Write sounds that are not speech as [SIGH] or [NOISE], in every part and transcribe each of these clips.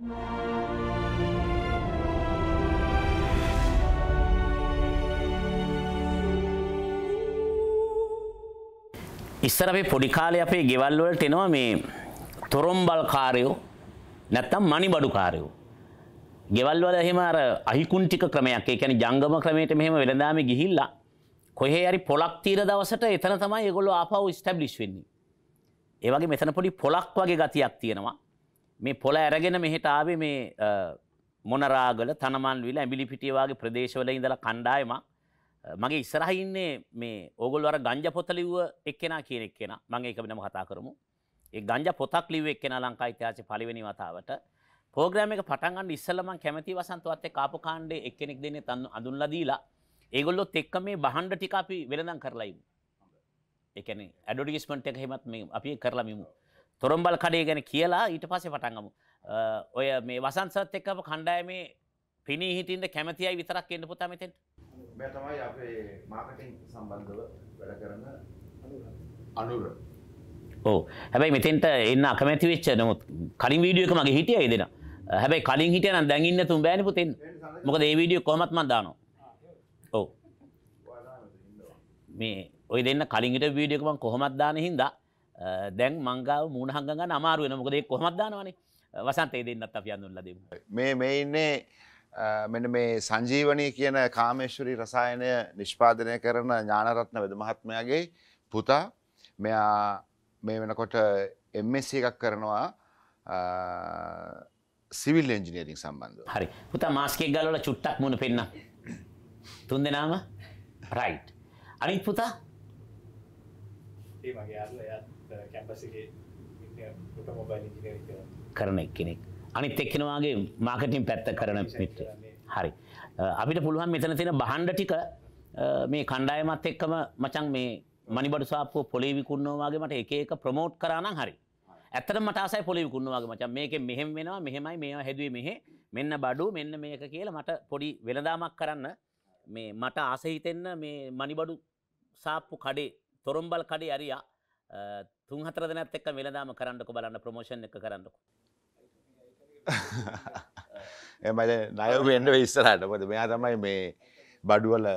ඉස්සර අපේ පොඩි කාලේ අපේ ගෙවල් වලට එනවා මේ තොරම්බල් කාරයෝ නැත්තම් මණිබඩු කාරයෝ ගෙවල් වල එහෙම අර අහිකුන්ටික ක්‍රමයක් ඒ කියන්නේ ජංගම ක්‍රමයට මෙහෙම වෙළඳාමේ ගිහිල්ලා කොහේ හරි පොලක් තීර දවසට එතන තමයි ඒගොල්ලෝ ආපහු ස්ටැබ්ලිෂ් වෙන්නේ. ඒ වගේ මෙතන පොඩි පොලක් වගේ ගතියක් තියෙනවා. මේ පොළ ඇරගෙන මෙහෙට ආවේ මේ මොනරාගල තනමන්විල ඇඹිලිපිටිය වගේ ප්‍රදේශවල ඉඳලා කණ්ඩායමක් මගේ ඉස්සරහ ඉන්නේ මේ ඕගොල්ලෝ අර ගංජා පොත ලිව්ව එක්කෙනා කියන එක්කෙනා මම ඒක වෙනම කතා කරමු ඒ ගංජා පොතක් ලිව්ව එක්කෙනා ලංකා ඉතිහාසයේ පළවෙනි වතාවට පෝග්‍රෑම එක පටන් ගන්න ඉස්සෙල්ලා මම කැමති වසන්තවත් එක්ක ආපු කාණ්ඩේ එක්කෙනෙක් දෙන්නේ අඳුන්ලා දීලා ඒගොල්ලොත් එක්ක මේ බහන්ඩ ටික අපි වෙළඳම් කරලා ඉමු. ඒ කියන්නේ ඇඩ්වර්ටයිස්මන්ට් එක එහෙමත් මේ අපි කරලා මිමු. තොරම්බල් කඩේ ගැන කියලා ඊට පස්සේ පටන්ගමු. ඔය මේ වසන්සත් එක්කම කණ්ඩායමේ පිණී හිටින්ද කැමතියි විතරක් එන්න පුතා මෙතෙන්ට. මේ තමයි අපේ මාකටිං සම්බන්ධව වැඩ කරන අනුර. ඔව්. හැබැයි මෙතෙන්ට එන්න අකමැති වෙච්ච නමුත් කලින් වීඩියෝ එක මගේ හිටියයි දෙන. හැබැයි කලින් හිටියා නම් දැන් ඉන්න තුන් බෑනේ පුතෙන්. මොකද මේ වීඩියෝ කොහොමත් මම දානවා. ඔව්. මේ ඔය දෙන්න කලින් හිටපු වීඩියෝ එක මම කොහොමත් දාන හින්දා දැන් මංගාව මූුණහංග අමාරුවෙන මොකදේ කොමදදානවනේ වසන්තේ දෙන්නත් අප අඳුන් ලද. මේ මේ ඉන්නේ මෙන මේ සංජීවනී කියන කාමේශ්වරී රසායනය නිෂ්පාදනය කරන ඥානරත්න වෙදමහත්මයාගේ පුතා මෙයා මේ වෙනකොට එම්මස එකක් කරනවා සිවිල් එන්ජිනීරින් සම්බන්ධ හරි පුතා මාස්කෙක් ගලල චුට්ටක් මුණ පෙන්න්න තුන් දෙනාම රයිට් අනිත් පුතා ඒ මගේ යාල යා කැම්පස් එකේ ඔටෝමොබයිල් ඉංජිනේරින් කරන කෙනෙක් අනිත් එක්කෙනාගේ මාකටින් පැත්ත කරන මිත්‍ර හරි අපිට පුළුවන් මෙතන තියෙන බහන්ඩ ටික මේ කණ්ඩායමත් එක්කම මචන් මේ මනිබඩු සාප්පුව පොලේ විකුණනවාගේ මට එක එක ප්‍රමෝට් කරා නම් හරි. ඇත්තටම මට ආසයි පොලේ විකුණනවාගේ මචං මේකෙන් මෙහෙම වෙනවා මෙහෙමයි මේවා හැදුවේ මෙහෙ මෙන්න බඩු මෙන්න මේක කියලා මට පොඩි වෙළඳාමක් කරන්න මේ මට ආස හිතෙන්න මේ මනිබඩු සාප්පු කඩේ තොරම්බල් කඩේ ඇරියා තුන් හතර දෙනත් එක්ක වෙලදාම කරන්නක බලන්න ප්‍රමෝෂන් එක කරන්නක [LAUGHS] එමද නයව එන්න ඉස්සරහට මොද මෙයා තමයි මේ බඩුවල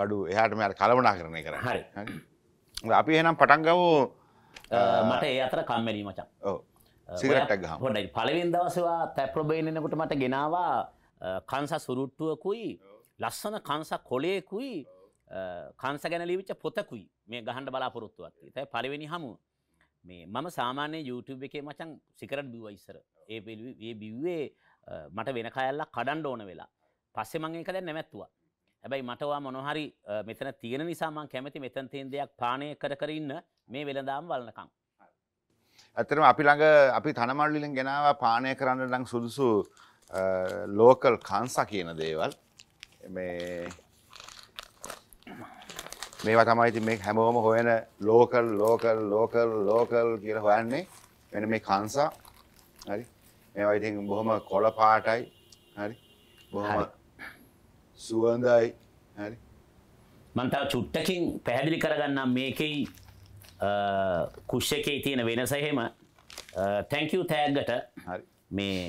බඩු එහට මෙයාට කලවනා කරණය කර හරි අපි එනම් පටන්ගව මට ඒ අතර කම්මැලී මචන් සිරටක් හොඩයි පලවෙන් දවසවා තැප්‍රබේනකට මට ගෙනවා කන්සා සුරුට්ටුවකුයි ලස්සන කන්සා කොලයකුයි කන්ස ගැන ලිවිච්ච පොතකුයි මේ ගහන්ඩ බලාපොරොත්තුවත් තැ පලවෙනි හමුව මේ මම සාමාන්‍ය YouTube එකේ මචං සිකරට් බිව්වා ඉස්සර. ඒ ඒ බිව්වේ මට වෙන කයල්ලක් කඩන්න ඕන වෙලා. පස්සේ මම ඒක දැන් නැවැත්තුවා. හැබැයි මටවා මොනහරි මෙතන තියෙන නිසා මම කැමති මෙතන තියෙන දෙයක් පානය කර කර ඉන්න මේ වෙලඳාම වළනකම්. ඇත්තටම අපි ළඟ අපි තනමඩු වලින් ගෙනාවා පානය කරන්න නම් සුදුසු ලෝකල් කංශා කියන දේවල් මේ මේවා තමයි ඉතින් මේ හැමෝම හොයන ලෝකල් ලෝකල් ලෝකල් ලෝකල් කියලා හොයන්නේ වෙන මේ කංසා හරි මේවා ඉතින් බොහොම කොළ පාටයි හරි බොහොම සුවඳයි හරි මම තව චුට්ටකින් පැහැදිලි කරගන්නම් මේකෙයි කුෂ් එකේ තියෙන වෙනස එහෙම තැන්කියු තෑග්ගට මේ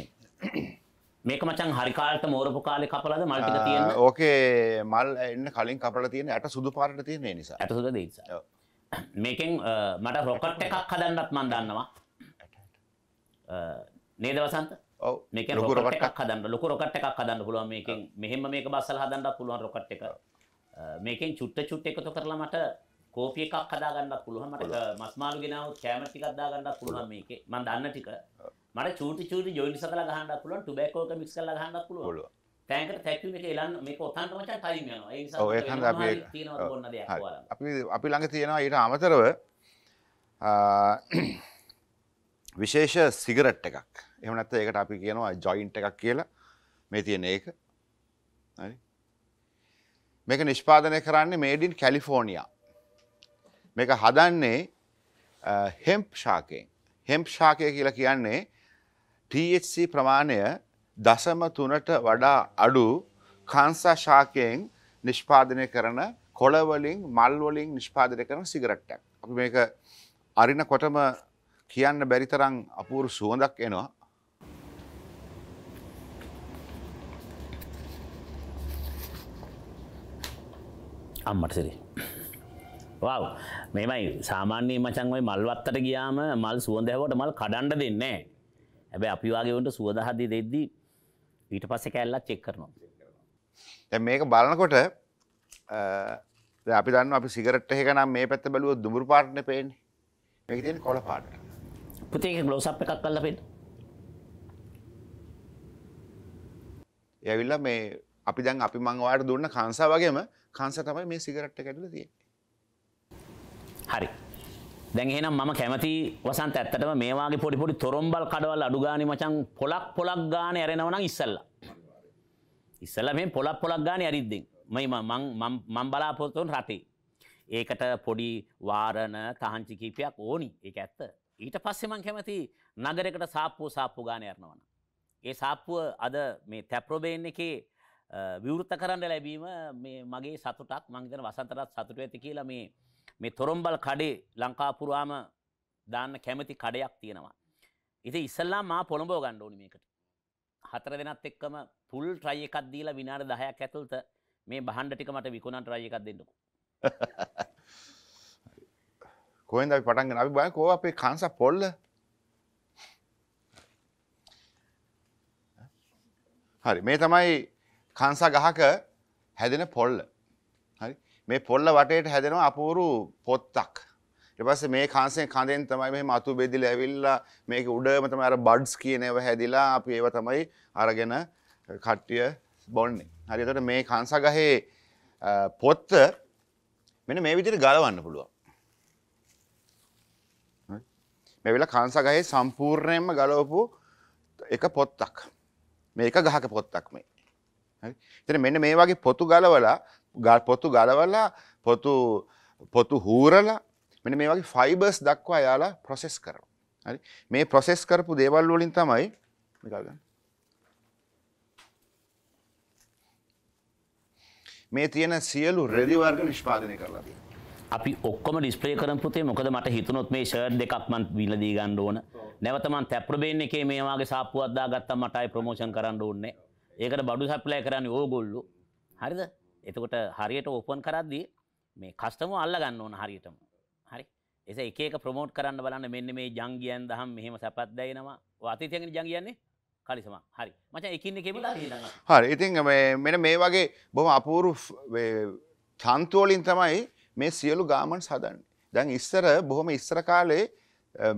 මේක මචන් හරිකාලට මෝරපු කාලෙ කපලද මල් ටික තියෙන. ඕකේ මල් එන්න කලින් කපලා තියෙන ඇට සුදු පාටට තියෙන ඒ නිසා. ඇට සුදු දෙයිස. මේකෙන් මට රොකට් එකක් හදන්නත් මම දන්නවා. නේද වසන්ත? ඔව්. මේකෙන් රොකට් එකක් හදන්න ලොකු රොකට් එකක් හදන්න පුළුවන් මේකෙන්. මෙහෙම මේක බස්සලා හදන්නත් පුළුවන් රොකට් එක. මේකෙන් චුට්ට චුට් එකතු කරලා මට කෝපිය එකක් හදාගන්නත් පුළුවන්. මට මස් මාළු ගෙනාවොත් කැමරා ටිකක් දාගන්නත් පුළුවන් මේකේ. මම දන්න ටික. ඔව්. මට චූටි චූටි ජොයින්ට් සතලා ගහන්නත් පුළුවන් ටොබැකෝ එක මික්ස් කරලා ගහන්නත් පුළුවන් තෑන්කට තැක්කියුම් එක එලන්න මේක ඔතනට මචං ටයිම් යනවා ඒ නිසා ඔව් ඒක හන්ද අපි තියනවා බොන්න දෙයක් ඔයාලා අපි අපි ළඟ තියෙනවා ඊට අමතරව විශේෂ සිගරට් එකක් එහෙම නැත්නම් ඒකට අපි කියනවා ජොයින්ට් එකක් කියලා මේ තියෙන ඒක හරි මේක නිෂ්පාදනය කරන්නේ made in California මේක හදන්නේ hemp ශාකයෙන් hemp ශාකය කියලා කියන්නේ THC ප්‍රමාණය දසම තුනට වඩා අඩු කාන්සා ශාකයෙන් නිෂ්පාදනය කරන කොළවලින් මල්වලින් නිෂ්පාදනය කරන සිගරට්ටක්. අපි මේක අරින කොටම කියන්න බැරිතරං අපූරු සුවඳක් එනවා. අම්මටසිරි. වව් මෙමයි සාමාන්‍යයේ මචංවයි මල්වත්තට ගියාම මල් සුවඳ හැවට මල් කඩන්ඩ දෙන්නේ. ඇබැ අපි වගේට සුවදහදි දෙද්දී ඊට පස්ස කැල්ලත් චෙක් කරනවා. මේක බලනකොට අපි දන්න අපි සිගරට් එක නම් මේ පැත්ත බලුව දුබුරු පාටන පේෙන් මේක තියෙන කොල පාට. පුතේ ගලෝසප් එකක් කල්ල පෙන්. ඇවිල්ල මේ අපි දැන් අපි මංවාට දුන්න කංසා වගේම කංස තමයි මේ සිගරට්ට කැටල තියෙන්නේ. හරි දැන් එහෙනම් මම කැමති වසන්ත ඇත්තටම මේ වාගේ පොඩි පොඩි තොරම්බල් කඩවල් අඩු ගානේ මචං පොලක් පොලක් ගානේ ඇරෙනවා නම් ඉස්සල්ලා. ඉස්සල්ලා මේ පොලක් පොලක් ගානේ ඇරිද්දෙන් මම මම මම බලාපොරොත්තු වුණ රටේ. ඒකට පොඩි වාරණ තහංචි කීපයක් ඕනි. ඒක ඇත්ත. ඊට පස්සේ මං කැමති නගරයකට සාප්පුව සාප්පු ගානේ යනවා නම්. ඒ සාප්පුව අද මේ තැප්‍රොබේන් එකේ විවෘත කරන්න ලැබීම මේ මගේ සතුටක්. මං හිතන වසන්තටත් සතුට ඇති කියලා මේ මේ තොරම්බල් කඩේ ලංකාපුරාම දාන්න කැමති කඩයක් තියෙනවා. ඉතින් ඉස්සල්ලා මා පොළඹව ගන්න ඕනි මේකට. හතර දෙනත් එක්කම ෆුල් ට්‍රයි එකක් දීලා විනාඩි 10ක් ඇතුළත මේ බහණ්ඩ ටික මට විකුණන ට්‍රයි එකක් දෙන්නකෝ. [LAUGHS] කොහෙන්ද අපි පටන් ගන්නේ? අපි බලන්න කොහොම අපේ කාන්ස පොල්ල. හරි මේ තමයි කාන්ස ගහක හැදෙන පොල්ල. මේ පොල්ල වටේට හැදෙනවා අපූරු පොත්තක්. එපස්ස මේ කාන්සේ කඳෙන් තමයි මෙහම අතු බෙදිල ඇවිල්ලා මේක උඩම තම අර බඩ්ස් කියනව හැදිලා අපි ඒව තමයි අරගෙන කට්ටිය බොන්නේ හරිතට මේ කාන්සගහේ පොත්ත මෙන මේ විදිර ගලවන්න පුළුවන් මෙවෙල කාන්සගහේ සම්පූර්ණයෙන්ම ගලවපු එක පොත්තක් මේක ගහක පොත්තක් මේ එතන මෙන්න මේ වගේ පොතු ගලවලා පොතු ගලවලා පොතු පොතු හූරලා මෙන මේ වගේ ෆයිබර්ස් දක්වා යාලා ප්‍රොසෙස් කරන. හරි මේ ප්‍රොසෙස් කරපු දේවල් වලින් තමයි මේ තියෙන සියලු රෙදි වර්ග නිෂ්පාදනය කරලා තියෙනවා. අපි ඔක්කොම ඩිස්ප්ලේ කරන පුතේ මොකද මට හිතුනොත් මේ ෂර්ට් දෙකක් මන් විලදී ගන්න ඕන. නැවත මන් තැප්‍රබේන් එකේ මේ වාගේ සාප්පුවක් දාගත්තම මට ආයි ප්‍රොමෝෂන් කරන්න ඕනේ. ඒකට බඩු සප්ලයි කරන්නේ ඕගොල්ලෝ. හරිද? එතකොට හරියට ඕපන් කරද්දී මේ කස්ටම අල්ල ගන්න ඕන හරියටම. හරි. එසේ එක එක ප්‍රොමෝට් කරන්න බලන්න මෙන්න මේ ජංගියන් දහම් මෙහෙම සැපත් දැයිනවා. ඔය අතීතයෙන් ජංගියන්නේ කලිසමක්. හරි. මචං එකින් එක එබලා හරි. ඉතින් මේ මෙන්න මේ වගේ බොහොම අපූර්ව තන්තු වලින් තමයි මේ සියලු ගාමන්ස් හදන්නේ. දැන් ඉස්සර බොහොම ඉස්සර කාලේ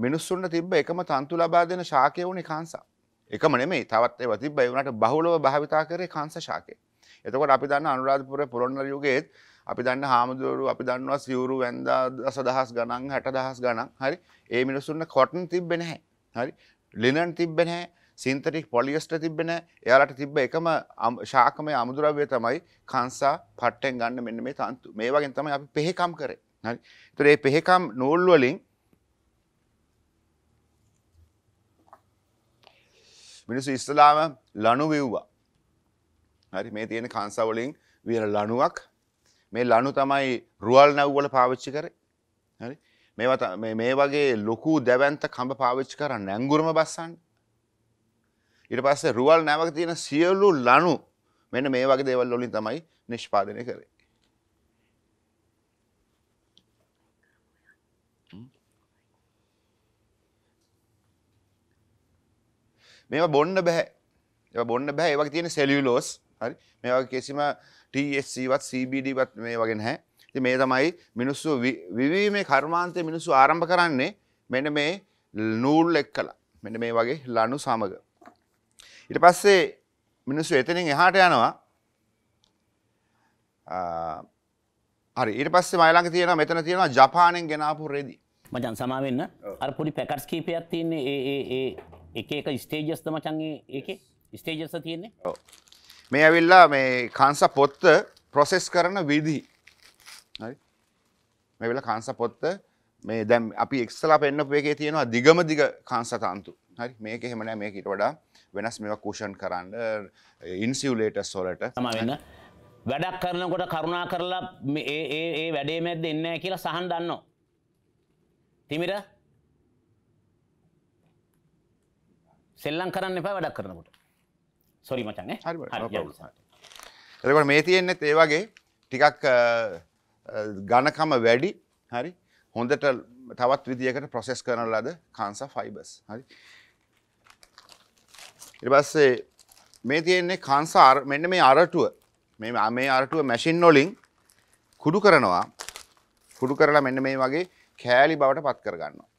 මිනිස්සුන්ට තිබ්බ එකම තන්තු ලබා දෙන ශාකය වුණේ කාංසා. එකම නෙමෙයි. තවත් ඒවා තිබ්බ ඒ වුණාට බහුලව භාවිතා කරේ කාංසා ශාකය. එතකොට අපි දන්න අනුරාධපුර පුරොන්නර යුගයේත් අපි දන්න හාමුදුරු අපි දන්නවා සිවුරු වැන්දා දස දහස් ගණන් හැට දහස් ගණන් හරි ඒ මිනිස්සුන්න කොටන් තිබ්බෙන හැ හරි ලිනන් තිබ්බෙන හැ සින්තටික් පොලියස්ට තිබෙන එයාලට තිබ්බ එකම ශාකමය අමුදුරව්‍ය තමයි කංසා පට්ටෙන් ගන්න මෙන්න මේ තන්තු මේ වගේ තමයි අපි පෙහෙකම් කරේ හරි ඒතර ඒ පෙහෙකම් නූල් වලින් මිනිස්සු ඉස්සලාම ලනු විව්වා හරි මේ තියෙන කාන්සාවලින් වියර ලණුවක් මේ ලණු තමයි රුවල් නැව්වල පාවිච්චි කරේ හරි මේවා මේ වගේ ලොකු දැවැන්ත කඹ පාවිච්චි කරන්නේ ඇඟුරම බස්සන්න ඊට පස්සේ රුවල් නැවක තියෙන සියලු ලණු මෙන්න මේ වගේ දේවල් වලින් තමයි නිෂ්පාදනය කරේ මේවා බොන්න බැහැ ඒවා බොන්න බැහැ ඒ වගේ තියෙන සෙලියුලෝස් හරි මේ වගේ කිසිම TSCවත් CBDවත් මේ වගේ නැහැ. ඉතින් මේ තමයි මිනිස්සු විවිධ කර්මාන්තයේ මිනිස්සු ආරම්භ කරන්නේ මෙන්න මේ නූල් එක්කලා. මෙන්න මේ වගේ ලනු සමග. ඊට පස්සේ මිනිස්සු එතනින් එහාට යනවා. හරි ඊට පස්සේ මයි ළඟ තියෙනවා මෙතන තියෙනවා ජපානෙන් ගෙනාපු රෙදි. මචන් සමා වෙන්න. අර පොඩි පැකට්ස් කීපයක් තියෙන්නේ ඒ ඒ ඒ එක එක ස්ටේජස් ද මචන් ඒකේ ස්ටේජස් තියෙන්නේ. ඔව්. මේ ඇවිල්ලා මේ කාන්ස පොත්ත ප්‍රොසෙස් කරන විදි මෙවෙල කාන්ස පොත්ත මේ දැම් අපි එක්සලා පෙන්න්නපු එකේ තියෙනවා දිගම දිග කාන්ස තන්තු හරි මේක හෙමනෑ මේකට වඩා වෙනස් මෙ කූෂන් කරන්න ඉන්සිවලේට සොලට තමවෙන්න වැඩක් කරනකොට කරුණා කරලා ඒ වැඩේ මැද දෙන්න කියලා සහන් දන්නවා තිමිර සෙල්ලං කරන්න එපා වැඩක් කරනකොට සොරි මචන් එතකොට මේ තියෙන්නෙත් ඒ වගේ ටිකක් ගණකම වැඩි හරි හොඳට තවත් විදිකට ප්‍රොසෙස් කරන ලද කාන්සා ෆයිබස් හරි ඉරිබස්සේ මේ තියෙන්නේ කාන්සා මෙන්න මේ අරටුව මේ මේ අරටුව මැසින් නොලින් කුඩු කරනවා කුඩු කරලා මෙන්න මේ වගේ කෑලි බවට පත් කරගන්නවා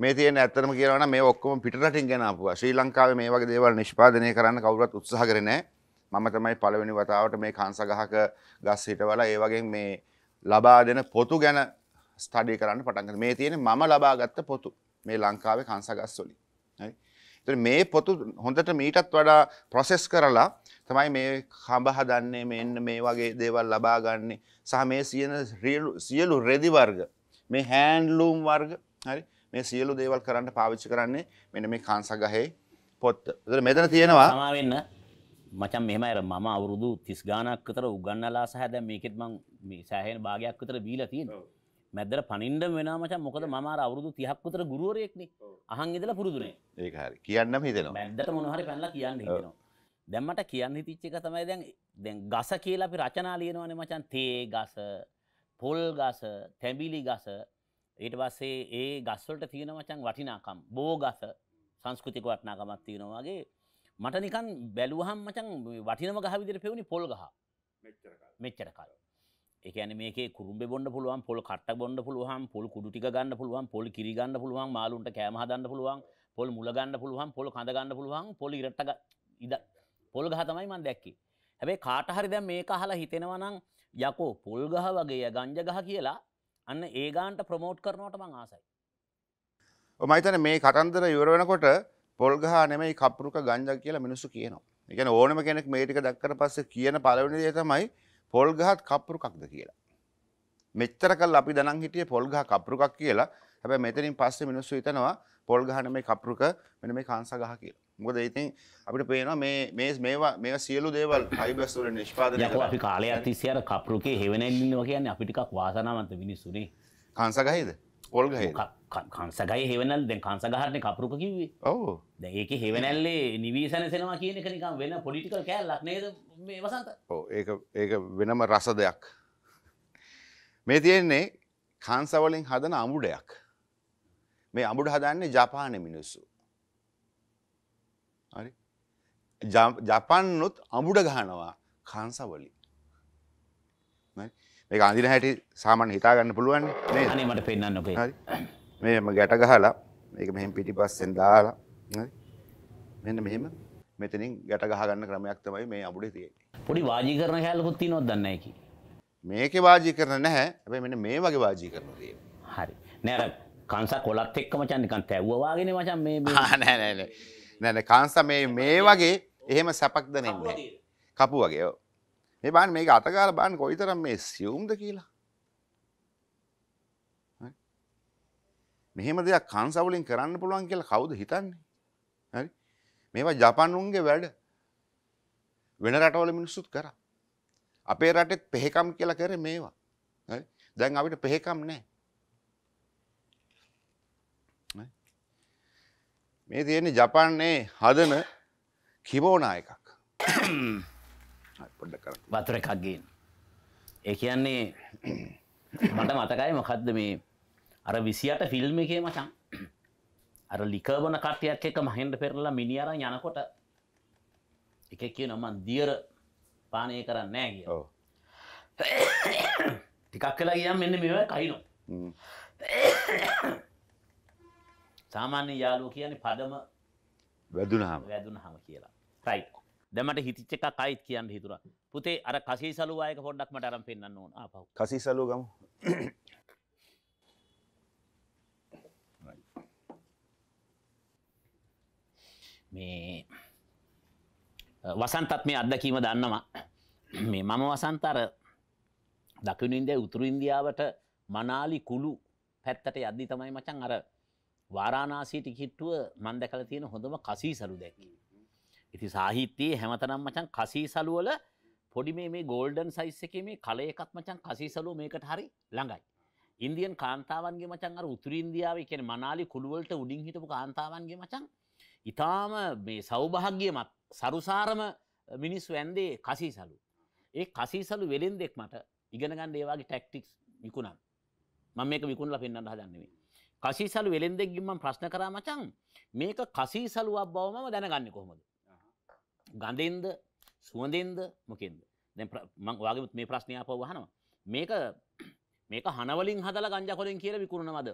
මේ තියෙන ඇත්තටම කියනවා මේ ඔක්කොම පිටරටින් ගෙන ආපුවා. ශ්‍රී ලංකාවේ මේ වගේ දේවල් නිෂ්පාදනය කරන්න කවුරුත් උත්සාහ කරේ නැහැ. මම තමයි පළවෙනි වතාවට මේ කංශ ගහක ගස් හිටවලා ඒ වගේ මේ ලබා දෙන පොතු ගැන ස්ටඩි කරන්න පටන් ගත්තා. මේ තියෙන මම ලබාගත්ත පොතු මේ ලංකාවේ කංශ ගස් වලින්. හරි. ඒතර මේ පොතු හොඳට මීටත් වඩා ප්‍රොසෙස් කරලා තමයි මේ කඹ හදන්නේ මෙන්න මේ වගේ දේවල් ලබා ගන්න. සහ මේ සියලු සියලු රෙදි වර්ග මේ හෑන්ඩ්ලූම් වර්ග හරි මේ සියලු දේවල් කරන්න පාවිච්චි කරන්නේ මෙන්න මේ කාංසගහේ පොත්. ඒතර මෙතන තියෙනවා සමාවෙන්න මචන් මෙහම අර මම අවුරුදු තිස් ගානක් විතර උගන්නලා සහ දැන් මේකෙත් මං මේ සෑහෙන භාගයක් විතර බීලා තියෙනවා. මැද්දට පනින්ඩ වෙනවා මචන් මොකද මම අර අවුරුදු 30ක් විතර ගුරුවරයෙක්නේ. අහන් ඉඳලා පුරුදුනේ. ඒක හරි. කියන්නම හිතෙනවා. මැද්දට මොන හරි පැනලා කියන්න හිතෙනවා. දැන් මට කියන්න හිතිච්ච එක තමයි දැන් දැන් ගස කියලා අපි රචනා ලියනවානේ මචන් තේ ගස, පොල් ගස, තැඹිලි ගස ඊට පස්සේ ඒ ගස්වලට තියෙන මචන් වටිනාකම් බෝගස සංස්කෘතික වටනාකමක් තියෙනවා වගේ මට නිකන් බැලුවහම් මචන් වටිනම ගහ විදිහට පෙවුනේ පොල් ගහ මෙච්චර කාලෙ මෙච්චර කාලෙ ඒ කියන්නේ මේකේ කුරුම්බේ බොන්න පුළුවන් පොල් කට්ටක් බොන්න පුළුවන් පොල් කුඩු ටික ගන්න පුළුවන් පොල් කිරි ගන්න පුළුවන් මාළුන්ට කෑම හදන්න පුළුවන් පොල් මුල ගන්න පුළුවන් පොල් කඳ ගන්න පුළුවන් පොල් ඉරට්ට ඉද පොල් ගහ තමයි මම දැක්කේ හැබැයි කාට හරි දැන් මේක අහලා හිතෙනවා නම් යකෝ පොල් ගහ වගේ ගංජ ගහ කියලා අන්න ඒ ගාන්ට ප්‍රමෝට් කරනවට මං ආසයි. මයිතන මේ කතන්දර ඉවර වෙනකොට පොල්ගහ නෙමයි කපරුක ගංජක් කියලා මිනිස්සු කියනවා. එකන ඕනම කෙනෙක් මේටික දක්කට පස්සේ කියන පලවනි දේ තමයි පොල්ගහත් කප්පුරුකක්ද කියලා. මෙච්චර කල් අපි දනන් හිටිය පොල්ගහ කප්පුරුකක් කියලා හැබැ මෙතනින් පස්සේ මිනිස්සු හිතනවා පොල් ගහන මේ කප්රුක මෙන මේ කාංස ගහ කියලා. මොකද ඉතින් අපිට පේනවා මේ මේ මේවා මේ සියලු දේවල් ෆයිබර්ස් වල නිෂ්පාදනය කරලා අපි කාලයක් තිස්සේ අර කප්රුකේ හෙවණෙන් ඉන්නවා කියන්නේ අපි ටිකක් වාසනාවන්ත මිනිස්සුනේ. කාංස ගහේද? පොල් ගහේද? කංසගය හෙවනල් දැන් කංසගහරන කපරුක කිවේ ඔහු දැ ඒක හෙවනැල්ලේ නිවීසනසෙනවා කියන කනිකම් වෙන පොලිටිකල් කෑල්ලක් නේද මේ වසන්ත ඕ ඒ ඒක වෙනම රස දෙයක් මේ තියෙන්නේ කාන්සවලින් හදන අමුඩයක් මේ අඹුඩ හදන්නේ ජපාන මිනිස්සු. හරි. ජපාන්නුත් අඹුඩ ගහනවා කංශවලින්. හරි. මේක අඳින හැටි සාමාන්‍ය හිතා ගන්න පුළුවන් නේ. අනේ මට පෙන්නන්න ඔබේ. හරි. මේම ගැට ගහලා මේක මෙහෙම පිටිපස්සෙන් දාලා හරි. මෙන්න මෙහෙම මෙතනින් ගැට ගහ ගන්න ක්‍රමයක් තමයි මේ අඹුඩේ තියෙන්නේ. පොඩි වාජීකරණ හැලකුත් තියෙනවද දන්නේ නැහැ කි. මේකේ වාජීකරණ නැහැ. හැබැයි මෙන්න මේ වගේ වාජීකරණ තියෙනවා. හරි. නෑ කංස කොලත් එක්ක මචන් නිකන් තැව්වවාගෙන මචන් මේ නෑ නෑ නෑ නෑ කාංස මේ මේ වගේ එහෙම සැපක් ද නෙන්නේ කපු වගේ ඔව් මේ බලන්න මේක අතගාලා බලන්න කොයිතරම් මේ සියුම්ද කියලා මෙහෙම දෙයක් කංසවලින් කරන්න පුළුවන් කියලා කවුද හිතන්නේ? හරි? මේවා ජපන්ුන්ගේ වැඩ. වෙන රටවල මිනිස්සුත් කරා. අපේ රටෙත් පෙහෙකම් කියලා කරේ මේවා. හරි? දැන් අපිට පෙහෙකම් නැහැ. මේ තියෙන්නේ ජපන්නේ හදන කිබෝනා එකක්. [COUGHS] පොඩ්ඩක් කරන්න. වතුර එකක් ගේන්න. ඒ කියන්නේ මට මතකයි මොකද්ද මේ අර 28 ෆිල්ම් එකේ මචං අර ලිකර් බොන කට්ටියක් එක්ක මහෙන්ද පෙරලා මිනිහ අරන් යනකොට එකෙක් කියනවා මං දියර පානය කරන්නේ නැහැ කියලා. ඔව්. [COUGHS] ටිකක් වෙලා ගියම් මෙන්න මේවා කහිනවා. [COUGHS] සාමාන්‍ය යාලුව කියන්නේ පදම වැදුනහම වැදුනහම කියලා. රයිට්. දැන් මට හිතිච්ච එකක් ආයිත් කියන්න හිතුණා. පුතේ අර කසීසලු වායක පොඩ්ඩක් මට අරන් පෙන්නන්න ඕන. ආපහු. කසීසලු ගමු. මේ වසන්තත් මේ අත්දැකීම දන්නවා. මේ මම වසන්ත අර දකුණු ඉන්දියාවේ උතුරු ඉන්දියාවට මනාලි කුළු පැත්තට යද්දි තමයි මචං අර වාරානාසීට කිට්ටුව මන් දැකලා තියෙන හොඳම කසීසලු දැක්කේ. ඉති සාහිත්‍යයේ හැමතනම් මචන් කසීසලු වල පොඩි මේ මේ ගෝල්ඩන් සයිස් එකේ මේ කල එකක් මචන් කසීසලු මේකට හරි ළඟයි. ඉන්දියන් කාන්තාවන්ගේ මචන් අර උතුරු ඉන්දියාවේ කියන්නේ මනාලි කුළු වලට උඩින් හිටපු කාන්තාවන්ගේ මචන් ඊටාම මේ සෞභාග්‍යමත් සරුසාරම මිනිස්සු ඇන්දේ කසීසලු. ඒ කසීසලු වෙලෙන් දෙක් මට ඉගෙන ගන්න ඒ වගේ ටැක්ටික්ස් විකුණන්. මම මේක විකුණලා පෙන්වන්න හදන්නේ. කසීසලු වෙළෙන්දෙක්ගින් මම ප්‍රශ්න කරා මචං මේක කසීසලුවක් බව මම දැනගන්නේ කොහොමද? ගඳෙන්ද සුවඳෙන්ද මොකෙන්ද? දැන් මම ඔයාගේ මේ ප්‍රශ්නය ආපහු අහනවා. මේක මේක හනවලින් හදලා ගංජා කොලෙන් කියලා විකුණනවද?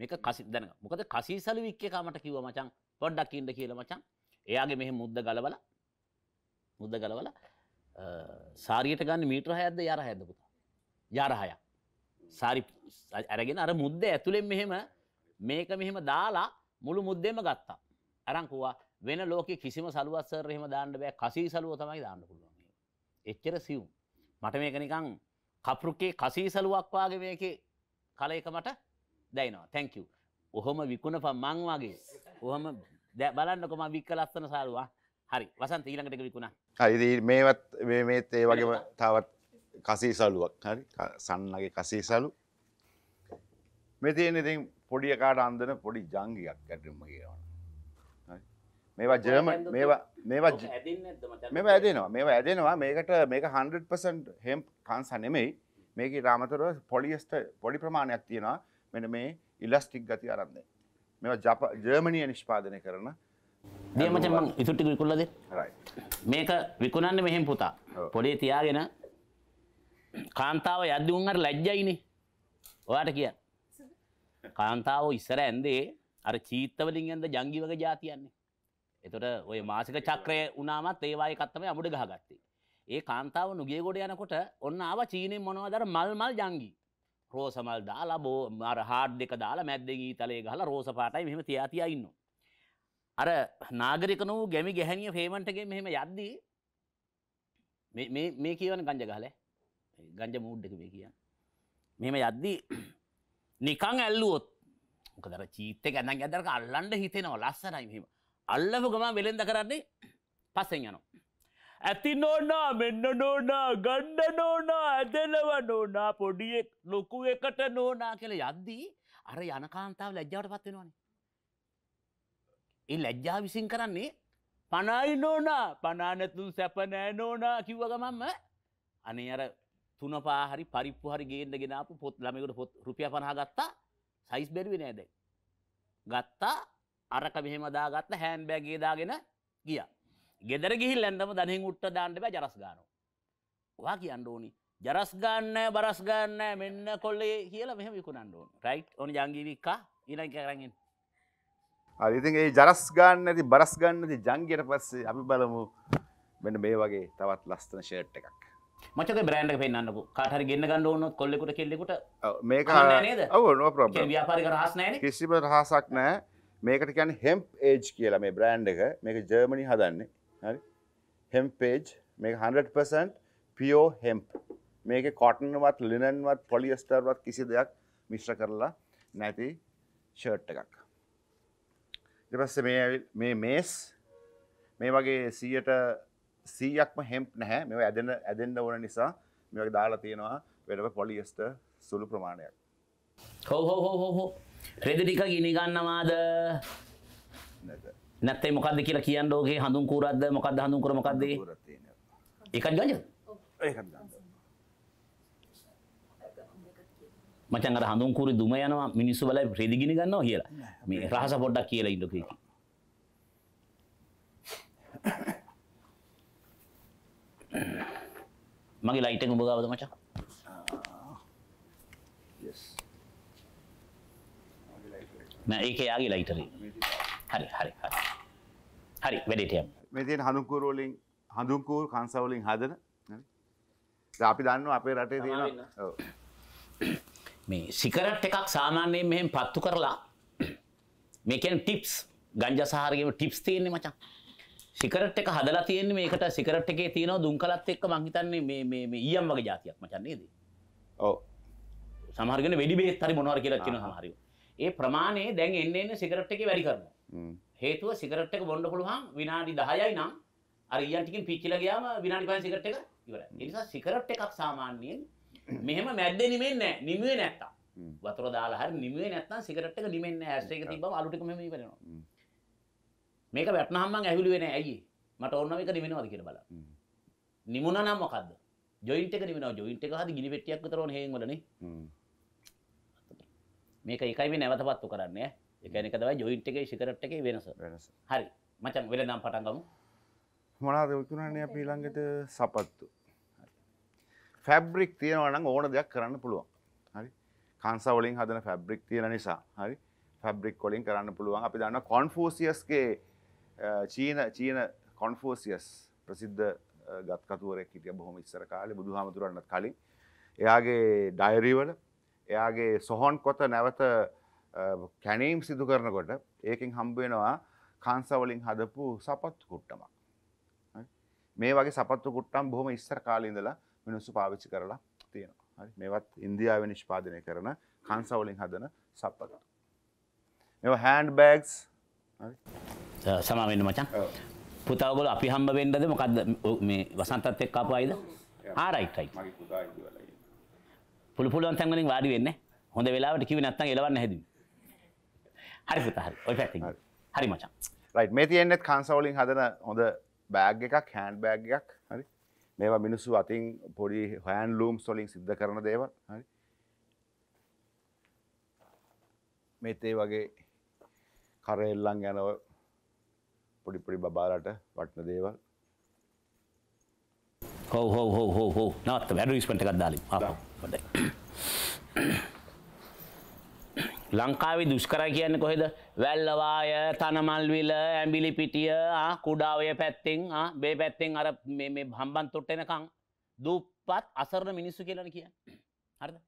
මේක කසි දැනගන්න. මොකද කසීසලු වික් එකා මට කිව්වා මචං පොඩ්ඩක් ඉන්න කියලා මචං. එයාගේ මෙහෙ මුද්ද ගලවලා මුද්ද ගලවලා සාරියට ගන්න මීටර 6ක්ද යාර 6ක්ද පුතා? යාර 6ක්. සාරි අරගෙන අර මුද්ද ඇතුලෙන් මෙහෙම මේක මෙහෙම දාලා මුළු මුද්දෙම ගත්තා. අරංකුවා වෙන ලෝකෙ කිසිම සලුවස්සර එහෙම දාන්න බෑ කසී සලුව තමයි දාන්න පුළුවන්. එච්චර සිව්. මට මේක නිකන් කපරුකේ කසී සලුවක් වාගේ මේකේ කල එක මට දැයිනවා. thank you. ඔහොම විකුණපන් මං වගේ. ඔහොම බලන්නකො මම වික්ක ලස්සන සලුවා. හරි. වසන්ත ඊළඟට එක විකුණා. හරි. මේවත් මේ මේත් ඒ වගේම තවත් කසී සලුවක්. හරි. සන්නගේ කසී සලු. මේ තියෙන ඉතින් පොඩියකාට අන්දන පොඩි ජංගයක් ඇටම කියවන මේවා ජර්ම මේවා මේවා මෙම ඇදෙනවා මේවා ඇදෙනවා මේකට මේක 100% හෙම් කන්ස නෙමෙයි මේක රාමතර පොලියස්ට පොඩි ප්‍රමාණයක් තියෙනවා මෙන මේ ඉලස්ටික් ගති අරන්නේ මේවා ජප ජර්මනිය නිෂ්පාදනය කරන දියමචන් මං ඉසුට්ටි විකුල්ලද මේක විකුණන්න මෙහෙම පුතා පොඩේ තියාගෙන කාන්තාව යද්දුන්හට ලැජ්ජයිනේ ඔයාට කියන්න කාන්තාව ඉස්සර ඇන්දේ අර චීත්තවලින් ඇද ජංගිවක ජාතියන්නේ. එතොට ඔය මාසික චක්‍රය උනාමත් ඒවාය කත්තම අමුඩ ගහගත්තේ. ඒ කාන්තාව නුගේ ගොඩ යනකොට ඔන්න ආව චීනෙන් මොනවදර මල්මල් ජංගි. රෝසමල් දාලා බෝ මර හාඩ් දෙක දාලා මැද්දෙගී තලේ ගහලා රෝස පාටයි මෙහෙම තියාතියා ඉන්නවා. අර නාගරික වූ ගැමි ගැහැණිය ෆේමන්ට්ගේ මෙහෙම යද්දී මේ මේ මේ කියවන ගංජ ගහලා ගංජ මූඩ් එක මේ කියන්නේ. මෙහෙම යද්දී නිකං ඇල්ලුවොත් මොකදර චීතක ඇඳන් ඇදරක අල්ලන්ඩ හිතෙනවා ලස්සනයි මෙහිම අල්ලපු ගමන් වෙළෙන්ද කරන්නේ පසෙන් යනවා. ඇති නෝනා මෙන්න නෝනා ගණ්ඩ නෝනා ඇදලව නෝනා පොඩියෙක් ලොකු එකට නෝනා කියල යද්දී අර යනකාන්තාව ලැජ්ජාවට පත්වෙනවානේ. එ ලැජ්ජා විසින් කරන්නේ පනයි නෝනා පනානැතුන් සැපනෑ නෝනා කිව්ව ගමම්ම අනේ අර තුන පාහරි පරිප්පු හරි ගේන්න ගෙනාපු පොත් ළමයකට පොත් රුපියල් 50 ගත්තා සයිස් බැලුවේ නෑ දැන්. ගත්තා අරක මෙහෙම දාගත්ත හෑන්ඩ් බෑග් එකේ දාගෙන ගියා. ගෙදර ගිහිල්ලා ඇඳම දණහින් උට්ට දාන්න බෑ ජරස් ගන්නවා. ඔයා කියන්න ඕනි ජරස් ගන්න නෑ බරස් ගන්න නෑ මෙන්න කොල්ලේ කියලා මෙහෙම විකුණන්න ඕන. රයිට් ඕන ජංගීවි කා ඊළඟ කරන් එන්න. හරි ඉතින් ඒ ජරස් ගන්න නැති බරස් ගන්න නැති ජංගියට පස්සේ අපි බලමු මෙන්න මේ වගේ තවත් ලස්සන ෂර්ට් එකක්. මචක බ්‍රන්ඩ් පෙන්න්නපු කටහර ගන්න ගන්න ඕනොත් කොල්ලෙකුට කෙල්ලෙකුට මේක ඔවන ප්‍ර ්‍යාපාරික රහස්නෑ කිසිම රහසක් නෑ මේකට කියන්න හෙම් ඒජ් කියලා මේ බ්‍රන්ඩ් එක මේක ජර්මණි හදන්න හරි හෙම් පේජ් මේ 100% පියෝ හෙම්ප් මේක කොටනවත් ලිනන්වත් පොලිස්ටර්වත් කිසි දෙයක් මිශ්‍ර කරලා නැති ෂර්ට් එකක් දෙපස්ස මේ මේස් මේ වගේ සීයට සීයක්ම හෙම්ප් නැහැ මෙ ඇදෙන ඇදෙන්න්න ඕන නිසා මෙක දාලා තියෙනවා වැඩව පොලියස්ට සුළු ප්‍රමාණයක් හෝහෝහෝහෝ රෙදටික ගිනිගන්නවාද නැත්තේ මොකක්ද කියලා කියන්න ෝගේ හඳුන් කූරක්ද මොකක්ද හඳුන් කර මොකක්දේ එකත් ගජ මචන් අර හඳුන් කුරු දුම යනවා මිනිස්සු වල රෙදිගිනි ගන්නවා කියලා මේ රහස පොඩ්ඩක් කියලා ඉන්නකෝ මගේ ලයිට් එක උඹ ගාවද මචං? yes. නෑ ඒක යාගේ ලයිටරේ. හරි හරි හරි. හරි වැඩේට යමු. මේ තියෙන හඳුන්කූර වලින් හඳුන්කූර කංශා වලින් හදන හරි. දැන් අපි දන්නවා අපේ රටේ තියෙන ඔව්. මේ සිගරට් එකක් සාමාන්‍යයෙන් මෙහෙම පත්තු කරලා මේ කියන්නේ ටිප්ස් ගංජා සහාරගේම ටිප්ස් තියෙන්නේ මචං. සිකරට් එක හදලා තියෙන්නේ මේකට සිකරට් එකේ තියෙනවා දුම්කලත් එක්ක මං හිතන්නේ මේ මේ මේ ඊයම් වගේ જાතියක් මචන් නේද? ඔව්. සමහර කෙනෙක් වෙඩි බෙහෙත් හරි මොනවාර කියලා කියන සමහරියෝ. ඒ ප්‍රමාණය දැන් එන්න එන්න සිගරට් එකේ වැඩි කරනවා. හේතුව සිගරට් එක බොන්න පුළුවන් විනාඩි 10යි නම් අර ඊයන් ටිකෙන් පිච්චිලා ගියාම විනාඩි 5යි සිගරට් එක ඉවරයි. ඒ නිසා සිගරට් එකක් සාමාන්‍යයෙන් මෙහෙම මැද්දේ නිමෙන්නේ නැහැ. නිමුවේ නැත්තම්. වතුර දාලා හරි නිමුවේ නැත්තම් සිගරට් එක නිමෙන්නේ නැහැ. ඇස් එක තිබ්බම අලු ටික මෙහෙම ඉවරනවා. මේක වැටනහම මං ඇහුළුවේ නෑ ඇයි මට ඕනම එක නිවෙනවද කියලා බලන්න. නිමුණා නම් මොකද්ද? ජොයින්ට් එක නිවෙනවා. ජොයින්ට් එක හරි ගිනි පෙට්ටියක් විතර ඕන හේන් වලනේ. මේක එකයි මේ නැවතපත්තු කරන්නේ ඈ. ඒ කියන්නේ එක තමයි ජොයින්ට් එකේ සිගරට් එකේ වෙනස. වෙනස. හරි. මචං වෙලඳන් පටන් ගමු. මොනවාද විකුණන්නේ අපි ඊළඟට සපත්තු. ෆැබ්‍රික් තියෙනවා නම් ඕන දෙයක් කරන්න පුළුවන්. හරි. කාන්සා වලින් හදන ෆැබ්‍රික් තියෙන නිසා. හරි. ෆැබ්‍රික් වලින් කරන්න පුළුවන්. අපි දන්නවා කොන්ෆූසියස්ගේ චීන චීන කොන්ෆෝසියස් ප්‍රසිද්ධ uh, ගත්කතුවරෙක් හිටිය බොහොම ඉස්සර කාලේ බුදු හාමුදුරන්නත් කලින් එයාගේ ඩයරීවල එයාගේ සොහොන් කොත නැවත uh, කැනීම් සිදු කරනකොට ඒකින් හම්බුවෙනවා කාන්සවලින් හදපු සපත්තු කුට්ටමක් මේ වගේ සපත්තු කුට්ටම් බොහොම ඉස්සර කාලින්දලා මිනිස්සු පාවිච්චි කරලා තියෙනවා හරි මේවත් ඉන්දියාව නිෂ්පාදනය කරන කාන්සවලින් හදන සපත්තු මෙ හෑන්ඩ් බෑග්ස් හරි සමාවෙන්න මචන් පුතාවගොල අපි හම්බ වෙන්නද මොකක්ද මේ වසන්තත් එක්ක ආපු අයද ආරයිට් රයිට් පුළු පුළුවන් තැන් වලින් වාඩි වෙන්න හොඳ වෙලාවට කිව්වේ නැත්නම් එලවන්න හැදුවි හරි පුතා හරි ඔය පැත්තෙන් හරි මචන් රයිට් මේ තියෙන්නේ කාන්සා වලින් හදන හොඳ බෑග් එකක් හෑන්ඩ් බෑග් එකක් හරි මේවා මිනිස්සු අතින් පොඩි හෑන්ඩ් ලූම්ස් වලින් සිද්ධ කරන දේවල් හරි මේත් ඒ වගේ කරෙල්ලන් යනවා පොඩි පොඩි බබාලට වටන දේවල් හෝ හෝ හෝ හෝ හෝ නාත්ත වැඩිස්මට එකක් දාලින් ලංකාවේ දුෂ්කර කියන්නේ කොහෙද වැල්ලවාය තනමල්විල ඇඹිලි පිටිය කුඩා ඔය පැත්තෙන් මේ පැත්තෙන් අර මේ මේ හම්බන් තොට්ට එනකන් දුප්පත් අසරණ මිනිස්සු කියලා කියන්නේ හරිද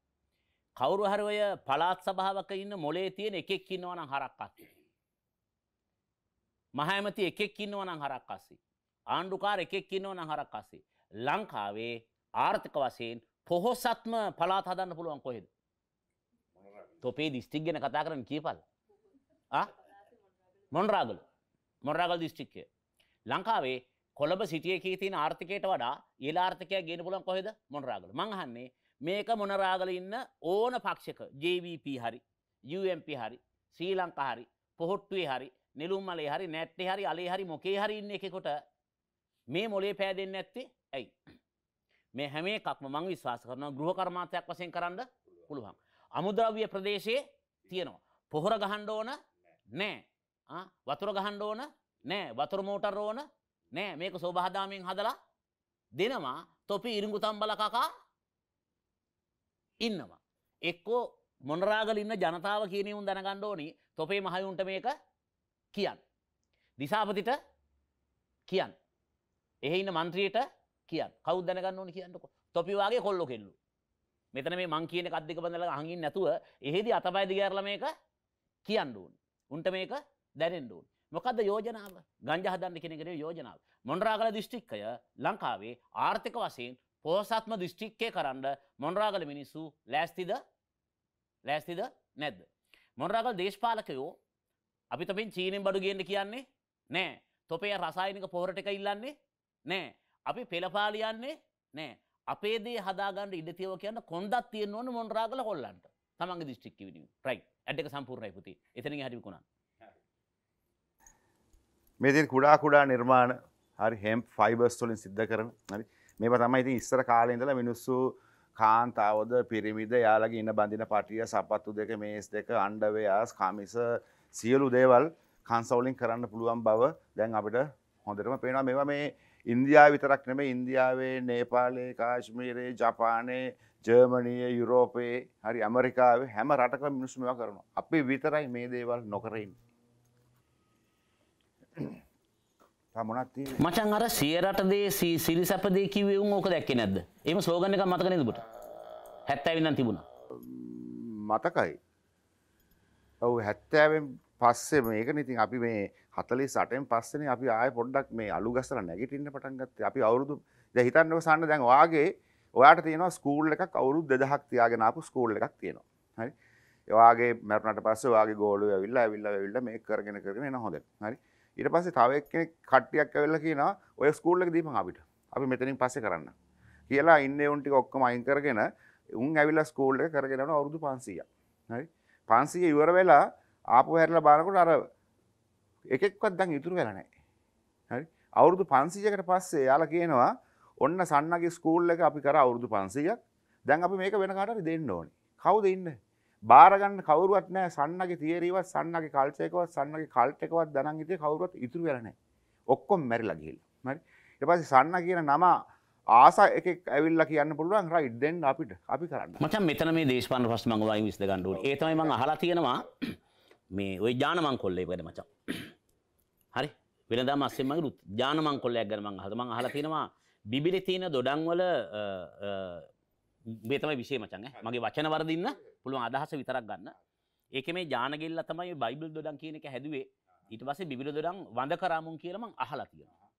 කවුරු හරි ඔය පළාත් සභාවක ඉන්න මොලේ තියෙන එකෙක් ඉන්නවනම් හරක් අක්කේ මහඇමති එකෙක් ඉන්නවනම් හරක් අසේ. ආණ්ඩුකාර එකෙක් ඉන්නවනම් හරක් අසේ. ලංකාවේ ආර්ථික වශයෙන් පොහොසත්ම පලාත් හදන්න පුළුවන් කොහෙද. තොපේ දිස්ටික් ගැන කතා කරන කියපල්. මොන්රාගල මොන්රාගල් දිස්ටික්කය. ලංකාවේ කොළඹ සිටිය කී තින ආර්ථිකයට වඩා ඒල ආර්ථකය ගෙන පුලන් කොහෙද මොන්රාගල මංහන්නේ මේක මොනරාගල ඉන්න ඕන පක්ෂක ජවP හරි UMP හරි ශ්‍රී ලංකා හරි පොහොට්ටුවේ හරි නෙළුම් මලේ හරි නැට්ටේ හරි අලේ හරි මොකේ හරි ඉන්න එකෙකොට මේ මොලේ පෑදෙන්නේ නැත්තේ ඇයි මේ හැම එකක්ම මං විශ්වාස කරනවා ගෘහ කර්මාන්තයක් වශයෙන් කරන්න පුළුවන් අමුද්‍රව්‍ය ප්‍රදේශයේ තියෙනවා පොහොර ගහන්න ඕන නෑ වතුර ගහන්න ඕන නෑ වතුර මෝටර් ඕන නෑ මේක සෝභාදාමයෙන් හදලා දෙනවා තොපි ඉරිඟු තම්බල කකා ඉන්නවා එක්කෝ මොනරාගල ඉන්න ජනතාව කියනෙවුන් දැනගන්න ඕනි තොපේ මහයුන්ට මේක කියන්. දිසාපතිට කියන්. එහෙන්න මන්ත්‍රියයට කියන් කවු දැනගන්න ඕන කියන්නක තොපිවාගේ කොල්ලො කෙල්ලු. මෙතන මේ මං කියන කද්දික බඳල හඟින් නැතුව එහෙදි අතපයිදි ගැරල මේක කියන්ඩුවන්. උන්ට මේක දැනෙන්ඩුවන්. මොකද යෝජනාව ගංජ හදන්න කෙනෙකරේ යෝජනාව. මොන්රාගල දිෂ්ටික්කය ලංකාවේ ආර්ථික වසයෙන් පෝසත්ම දිෂ්ටික්කය කරන්න මොන්රාගල මිනිස්සු ලෑස්තිද ලෑස්තිද නැද්ද. මොන්රාගල් දේශපාලකයෝ අපි තොපෙන් චීනෙන් බඩු ගේන්න කියන්නේ නෑ තොපේ රසායනික පෝරට එක ඉල්ලන්නේ නෑ අපි පෙළපාලියන්නේ නෑ අපේ දේ හදාගන්න ඉඩතියව කියන්න කොන්දත් තියෙන්න ඕන මොන්රාගල කොල්ලන්ට තමන්ගේ දිස්ත්‍රික්ක විදිහ රයිට් ඇඩ් එක සම්පූර්ණයි පුතේ එතනින් හැටි විකුණා මේ දේ කුඩා කුඩා නිර්මාණ හරි හෙම්ප් ෆයිබර්ස් වලින් සිද්ධ කරන හරි මේවා තමයි ඉතින් ඉස්සර කාලේ ඉඳලා මිනිස්සු කාන්තාවද පිරිමිද යාළගේ ඉන්න බඳින පටිය සපත්තු දෙක මේස් දෙක අන්ඩවයාස් කමිස සියලු දේවල් කන්සවලින් කරන්න පුළුවන් බව දැන් අපිට හොඳටම පේනවා මෙවා මේ ඉන්දයා විතරක් නෙම ඉන්දියාවේ නේපාලේ කාශ්මීරයේ ජපානයේ ජර්මණය යුරෝපයේ හරි ඇමරිකාවේ හැම රටක මිනිස්සුම කරනවා අපි විතරයි මේ දේවල් නොකරන්න තමනත් මචන් අර සියරටදේ සිරි සැපදේ කිවවුම් ඕක දැක්කෙ නැද එම සෝගන්නක මතක නිදබට හැත්තැවින්න තිබුණ මතකයි ඔව හැත්තෑවෙන් පස්සේ මේක ඉතින් අපි මේ හතලි සටෙන් පස්සනේ අපි ආය පොඩ්ඩක් මේ අලු ගස්සල නැගිටින්න පටන් ගත්තේ අපි අවුරුදු දැන් හිතන්නක සන්න දැන් ඔයාගේ ඔයාට තියෙනවා ස්කූල් එකක් අවුරුදු 2000ක් තියාගෙන ආපු ස්කූල් එකක් තියෙනවා හරි ඔයාගේ මැරුණට පස්සේ ඔයාගේ ගෝලුව ඇවිල්ලා ඇවිල්ලා ඇවිල්ලා මේක කරගෙන කරගෙන එනවා හොඳට හරි ඊට පස්සේ තව එක්කෙනෙක් කට්ටියක් ඇවිල්ලා කියනවා ඔය ස්කූල් එක දීපන් අපිට අපි මෙතනින් පස්සේ කරන්න කියලා ඉන්න උන් ටික ඔක්කොම අයින් කරගෙන උන් ඇවිල්ලා ස්කූල් එක කරගෙන යනවා අවුරුදු 500ක් හරි 500 ඉවර වෙලා ආපු හැරලා බලනකොට අර එකෙක්වත් දැන් ඉතුරු වෙලා නැහැ. හරි. අවුරුදු 500කට පස්සේ යාලා කියනවා ඔන්න සන්නගේ ස්කූල් එක අපි කරා අවුරුදු 500ක්. දැන් අපි මේක වෙන කාට හරි දෙන්න ඕනේ. කවුද ඉන්නේ? බාර ගන්න කවුරුවත් නැහැ. සන්නගේ තියරිවත්, සන්නගේ කල්චර් එකවත්, සන්නගේ කල්ට් එකවත් දනන් හිටියේ කවුරුවත් ඉතුරු වෙලා නැහැ. ඔක්කොම මැරිලා ගිහිල්ලා. හරි. ඊට පස්සේ සන්න කියන නම ආස එක ඇවිල්ල කියන්න පුළුවන් රයිට් දෙන්න අපිට අපි කරන්න මචන් මෙතන මේ දේශපාන ප්‍රශ්න මඟ වයින් විසඳ ගන්න ඕනේ ඒ තමයි මම අහලා තියෙනවා මේ ඔය ඥානමංකොල්ලේ ගැන මචං. හරි. වෙනදා මස්සෙන් මගේ රුත් ඥානමංකොල්ලයක් ගැන මං අහලා මං අහලා තියෙනවා බිබිලේ තියෙන දොඩම් වල මේ තමයි විශේෂ මචං ඈ. මගේ වචන වර්ධින්න පුළුවන් අදහස විතරක් ගන්න. ඒකේ මේ ඥානගෙල්ල තමයි බයිබල් දොඩම් කියන එක හැදුවේ. ඊට පස්සේ බිබිල දොඩම් වඳ කරාමුන් කියලා මං අහලා තියෙනවා.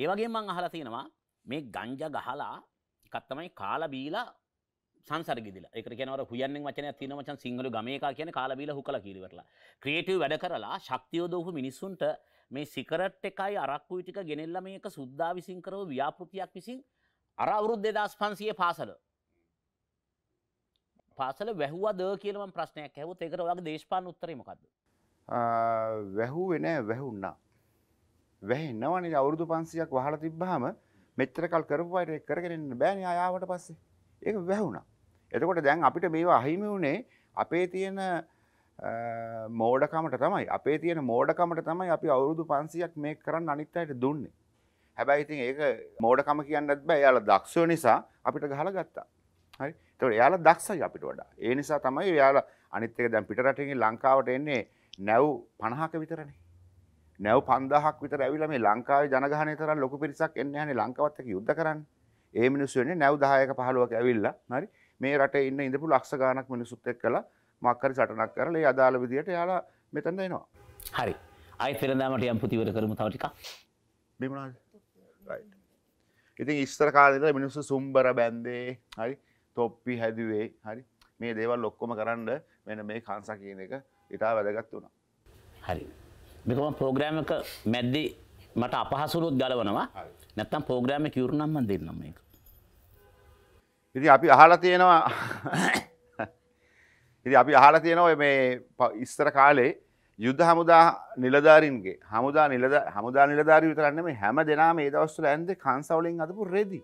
ඒ වගේම මං අහලා තියෙනවා මේ ගංජා ගහලා එකක් තමයි කාලා බීලා සංසර්ගිදිල එක කියනව හුයන්න වචන තින මචන් සිංහල ගමක කියන කාලබීල හුකල කිරවරලා ක්‍රේටව වැඩ කරලා ශක්තියෝදෝහු මිනිස්සුන්ට මේ සිකරට් එකයි අරක්කු ටික ගෙනෙල්ල මේක සුද්දා විසින් කරව ව්‍යාපෘතියක් විසින් අර අවුරුද් දෙදස් පන්සිය පාසල පාසල වැැහුවද කියලම ප්‍රශ්නයක් හැවත් එකර වගේ දේශපාන උත්තරමකක්ද වැැහුවෙන වැැහුන්නා වැහෙන්නවනි අවුරුදු පන්සියක් වහල තිබ්බාම මෙච්චරකල් කරපු අයට කරගෙනන්න බෑන අයාවට පස්සේ ඒක වැැහුණා එතකොට දැන් අපිට මේවා අහිමි වුණේ අපේ තියෙන මෝඩකමට තමයි අපේ තියෙන මෝඩකමට තමයි අපි අවුරුදු පන්සියක් මේ කරන්න අනිත් අයට දුන්නේ. හැබැයි ඉතින් ඒක මෝඩකම කියන්නත් බෑ එයාලා දක්ෂ නිසා අපිට ගහලා ගත්තා. හරි. ඒතකොට එයාලා දක්ෂයි අපිට වඩා. ඒ නිසා තමයි එයාලා අනිත් එක දැන් පිටරටින් ලංකාවට එන්නේ නැව් 50ක විතරනේ. නැව් 5000ක් විතර ඇවිල්ලා මේ ලංකාවේ ජනගහනය තරම් ලොකු පිරිසක් එන්නේ නැහැ නේ ලංකාවත් එක්ක යුද්ධ කරන්න. ඒ මිනිස්සු එන්නේ නැව් 10ක 15ක ඇවිල්ලා. හරි. මේ රට ඉන්න ඉඳපු ලක්ෂ ගානක් මිනිසුත් එක් කලා මක්කරි සටනක් කරල ඒ අදාළ විදියට යාලා මෙතැන්න එනවා. හරි අයි පෙරදාමට යම් පුතිවර කරම තවටික බිමනාද ඉතින් ඉස්තර කාලෙද මිනිස්සු සුම්බර බැන්දේ හරි තොප්පි හැදුවේ හරි මේ දේවල් ලොක්කොම කරන්න වෙන මේ කාන්සා කියන එක ඉතා වැදගත් වුණා. හරි මෙකම පෝග්‍රෑමක මැද්දි මට අපහසුරුත් ගලවනවා නැත්තම් පෝග්‍රෑම කිවරුණම්ම දෙන්නම එක ඉති අපි අහලා තියෙනවා [COUGHS] ඉති අපි අහලා තියෙනවා මේ ඉස්සර කාලේ යුද්ධ හමුදා නිලධාරින්ගේ හමුදා නිලද හමුදා නිලධාරී විතරන්න මේ හැම දෙනාම ඒ දවස්වල ඇන්ද කංසවලින් අදපු රෙදි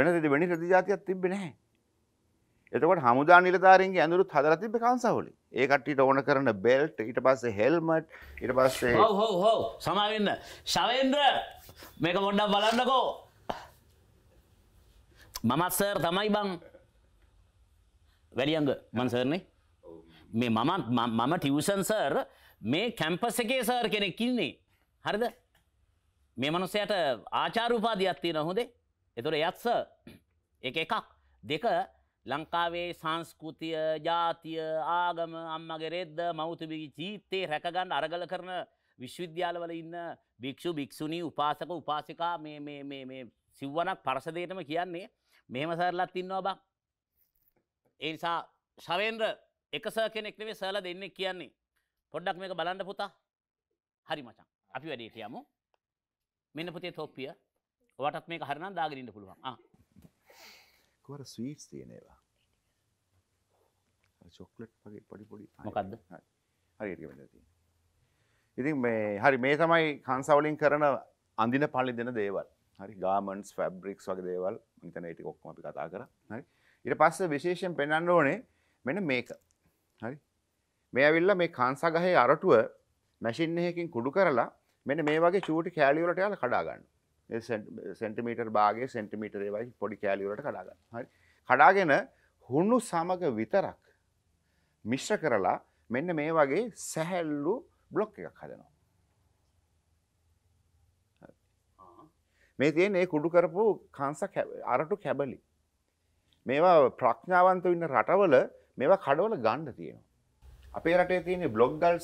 වෙන රෙදි වෙනි රෙදි જાතියක් තිබ්බේ නැහැ එතකොට හමුදා නිලධාරීන්ගේ ඇඳුරුත් හදලා තිබ්බේ කංසවලින් ඒ කට්ටියට ඕන කරන බෙල්ට් ඊට පස්සේ හෙල්මට් ඊට පස්සේ හොව් හොව් හොව් සමාවෙන්න ශවේන්ද්‍ර මේක පොඩ්ඩක් බලන්නකෝ මමත් සර් තමයි බං වැලියඟ මන්සරනේ මේ මම මම ටියවසන් සර් මේ කැම්පස් එකේ සර් කෙනෙක් කින්නේ හරිද මේ මනුස්සයට ආචාරූපාදයක් තියෙන හොඳේ එතොට යත්ස එක එකක් දෙක ලංකාවේ සංස්කෘතිය ජාතිය ආගම අම්මගේ රෙද්ද මෞතුබිගි ජීත්තේ රැකගන්න අරගල කරන විශ්වවිද්‍යාලවල ඉන්න භික්‍ෂු භික්‍ෂුණී උපාසක උපාසිකා මේ සිව්වනක් පරසදයටම කියන්නේ මෙහෙම සරලත් ඉන්නවා බං. ඒ නිසා ශවේන්ද්‍ර එක සර් කෙනෙක් නෙවෙයි සරල දෙන්නේ කියන්නේ. පොඩ්ඩක් මේක බලන්න පුතා. හරි මචං. අපි වැඩේට යමු. මෙන්න පුතේ තොප්පිය. ඔයාටත් මේක හරිනම් දාගෙන ඉන්න පුළුවන්. ආ. කොහර ස්වීට්ස් තියෙන ඒවා. චොක්ලට් වගේ පොඩි පොඩි. මොකද්ද? හරි හරියට වෙලා තියෙන. ඉතින් මේ හරි මේ තමයි කංශවලින් කරන අඳින පළි දෙන දේවල්. හරි ගාමන්ට්ස්, ෆැබ්‍රික්ස් වගේ දේවල්. මහිතන ඒටි ඔක්කොම අපි කතා කර හරි ඉට පස්ස විශේෂයෙන් පෙන්න්න ඕනේ මෙන මේක හරි මේ ඇවිල්ල මේ කාන්සාගහේ අරටුව මැසින් එහකින් කුඩු කරලා මෙන මේ වගේ චූටි කෑලිවලට යාල කඩාගන්න සෙන්ටිමීටර් බාගේ සෙන්ටිමීටරේ වයි පොඩි කෑලිවලට කඩාගන්න හරි කඩාගෙන හුණු සමග විතරක් මිශ්්‍ර කරලා මෙන්න මේ වගේ සැහැල්ලු බ්ලොක් එකක් හදනවා මේ තියෙන ඒ කුඩු කරපු කංශ අරටු කැබලි. මේවා ප්‍රඥාවන්ත ඉන්න රටවල මේවා කඩවල ගන්න තියෙනවා. අපේ රටේ තියෙන බ්ලොග් ගල්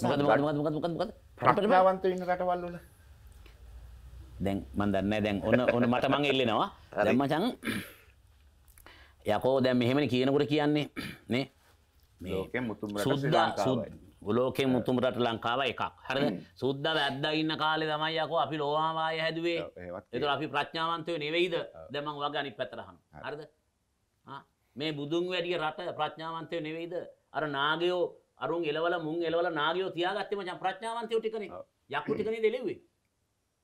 ප්‍රඥාවන්ත ඉන්න රටවල් වල දැන් මන් දන්නේ දැන් ඔන්න ඔන්න මට මං එල්ලෙනවා. දැන් මචං යකෝ දැන් මෙහෙමනේ කියනකොට කියන්නේ නේ මේ ලෝකෙ මුතුන් රට ශ්‍රී ලංකාවයි. ගොලෝකේ මුතුම රට ලංකාව එකක් හර සුද්ද වැද්ද ඉන්න කාලෙ තමයි යකෝ අපි ලෝවාවාය හැදුවේ ඒතර අපි ප්‍රඥාවන්තයෝ නෙවෙයිද දැන් මම වගේ අනිත් පැත්තට අහනවා හරිද මේ බුදුන් වැඩි රට ප්‍රඥාවන්තයෝ නෙවෙයිද අර නාගයෝ අරුන් එලවල මුන් එලවල නාගයෝ තියාගත්තේ මචං ප්‍රඥාවන්තයෝ ටිකනේ යක්කු ටිකනේ දෙලෙව්වේ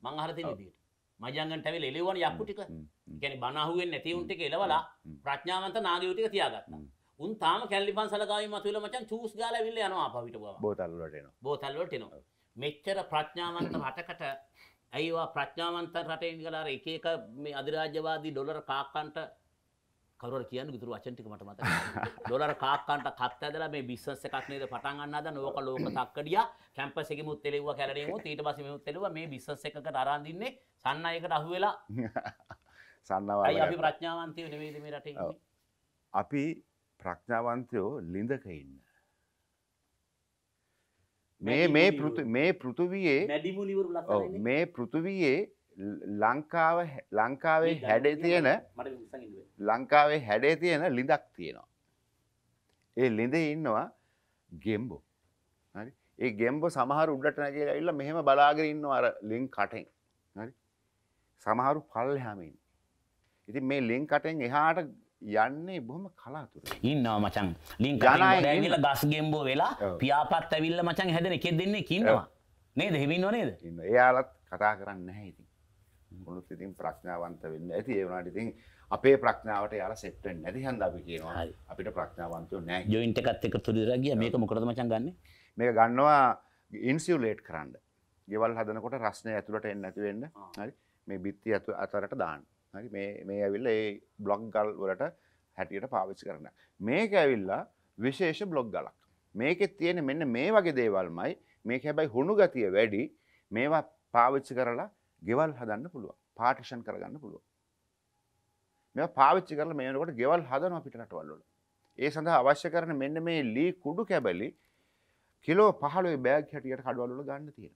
මං අහර තියෙන විදියට මජංගන්ට ඇවිල්ලා එලෙවුවනේ යක්කු ටික. ඒ කියන්නේ බණ අහුවෙන්නේ නැති උන්ට එක එලවලා ප්‍රඥාවන්ත නාගයෝ ටික තියාගත්තා. උන් තාම කැල්ලි පන්සල ගාවි මතුවෙල මචන් චූස් ගාලා ඇවිල්ලා යනවා අපවිට ගාව බෝතල් වලට එනවා බෝතල් වලට එනවා මෙච්චර ප්‍රඥාවන්ත රටකට ඇයිවා ප්‍රඥාවන්ත රටේ ඉඳලා අර එක එක මේ අධිරාජ්‍යවාදී ඩොලර් කාක්කන්ට කවර කියන්න විතුර වචන ටික මට මතක ඩොලර් කාක්කන්ට කත් ඇදලා මේ බිස්නස් එකක් නේද පටන් ගන්න හදන ඕක ලෝක තක්කඩියා කැම්පස් එකේ මුත් එලෙව්වා කැලණේ මුත් ඊට පස්සේ මෙමුත් එලෙව්වා මේ බිස්නස් එකකට අරන් දින්නේ සන්නයකට අහු වෙලා [LAUGHS] සන්නවායි අපි ප්‍රඥාවන්තයෝ නෙමෙයිද මේ රටේ අපි ප්‍රඥාවන්තයෝ ලිඳක ඉන්න. මේ මේ මේ පෘතුවයේ මේ පෘතුවයේ ලංකාව ලංකාවේ හැඩේ තියෙන ලංකාවේ හැඩේ තියෙන ලිඳක් තියෙනවා. ඒ ලිඳේ ඉන්නවා ගෙම්බෝ. හරි. ඒ ගෙම්බෝ සමහර උඩට නැගිලා ඉල්ල මෙහෙම බලාගෙන ඉන්නවා අර ලින් කටෙන්. හරි. සමහරු පල්ලෙහාම ඉන්නේ. ඉතින් මේ ලින් කටෙන් එහාට යන්නේ බොහම කලාතුර ඉන්නවා මචන් ලින් ල ගස් ගෙම්බෝ වෙලා පියාපත් ඇවිල්ල මචන් හැදන එකෙ දෙන්නේ කින්නවා නේද හෙමින් නේද එයාලත් කතා කරන්න හැති ගුණුත් ඉතින් ප්‍රශ්නාවන්ත වෙන්න ඇති ඒවනට ඉතින් අපේ ප්‍රක්ඥාවට යාල සෙට්ටෙන් නැති හන්ද අපි කියනවා අපිට ප්‍රඥාවන්තය නෑ ජොයින්ටකත් එක තුරරගිය මේක මොකද මචන් ගන්න මේක ගන්නවා ඉන්සියුලේට් කරන්න ගෙවල් හදනකොට රස්නය ඇතුළට එන්න ඇතිවෙන්න හරි මේ බිත්ති ඇතු අතරට දාන්න හරි මේ ඇවිල්ල ඒ බ්ලොග් ගල් වලට හැටියට පාවිච්චි කරන. මේක ඇවිල්ලා විශේෂ බ්ලොග් ගලක්. මේකෙ තියෙන මෙන්න මේ වගේ දේවල්මයි මේක හැබැයි හුණු ගතිය වැඩි මේවා පාවිච්චි කරලා ගෙවල් හදන්න පුළුව පාටිෂන් කරගන්න පුළුව. මෙ පාවිච්චි කරල මේකට ගෙවල් හදන පිටනටවල්ලල. ඒ සඳහා අවශ්‍ය කරන මෙන්න මේ ලී කුඩු කැබැලි කිලෝ පහළුවේ බෑග් හැටියට කඩවල්ල ගන්න තියෙන.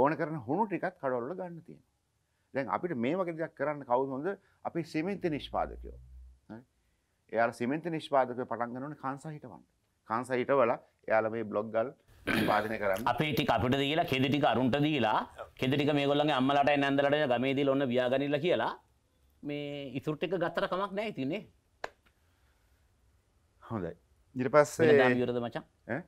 ඕන කරන හුණු ටිකත් කඩවල්ල ගන්න තියෙන. දැන් අපිට මේ වගේ දෙයක් කරන්න කවුද හොඳ අපේ සිමෙන්ති නිෂ්පාදකයෝ හරි එයාලා සිමෙන්ති නිෂ්පාදකයෝ පටන් ගන්න ඕනේ කාන්සා හිටවන්න කාන්සා හිටවලා එයාලා මේ බ්ලොග් ගල් නිෂ්පාදනය කරන්න අපේ ටික අපිට දීලා කෙඳ ටික අරුන්ට දීලා කෙඳ ටික මේගොල්ලන්ගේ අම්මලාටයි නැන්දලාටයි ගමේ දීලා ඔන්න ව්‍යාගනිලා කියලා මේ ඉතුරු ටික ගත්තට කමක් නැහැ ඉතින් නේ හොඳයි ඊට පස්සේ මෙන්න විරද මචං ඈ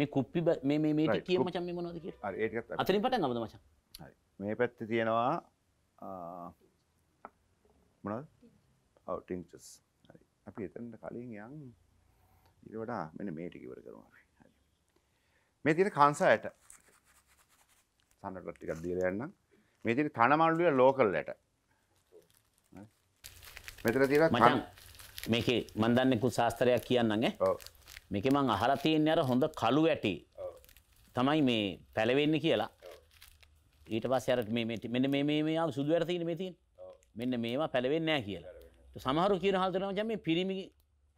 මේ කුප්පි මේ මේ මේ ටික කියමු මචං මේ මොනවද කියලා හරි ඒකත් අතනින් පටන් ගමුද මචං හරි මේ පැත්තේ තියෙනවා මොනල් අවටිංචස් හරි අපි එතනට කලින් යන් ඊට වඩා මෙන්න මේට ඉවර කරමු අපි හරි මේ තියෙන කාන්සා ඇට සන්නට ටිකක් දීලා යන්නම් මේ තියෙන තන මණ්ඩුවේ ලෝකල් ඇට හරි මෙතන තියෙන මචං මේකේ මන් දන්නේ කු ශාස්ත්‍රයක් කියන්නම් ඈ ඔව් මේකේ මං අහලා තියෙන්නේ අර හොඳ කළු ඇටි තමයි මේ පැලවෙන්නේ කියලා ඊට පස් අර මෙන්න මේ සුදු වැරතින මේ තින් මෙන්න මේවා පැලවෙන්නෑ කියලා සමහරු කියන හල්තරම ජම පිරිමි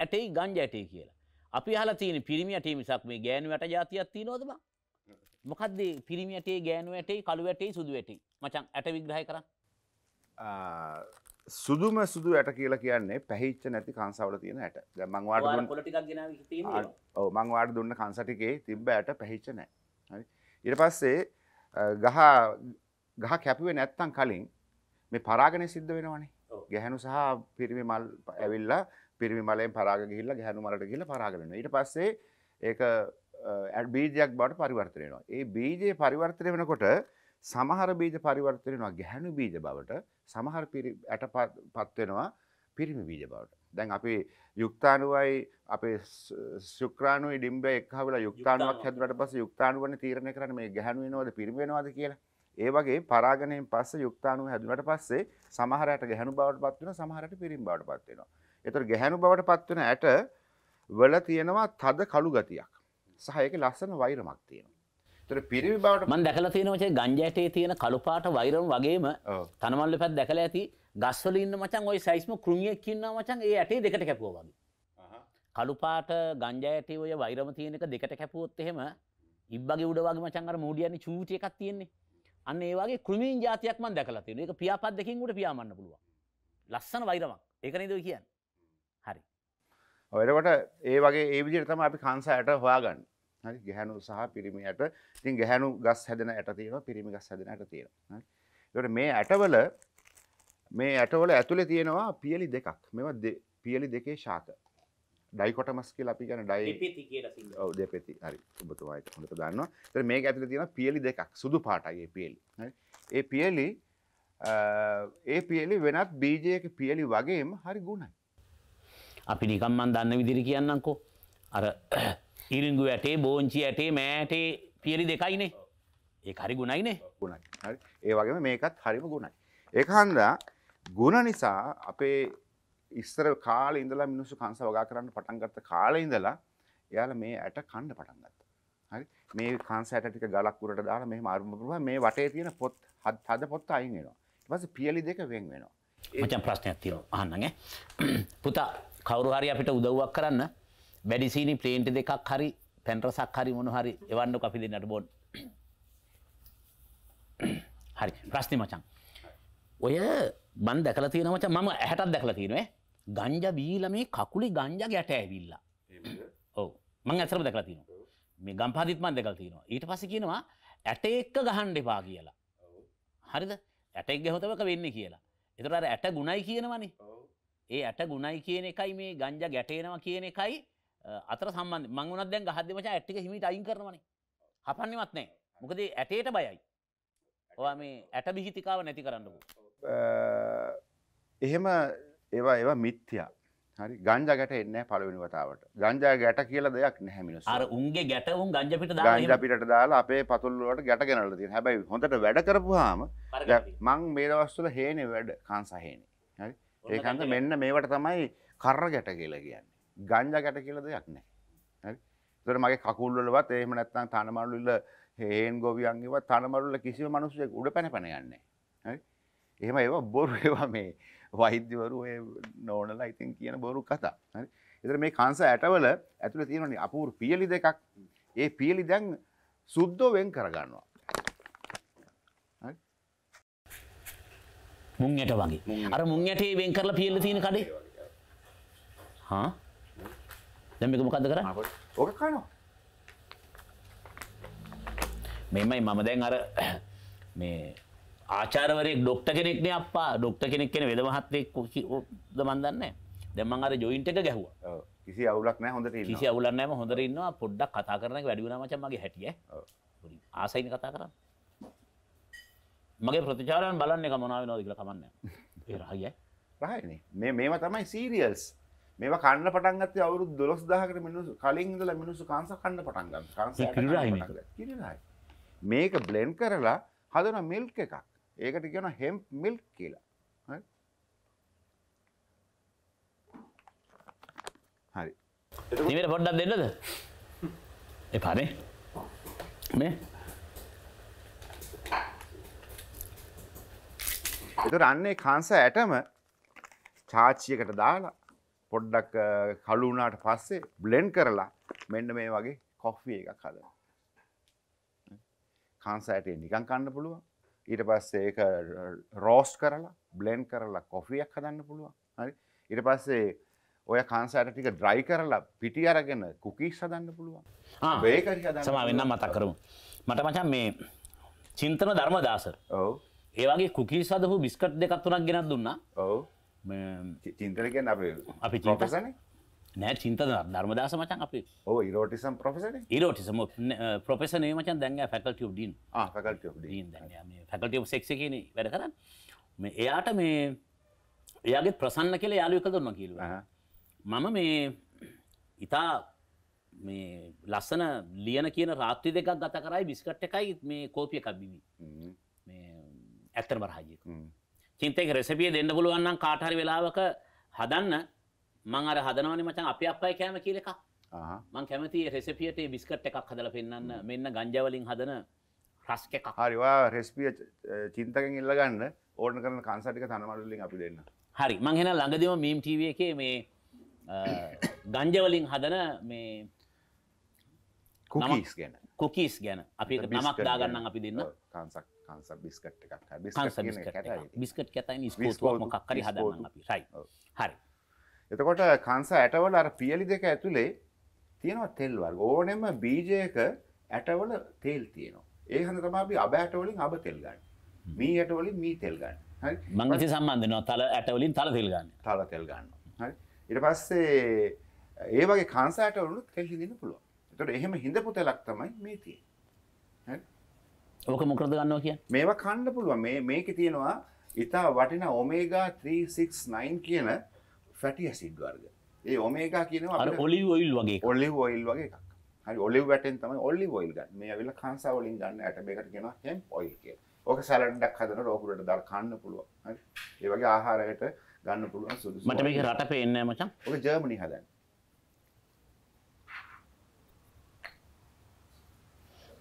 ඇටයි ගංජ ඇටේ කියලා අපි හලා තියෙන පිරිමි ඇටේ මිසක් මේ ගෑනු වැට ජාතියක් තියෙනවද බං මොකද්ද පිරිමි ඇටේ ගෑනු ඇටේ කළු ඇටේ සුදු ඇටේ මචං ඇට විග්‍රහය කරන්න සුදුම සුදු ඇට කියලා කියන්නේ පැහිච්ච නැති කංසවල තියෙන ඇට මංවාට ඔව මංවාට දුන්න කංසටිකේ තිබ්බ ඇට පැහිච්ච නෑ ඉට පස්සේ ගහ ගහ කැපුවේ නැත්තම් කලින් මේ පරාගණය සිද්ධ වෙනවනේ. ගැහැණු සහ පිරිමි මල් ඇවිල්ලා පිරිමි මලයෙන් පරාග ගිහිල්ලා ගැහැණු මලට ගිහිල්ලා පරාග වෙනවා. ඊට පස්සේ ඒක බීජයක් බවට පරිවර්තනය වෙනවා. ඒ බීජය පරිවර්තනය වෙනකොට සමහර බීජ පරිවර්තනය වෙනවා ගැහැණු බීජ බවට සමහර ඇටපත් වෙනවා පිරිමි බීජ බවට. දැන් අපි යුක්තානුවයි අපේ සුක්‍රාණුව ඩිම්බ එක් වෙලා යුක්තානුවක් හැදුවට පස්ස යුක්තානුවන තීරණය කරන මේ ගැහැනුවෙනවද පිරිමෙනවාද කියලා. ඒ වගේ පරාගණයෙන් පස්ස යුක්තානුව හැදුනට පස්සේ සමහරයට ගැහැණු බවට පත් වෙනවා සමහරට පිරිමි බවට පත් වෙනවා. ඒතර ගැහැණු බවට පත් වෙන ඇට වල තියෙනවා තද කළු ගතියක්. සහ ඒකේ ලස්සන වෛරමක් තියෙනවා. තොර පිරිමි බවට මම දැකලා තියෙනවා මේ ගංජැටේ තියෙන කළු පාට වෛරම වගේම තනමල්ලු පැත් දැකලා ඇති ගස්වල ඉන්න මචන් ඔය සයිස්ම කෘමියක් කියන්නා මචන් ඒ ඇටේ දෙකට කැපුව වගේ කළුපාට ගංජයට ඔය වෛරම තියෙනක දෙකට කැපුවොත් එහෙම ඉබ්බගේ උඩවාගේ මචන්ර මූඩියන්නේ චූටි එකක් තියෙන්නේ අන්න ඒවාගේ කෘමීන් ජාතියක් මන් දැකලා තියෙන එක පියාපත් දෙකින් උට පියාමන්න පුළුවන් ලස්සන වෛරමක් ඒක නේද කියන්න හරි ඔයරකොට ඒ වගේ ඒ විදිහට තමයි අපි කංශ ඇට හොයාගන්න හරි ගැහැණු සහ පිරිමි ඇට ඉතින් ගැහැණු ගස් හැදෙන ඇට තියෙනවා පිරිමි ගස් හැදෙන ඇට තියෙනවා හරි ඒකට මේ ඇටවල මේ ඇටවල ඇතුළේ තියෙනවා පියලි දෙකක් මෙව පියලි දෙකේ ශාක ඩයිකොටමස් කියලා අපි කියන ඩයි ඔව් දෙපෙති හරි ඔබතුමා ඒක හොඳට දන්නවා. ඒතර මේක ඇතුලේ තියෙන පියලි දෙකක් සුදු පාටයි මේ පියලි. හරි. ඒ පියලි ඒ පියලි වෙනත් බීජයක පියලි වගේම හරි ගුණයි. අපි නිකම් මන් දන්න විදිහට කියන්නම්කෝ. අර [CLEARS THROAT] ඉරිඟු ඇටේ, බෝංචි ඇටේ, මෑටේ පියලි දෙකයිනේ. ඒක හරි ගුණයිනේ. ගුණයි. හරි. ඒ වගේම මේකත් හරිම ගුණයි. ඒක හන්දා ගුණ නිසා අපේ ඉස්සර කාල ඉඳලා මිනිස්සු කංස වගා කරන්න පටන්ගත්ත කාල ඉඳලා එයාල මේ ඇට කණ්ඩ පටන්ගත්ත හරි මේ කන්සට ටික ගලක් උරට දාලා මේ මාර්මපුරුව මේ වටේ තියෙන පොත් හත් හද පොත් අයින් වෙනවා පස පියලි දෙක වෙන් වෙනවා මචන් ප්‍රශ්නයක් තියෙනවා අහන්නගේ පුතා කවුරු හරි අපිට උදව්වක් කරන්න බැඩිසීනි ප්ලේන්ට් දෙකක් හරි පැන්රසක් හරි මොන හරි එවන්නු අපි දෙන්නට බොන් හරි ප්‍රශ්නේ මචං ඔය බන් දැකල තියෙන මච මම හැටත් දැකල තියෙනව ගංජ බීල මේ කකුලි ගංජ ගැට ඇවිල්ලා ඔව මං ඇසරම දැකල තියෙනවා මේ ගම්පාදිත්මන් දෙකල් තියෙනවා ඊට පස කියනවා ඇට එක්ක ගහන් එපා කියලා හරිද ඇටෙක් ගැහොතවක වෙන්න කියලා එතුර ඇට ගුණයි කියනවනේ ඒ ඇට ගුණයි කියන එකයි මේ ගංජ ගැටේනවා කියන එකයි අතර සම්බන්ධ මං වුණත් දැන් ගහද්දි මචං ඇට් එක හිමීට අයින් කරනවනේ හපන්නේවත් නැහැ මොකද ඇටේට බයයි ඔයා මේ ඇට බිහිතිකාව නැති කරන්නකෝ එහෙම ඒවා ඒවා මිත්‍යයා හරි ගංජ ගැට එන්න පලවෙනි වතාවට ගංජා ගැට කියල දෙයක් නැහැමිල අර උන්ගේ ගැටවුන් ගංජපිට ගංජපිට දාලා අපේ පතුල්ලුවට ගැට ගැනල ති හැබයි හොඳට වැඩ කරපුහාම මං මේදවස්තුල හේනෙ වැඩ කාන්සහේනේ හරි ඒකන්ද මෙන්න මේවට තමයි කර ගැට කියලා කියන්නේ ගංජා ගැට කියල දෙයක් නෑ තර මගේ කකුල්ලවත් එහෙම නැත්තන් තනමරුල්ල හේන් ගොවියන්ගේවත් තනමරුල්ල කිසිව මනුසෙක් උඩ පැන පැනයන්නේ එහෙම ඒවා බොරු [LAUGHS] ඒවා මේ වෛද්‍යවරු නෝනල ඉතින් කියන බොරු කතා හරි එතර මේ කාන්ස ඇටවල ඇතුළ තියෙනනි අපූර් පියලි දෙකක් ඒ පියලි දැන් සුද්දෝවෙන් කරගන්නවා මුං ඇට වගේ අර මුං ඇටේ වෙන් කරලා පියල්ල තියෙන කඩේ හා දැන් මේක මොකද්ද කරන්නේ ඕක කනවා මෙමයි මම දැන් අර මේ ආචාරවරයෙක් ඩොක්ට කෙනෙක්නේ අප්පා ඩොක්ට කෙනෙක් කෙන වෙද මහත්තයෙක් ද මන්දන්නේ දෙමන් අර ජොයින්ට එක ගැහුවා කිසි අවුලක් නෑ හොඳට කිසි අවුලක් නෑම හොඳට ඉන්නවා පොඩ්ඩක් කතා කරන එක වැඩි වුණා මචං මගේ හැටිය ආසයිනේ කතා කරන්න මගේ ප්‍රතිචාරයන් බලන්න එක මොනවා වෙනවද කියලා කමන්නේ [LAUGHS] ඒ රහයයි රහයනේ මේ මේවා තමයි සීරියල්ස් මේවා කන්න පටන් ගත්තේ අවුරුදු 12000කට මිනිස්සු කලින් ඉඳලා මිනිස්සු කාන්ස කන්න පටන් ගන්න කාන්ස කිරිරයි මේක බ්ලෙන්ඩ් කරලා හදන මිල්ක් එකක් ඒකට කියන හෙම්ප් මිල්ක් කියලා හරි නිමට පොඩ්ඩක් දෙන්නද එපානේ මේ එතු රන්නේ කාන්ස ඇටම චාච්චියකට දාලා පොඩ්ඩක් කලුනාට පස්සේ බ්ලෙන්් කරලා මෙන්න මේ වගේ කොෆ්ිය එකක් හද කාන්ස ඇටේ නිකන් කන්න පුළුවන් ඊට පස්සේ ඒක රෝස්් කරලා බ්ලෙන්් කරලා කොෆියක් හදන්න පුළුවන් හරි ඉට පස්සේ ඔය කාන්සාට ටික ඩ්‍රයි කරලා පිටි අරගෙන කුකී සදන්න පුළුවන් ඒක සම වෙන්න මතකරු මට මචන් මේ චින්තන ධර්ම දාසර ඔව ඒවගේ කුකී සදහු බිස්කට් දෙකක් තුනක් ගෙනත් දුන්න ඔව චින්තනකෙන් අප අපි චින්තසනේ නෑ චින්ත ධර්මදාස මචන් අපි ඕ ඉරෝටිසම් පොෆෙසන ඉරෝටිසම පොෆෙසනේ මචන් දැන් ෆැකල්ටිය ඩීන් ෆැකල්ටිය ඩීන් ෆැකල්ටිය සෙක් කියන වැඩ කරන්න මේ එයාට මේ එයාගේ ප්‍රසන්න කියලා යාලු එක දුන්න කිලුව මම මේ ඉතා මේ ලස්සන ලියන කියන රාත්‍රි දෙකක් ගත කරයි බිස්කට් එකයි මේ කෝපිය එකක් බිවි මේ ඇත්තර බරහාජයක චින්තක රෙසපිය දෙන්න පුළුවන් නම් කාටහරි වෙලාවක හදන්න මං අර හදනවනේ මචං අපේ අප්පයි කෑම කියලා එකක්. මං කැමති රෙසිපියට බිස්කට් එකක් හදලා පෙන්වන්න මෙන්න ගංජා වලින් හදන රස් එකක්. හරි ඔයා රෙසිපිය චින්තකෙන් ඉල්ල ගන්න ඕඩර් කරන කන්සර්ට් එක තනමඩු වලින් අපි දෙන්න. හරි මං එහෙනම් ළඟදිම මීම් ටීවී එකේ මේ ගංජා වලින් හදන මේ කුකීස් ගැන කුකීස් ගැන අපි නමක් දාගන්න අපි දෙන්න කන්සක් කන්ස බිස්කට් එකක් බිස්කට් කැතයි බිස්කට් කැතයි ස්කෝතුවක් මොකක් හරි හදන්න අපි රයි හරි එතකොට කංස ඇටවල අර පියලි දෙක ඇතුලේ තියෙනවා තෙල් වර්ග ඕනෙම බීජයක ඇටවල තෙල් තියෙනවා ඒ හින්දා තමයි අපි අබ ඇටවලින් අබ තෙල් ගන්න මී ඇටවලින් මී තෙල් ගන්න හරි මං ඉතින් සම්බන්ධ වෙනවා තල ඇටවලින් තල තෙල් ගන්න තල තෙල් ගන්නවා හරි ඊට පස්සේ ඒ වගේ කංස ඇටවලුත් තෙල් හිඳින්න පුළුවන් එතකොට එහෙම හිඳපු තෙලක් තමයි මේ තියෙන්නේ හරි ඕක මොකද ගන්නවා කිය මේවා කණ්ඩ පුළුව මේ මේක තියෙනවා ඉතා වටින ඔමේගා 369 කියන ෆැටිය සිඩ් වර්ග ඒ ඔමේකා කියනවා ඔලි ඔයිල් වගේ ඔල්ලි ඔයිල් වගේ හරි ඔලි වැටෙන් තම ඔල්ලි ඔයිල් ගන්න මේ වෙල කාන්සා ඔලින් ගන්න ඇටබේකට ගෙන හෙම් ඔයිල් කිය ඕක සැලඩක් හදන රෝකුරට දර කන්න පුළුව ඒ වගේ ආහාරයට ගන්න පුළුවන් සුදු මට මේක රට පේන්න මචන් ඔක ජර්මනි හදන්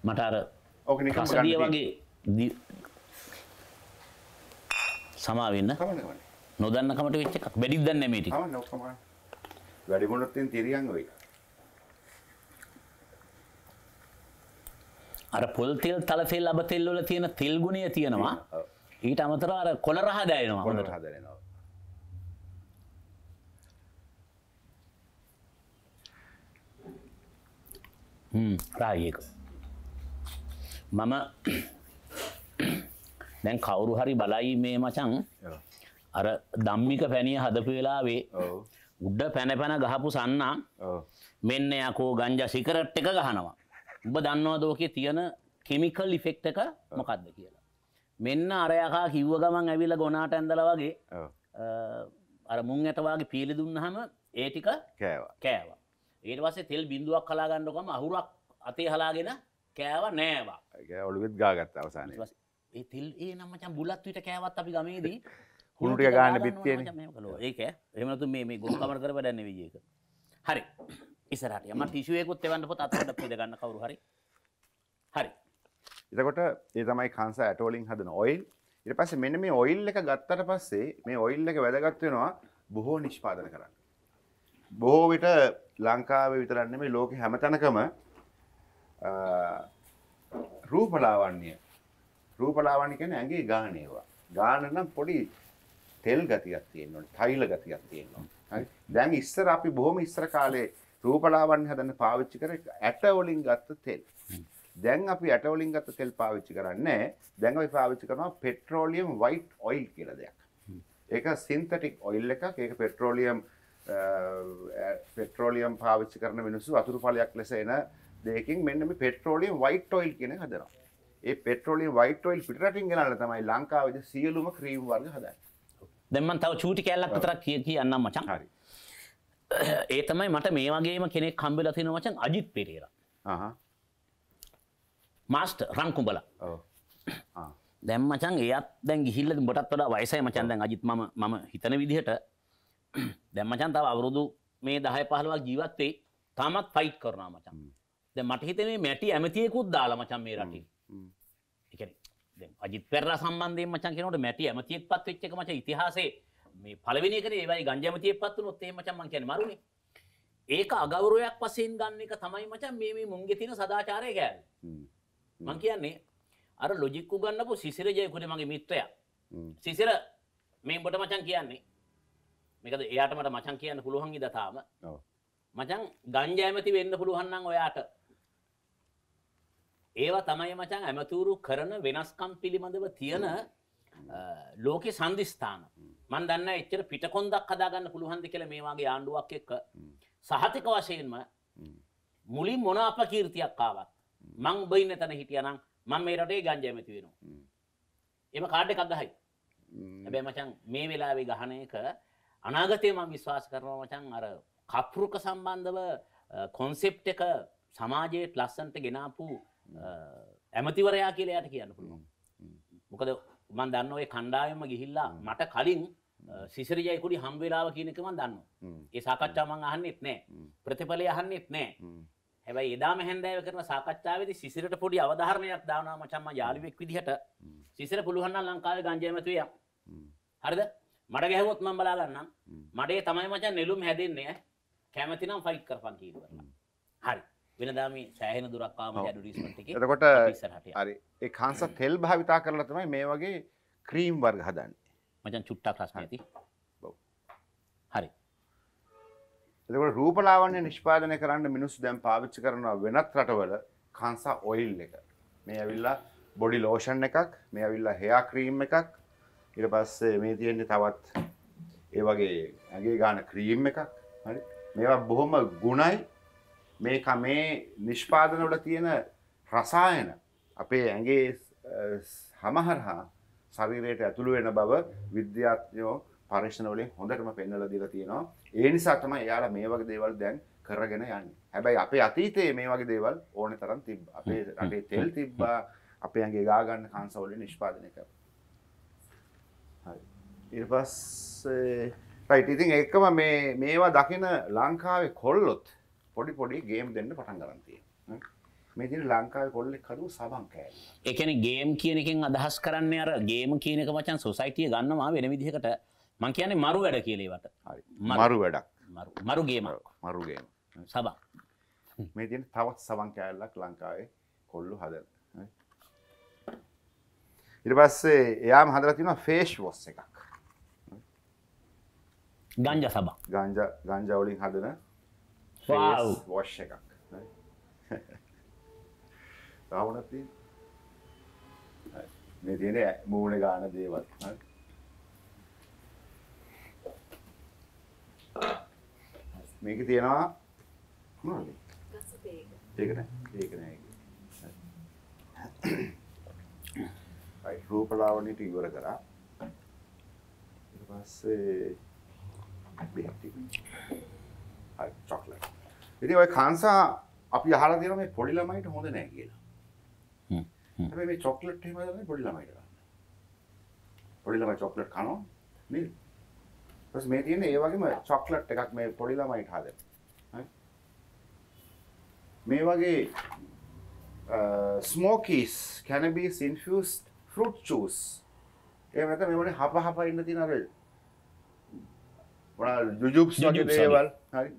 මට අර ඕක නිකම් වගේ සමාවෙන්න කමන වන නොදන්න කමට වෙච්ච එකක්. වැඩිද දන්නේ මේ ටික. ආ ඔක්කොම. වැඩි මොනොත් තියෙන තිරියන් ඔය. අර පොල් තෙල් තල තෙල් අබ තෙල් වල තියෙන තෙල් ගුණය තියෙනවා. ඊට අමතරව අර කොළ රහ දැනෙනවා. කොළ රහ දැනෙනවා. හ්ම් රායේක. මම දැන් කවුරු හරි බලයි මේ මචං. ඔව්. අර දම්මික පැණිය හදපු වෙලාවේ උඩ්ඩ පැනපැන ගහපු සන්නා මෙන්න යකෝ ගංජ සිකරට් එක ගහනවා. උඹ දන්නවා දෝකේ තියෙන කෙමිකල් ඉෆෙක්් එක මොකක්ද කියලා. මෙන්න අරයකා කිව්ව ගමන් ඇවිල ගොනාට ඇඳල වගේ අර මුං ඇතවාගේ පීලි දුන්නහම ඒටික කෑවා. ඒට වසේ තෙල් බිඳුවක් කලාගන්නකම අහුරක් අතේ හලාගෙන කෑව නෑවා ඔලුවෙත් ගාගත්ත අවසාන ඒ තෙල් ඒ නම්මචන් බුලත්විට කෑවත් අපි ගමේදී හුළුටික ගාන්න බිත්තියන ඒක එමතු මේ ගොකමර කර වැඩන්න විජයක හරි ඉසරට යම ටිශුවයකුත් එවන්න පොත් අතට පිදගන්න කවරු හරි හරි එතකොට ඒ තමයි කංස ඇටෝලින් හදන ඔයිල් ඉට පස්සේ මෙන්න මේ ඔයිල් එක ගත්තට පස්සේ මේ ඔයිල් එක වැදගත්වෙනවා බොහෝ නිෂ්පාදන කරන්න බොහෝ විට ලංකාවේ විතරන්න මේ ලෝක හැමතැනකම රූපලාවන්්‍ය රූපලාවනි කෙන ඇගේ ගානයවා ගානනම් පොඩි තෙල් ගතියක් තියෙනවා තෛල ගතියක් තියෙනවා හරි දැන් ඉස්සර අපි බොහොම ඉස්සර කාලේ රූපලාවන්‍ය හදන්න පාවිච්චි කරේ ඇට වලින් ගත්ත තෙල් දැන් අපි ඇට වලින් ගත්ත තෙල් පාවිච්චි කරන්නේ දැන් අපි පාවිච්චි කරනවා පෙට්‍රෝලියම් වයිට් ඔයිල් කියලා දෙයක් ඒක සින්තටික් ඔයිල් එකක් ඒක පෙට්‍රෝලියම් පෙට්‍රෝලියම් පාවිච්චි කරන මිනිස්සු අතුරු ඵලයක් ලෙස එන දෙයකින් මෙන්න මේ පෙට්‍රෝලියම් වයිට් ඔයිල් කියන එක හදනවා. ඒ පෙට්‍රෝලියම් වයිට් ඔයිල් පිටරටින් ගෙනාලා තමයි ලංකාවේ සියලුම ක්‍රීම් වර්ග හදන්නේ. දෙමන් තව චූටි කැල්ලක් විතරක් කිය කියන්න මචන් හරි [CLEARS THROAT] ඒ තමයි මට මේ වගේම කෙනෙක් කම්බෙල තින මචන් අජිත් පෙරේර මාස්ට රංකුඹල දැම් මචන් ඒත් දැන් ගිහිල්ල බොටත් වඩ වයසයි මචන් දැන් අජිත් ම ම හිතන විදිහට දැම් මචන් තාව අවුරුදු මේ දහය පහලවක් ජීවත්වේ තාමත් ෆයිට් කරනා මචන් ද මට හිතනේ මැටි ඇමතියකුත් දාලා මචන් මේ රටින් එකන අජිත් පෙරලා සම්බන්ධයෙන් මචන් කෙනට මැටි ඇමතියෙක් පත් වෙච්ච එක මච ඉතිහාසේ මේ පළවෙනි එකනේ ඒ වගේ ගංජා ඇමතියෙක් පත් වුණොත් එහෙම මචන් මං කියන්නේ මරුනේ ඒක අගෞරවයක් වශයෙන් ගන්න එක තමයි මචන් මේ මේ මුන්ගේ තියෙන සදාචාරය ගැල් මං කියන්නේ අර ලොජික් උගන්නපු සිසිර ජයකුනේ මගේ මිත්‍රයා සිසිර මේ උඹට මචන් කියන්නේ මේකද එයාට මට මචන් කියන්න පුළුවන් ඉඳ තාම මචන් ගංජා ඇමති වෙන්න පුළුවන් නම් ඔයාට ඒවා තමයි මචන් ඇමතුරු කරන වෙනස්කම් පිළිබඳව තියෙන ලෝකෙ සන්ධස්ථාන මන් දන්න එච්චර පිටකොන්දක් හදාගන්න පුළුහන්ද කියල මේවාගේ ආණ්ඩුවක් එක්ක සහතික වශයෙන්ම මුලින් මොන අප කීර්තියක් කාවත් මං බයින්න තැන හිටියනම් මං මේ රටේ ගංජ ඇමති වෙනවා එම කාඩ් එකක් ගහයි හැබැ මචන් මේ වෙලාවේ ගහන එක අනාගතය මං විශ්වාස කරනවා මචන් අර කප්රුක සම්බන්ධව කොන්සෙප් එක සමාජයට ලස්සන්ට ගෙනාපු ඇමතිවරයා කියලා යට කියන්න පුළුවන්. මොකද මන් දන්න ඔය කණ්ඩායම ගිහිල්ලා මට කලින් සිසරජයකුඩි හම්වෙලාව කියනකම දන්න. ඒ සාකච්ඡාමං අහන්නෙත් නෑ ප්‍රතිඵලය අහන්නෙත් නෑ. හැබයි එදා හැන්දෑව කරන සාකච්ඡාවද සිසිරට පොඩි අවධාරණයක් දානා මචම්ම යාලිවෙක් විදිහට සිසර පුළුවන්න ලංකාව ගංජයමතුවය. හරිද මට ගැහවොත් මම් බලාගන්නම් මඩේ තමයි මචන් නෙලුම් හැදෙන්නේ කැමතිනම් ෆයිට් කරපන් කීවරන්න. හරි වෙනදා මේ සෑහෙන දුරක් ආමට ඇඩ්වර්ටයිස්මන්ට් එකේ එතකොට හරි ඒ කාන්සර් තෙල් භාවිතා කරලා තමයි මේ වගේ ක්‍රීම් වර්ග හදන්නේ මචං චුට්ටක් ප්‍රශ්න ඇති ඔව් හරි එතකොට රූපලාවන්‍ය නිෂ්පාදනය කරන්න මිනිස්සු දැන් පාවිච්චි කරනවා වෙනත් රටවල කාන්සා ඔයිල් එක මේ ඇවිල්ලා බොඩි ලෝෂන් එකක් මේ ඇවිල්ලා හෙයා ක්‍රීම් එකක් ඊට පස්සේ මේ තියෙන්නේ තවත් ඒ වගේ ඇගේ ගාන ක්‍රීම් එකක් හරි මේවා බොහොම ගුණයි මේ කමේ නිෂ්පාදන වල තියෙන රසායන අපේ ඇගේ හමහරහා ශරීරයට ඇතුළු වෙන බව විද්‍යාඥයෝ පර්ේෂණවලින් හොඳටම පෙන්නල දිලා තියෙනවා ඒ නිසා තමයි එයාලා මේ වගේ දේවල් දැන් කරගෙන යන්නේ හැබැයි අපේ අතීතයේ මේ වගේ දේවල් ඕනේ තරම් තිබ්බා අපේ රටේ තෙල් තිබ්බා අපේ ඇඟේ ගා ගන්න කාංශවලින් නිෂ්පාදනය කරා හරි ඊට පස්සේ රයිට් ඉතින් එකම මේ මේවා දකින ලංකාවේ කොල්ලොත් පොඩි පොඩි ගේම් දෙන්න පටන් ගරන්තිය මෙදින ලංකාව කොල්ලෙක් කරු සබංකෑ එකන ගේම් කියනකින් අදහස් කරන්න අර ගේම කියනක මචන් සොසයිතිය ගන්නවා වෙන විදිහකට මං කියන්නේ මරු වැඩ කියලේවට මරු වැඩක් මරුගේම මරුගේ සබා මෙතින් තවත් සබංකෑල්ලක් ලංකාවේ කොල්ලු හද ඉරිපස්සේ එයාම හදරතින ෆේෂ් වොස් එකක් ගංජ සබා ගංජ ගංජවලින් හදන ෆේස් වොෂ් එකක් තාවනත් මේ තියෙන මූුණ ගාන දේවල් මේක තියෙනවා ඒකන ඒකන රූපලාවනට ඉවර කරා පස්සේ බ චොක්ලට ඉතින් ඔය කාන්සා අපි අහලා තියෙනවා මේ පොඩි ළමයිට හොඳ නෑ කියලා. හ්ම්. හැබැයි මේ චොක්ලට් එහෙම දාන්නේ පොඩි ළමයිට ගන්න. පොඩි ළමයි චොක්ලට් කනවා නේද? ඊපස් මේ තියෙන්නේ ඒ වගේම චොක්ලට් එකක් මේ පොඩි ළමයිට හදන. හරි. මේ වගේ ස්මෝකීස් කැනබිස් ඉන්ෆියුස්ඩ් ෆෘට් ජූස් එහෙම නැත්නම් මේ වගේ හප හප ඉන්න තියෙන අර මොනවා ජුජුබ්ස් වගේ දේවල් හරි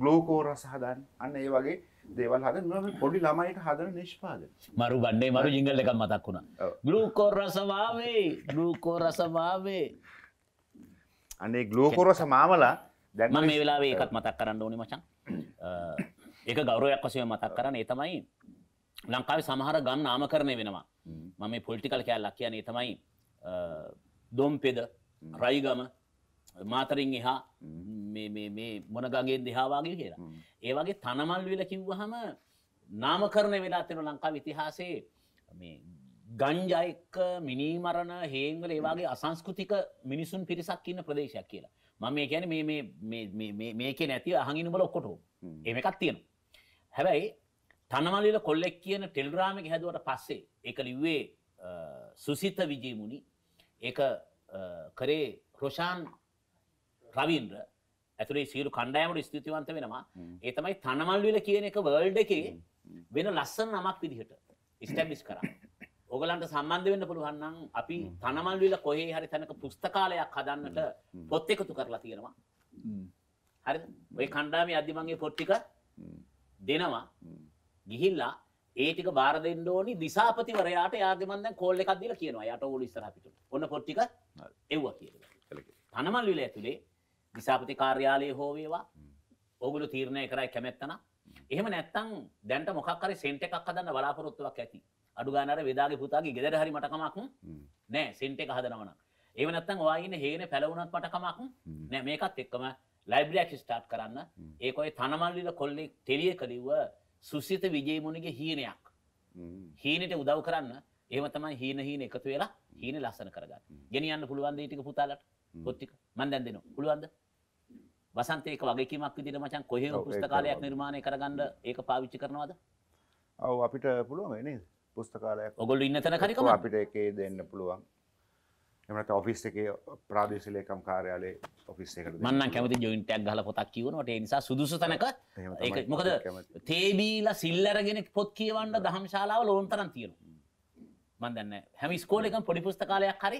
ගලෝකෝ රස හදන් අන්න ඒ වගේ දේවල් හද මෙම පොඩි ළමයිට හදන නිෂ්පාද මරු බණ්ඩේ මරු ජිංගල් එකක් මතක් වුණා ගලූකෝ රසවාවේ ගලූකෝ රසවාවේ අනේ ගලෝකෝ රස මාමලා දැන් මම මේ වෙලාවේ එකක් මතක් කරන්න ඕනේ මචං ඒක ගෞරවයක් වශයෙන් මතක් කරන්න ඒ තමයි ලංකාවේ සමහර ගම් නාමකරණය වෙනවා මම මේ පොලිටිකල් කැලක් කියන්නේ තමයි දොම්පෙද රයිගම මාතරින් එහා මේ මොනගගේ දෙහාවාගේ කියලා. ඒවගේ තනමල් වෙල කිව්වහම නාමකරණ වෙලා තෙන ලංකා විතිහාසේ ගංජයික්ක මිනීමරණ හේංවල ඒවාගේ අසංස්කෘතික මිනිසුන් පිරිසක් ඉන්න ප්‍රදේශයක් කියලා. මම මේ කියැන මේක නැති අහඟිනුබල ඔක්කොට ඒමකත් තියෙන. හැබැයි තනමලල කොල්ලෙක් කියන ටෙල්රාමික හැදුවට පස්සේ එක ලිව්වේ සුසිත විජයමුණි ඒ කරේ රොෂාන් රවින්ද්‍ර ඇතුළේ සීරු කණ්ඩායමට ස්තුතිවන්ත වෙනවා ඒ තමයි තනමල්විල කියන එක වර්ල්ඩ් එකේ වෙන ලස්සන නමක් විදිහට ස්ටැබ්ලිෂ් කරා ඔගලන්ට සම්බන්ධ වෙන්න පුළුවන් නම් අපි තනමල්විල කොහේ හරි තැනක පුස්තකාලයක් හදන්නට පොත් එකතු කරලා තියෙනවා හරි ඔය කණ්ඩායමේ අධිමංගේ පොත් ටික දෙනවා ගිහිල්ලා ඒ ටික බාර දෙන්න ඕනි දිසාපතිවරයාට යාගේ මම දැන් කෝල් එකක් දීලා කියනවා යාට ඕලු ඉස්සරහ පිටුට ඔන්න පොත් ටික එව්වා කියලා තනමල්විල ඇතුලේ දිසාපති කාර්යාලය හෝවේවා ඔගුලු තීරණය කරයි කැමැත්තන එහම නැත්තං දැන්ට මොක්කර සෙන්ට එකක් හදන්න බලාපොරොත්තුවක් ඇති අඩුගානර වෙදාගේ පුතාගේ ගෙදර හරි මටකමක් නෑ සෙන්ට එක හදනවන ඒව නැත්තං වායින හේන පැලවුණත් මටකමක් නෑ මේකත් එක්කම ලයිබ්‍රයක් ස්ටාට් කරන්න ඒකොයි තනමල්ලිල කොල්ලෙක් තෙලිය කලිව සුසිත විජයමුණගේ හීනයක් හීනට උදව් කරන්න ඒම තමයි හීන හීන එකතු වෙලා හීන ලස්සන කරගන්න ගෙනියන්න පුළුවන්ද ටික පුතාලට පොත්තික මන්දැන්දෙන පුළුවන්ද වසන්තේක වගේකීමක් විදිහට මචං කොහේම පුස්තකාලයක් නිර්මාණය කරගන්න ඒක පාවිච්චි කරනවද? ඔව් අපිට පුළුවන් නේද? පුස්තකාලයක්. ඔයගොල්ලෝ ඉන්න තැන කරිකම අපිට ඒකේ දෙන්න පුළුවන්. එහෙම නැත්නම් ඔෆිස් එකේ ප්‍රාදේශීය ලේකම් කාර්යාලයේ ඔෆිස් එකට දෙන්න. මම නම් කැමති ජොයින්ට් එකක් ගහලා පොතක් කියවනකොට ඒ නිසා සුදුසු තැනක ඒක මොකද තේ බීලා සිල් අරගෙන පොත් කියවන්න දහම්ශාලාව ලෝන් තරම් තියෙනවා. මන්දන්න හැම ස්කෝලකම් පොඩි පුස්තකාලයක් හරි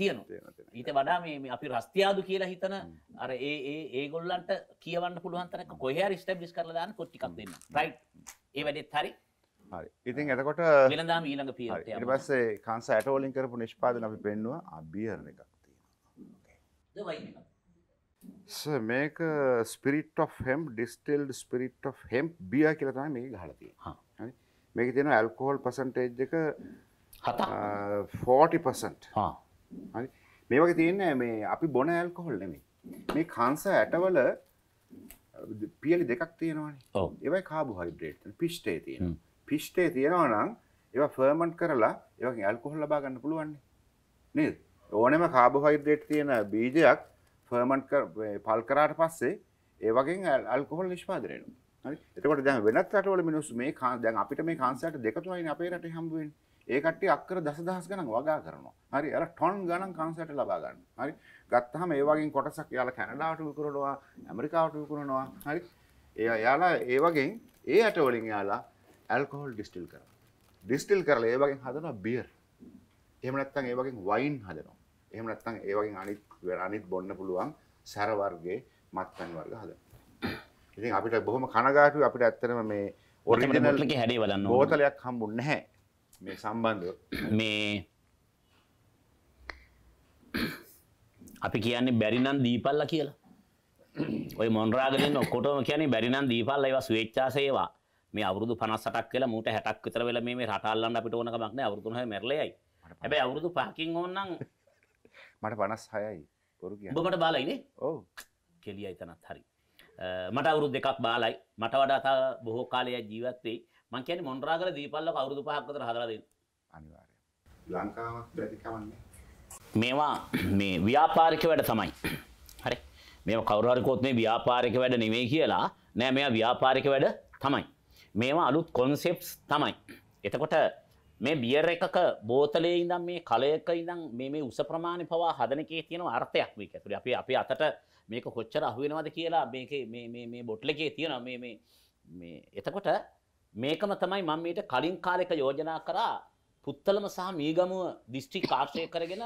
තියනවා ඊට වඩා මේ අපි රස්තියාදු කියලා හිතන අර ඒ ඒගොල්ලන්ට කියවන්න පුළුවන්තරක කොහ ස්ටබ්ලිස් කරලාන්න කොට්ටිකක් දෙන්න රයි් ඒ වැඩෙත් හරි ඉතින් ඇතකොට වෙනදාම ඊළඟ පියට පස්සේ කන්ස ඇටෝලින් කරපු නිෂ්පාදන අපි පෙන්නවා අභියරණ එකක් තියෙනවා මේක ස්පිරිට් of හෙම් ඩිස්ටෙල්ඩ් ස්පිරිට් of හෙම් බිය කියලතම මේ ගහලතිය මේක තියෙන ඇල්කෝහල් පසන්ටේජ් එක හෝටිපසට මේ වගේ තියන්න මේ අපි බොන ඇල්කොහොල් නෙමේ මේ කාන්ස ඇටවල පියලි දෙකක් තියෙනවාන ඒවයි කාබු හයිබ්‍රේට් පිෂ්ටේ තියෙන පිෂ්ටේ තියෙනවා නම් ඒව ෆර්මන්ට් කරලා ඒවගේ ඇල්කොහොල් ලබා ගන්න පුළුවන්නේ නේද ඕනෙම කාබු හයිබ්‍රේට් තියෙන බීජයක් ෆර්මන්ට් පල් කරාට පස්සේ ඒවගේ ඇල්කොහොල් නිෂ්පාදරයනු එතකොට දැන් වෙනත් රටවල මිනිස්සු මේ කාන් දැන් අපිට මේ කාන්සට දෙකතුවයින අපේ රට හම්බුවෙන් ඒකට අක්කර දසදහස් ගණන් වගා කරනවා. හරි අර ටොන් ගණන් කන්සර්ට් ලබා ගන්න. හරි. ගත්තාම ඒ වගේ කොටසක් යාලා කැනඩාවට විකුණනවා, ඇමරිකාවට විකුණනවා. හරි. ඒ යාලා ඒ වගේ ඒ අට වලින් යාලා ඇල්කොහොල් ඩිස්ටිල් කරනවා. ඩිස්ටිල් කරලා ඒ වගේ හදනවා බියර්. එහෙම නැත්නම් ඒ වගේ වයින් හදනවා. එහෙම නැත්නම් ඒ වගේ අනිත් අනිත් බොන්න පුළුවන් සැර වර්ගයේ මත්පැන් වර්ග හදනවා. ඉතින් අපිට බොහොම කනගාටුයි අපිට ඇත්තටම මේ ඔරිජිනල් බෝතලයක් හම්බුන්නේ නැහැ. මේ සම්බන්ධ මේ අපි කියන්නේ බැරිනම් දීපල්ල කියලා ඔය මොන්රාගෙන ඔක්කොටම කියන්නේ බැරිනම් දීපල්ල ඒවා ස්වේච්ඡා සේවා මේ අවුරුදු 58ක් කියලා මූට 60ක් විතර වෙලා මේ මේ රට අල්ලන්න අපිට ඕන කමක් නැහැ අවුරුදු 3යි මැරලෙයි හැබැයි අවුරුදු 5කින් ඕනනම් මට 56යි බොරු කියන්නේ ඔබ මට බාලයිනේ ඔව් කෙලියයි තනත් හරි මට අවුරුදු දෙකක් බාලයි මට වඩා බොහෝ කාලයක් ජීවත් වෙයි මං කියන්නේ මොන්රාගල දීපල්ලක අවුරුදු පහක් විතර හදලා දෙන්න. අනිවාර්යයෙන්. ලංකාවක් බැතිකමන්නේ. මේවා [CLEARS THROAT] මේ ව්‍යාපාරික වැඩ තමයි. [CLEARS THROAT] හරි. මේවා කවුරු හරි කෝත් මේ ව්‍යාපාරික වැඩ නෙමෙයි කියලා නෑ මේවා ව්‍යාපාරික වැඩ තමයි. මේවා අලුත් කොන්සෙප්ට්ස් තමයි. එතකොට මේ බියර් එකක බෝතලේ ඉඳන් මේ කලයක ඉඳන් මේ මේ උස ප්‍රමාණය පවා හදන එකේ තියෙන අර්ථයක් මේක ඇතුලේ. අපි අපේ අතට මේක කොච්චර අහු වෙනවද කියලා මේකේ මේ මේ මේ බොටල් එකේ තියෙන මේ මේ මේ එතකොට මේකම තමයි මම ඊට කලින් කාලෙක යෝජනා කරා පුත්තලම සහ මීගමුව දිස්ත්‍රික් ආශ්‍රය කරගෙන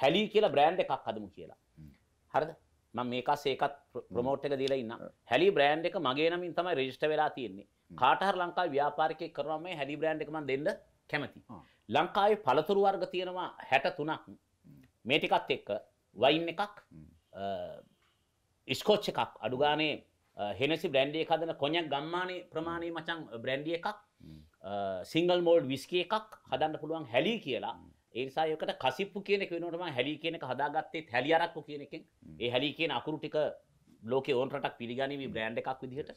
හැලි කියලා බ්‍රෑන්ඩ් එකක් හදමු කියලා. හරිද? මම මේකස් ඒකත් ප්‍රොමෝට් එක දීලා ඉන්නම්. හැලි බ්‍රෑන්ඩ් එක මගේ නමින් තමයි රෙජිස්ටර් වෙලා තියෙන්නේ. කාට හරි ලංකාවේ ව්‍යාපාරිකයෙක් කරනවා මේ හැලි බ්‍රෑන්ඩ් එක මම දෙන්න කැමතියි. ලංකාවේ පළතුරු වර්ග තියෙනවා 63ක්. මේ ටිකත් එක්ක වයින් එකක් ස්කොච් එකක් අඩුගානේ හෙනසි බ්‍රන්ඩිය කදන කොඥක් ගම්මානය ප්‍රමාණය මචන් බ්‍රන්ඩිය එකක් සිංගල් මෝල්ඩ් විස්කේ එකක් හදන්න පුළුවන් හැලි කියලා mm. ඒසායකට කසිප්පු කියනෙක වෙනටම හැලි කියනක හදාගත්තේ හැලි අරක්පු කියනෙකින් mm. ඒ හැලි කියන අකුරු ටික ලෝක ඕන්ටක් පිළිගනීම බ්‍රෑන්ඩ් එකක් විදිහට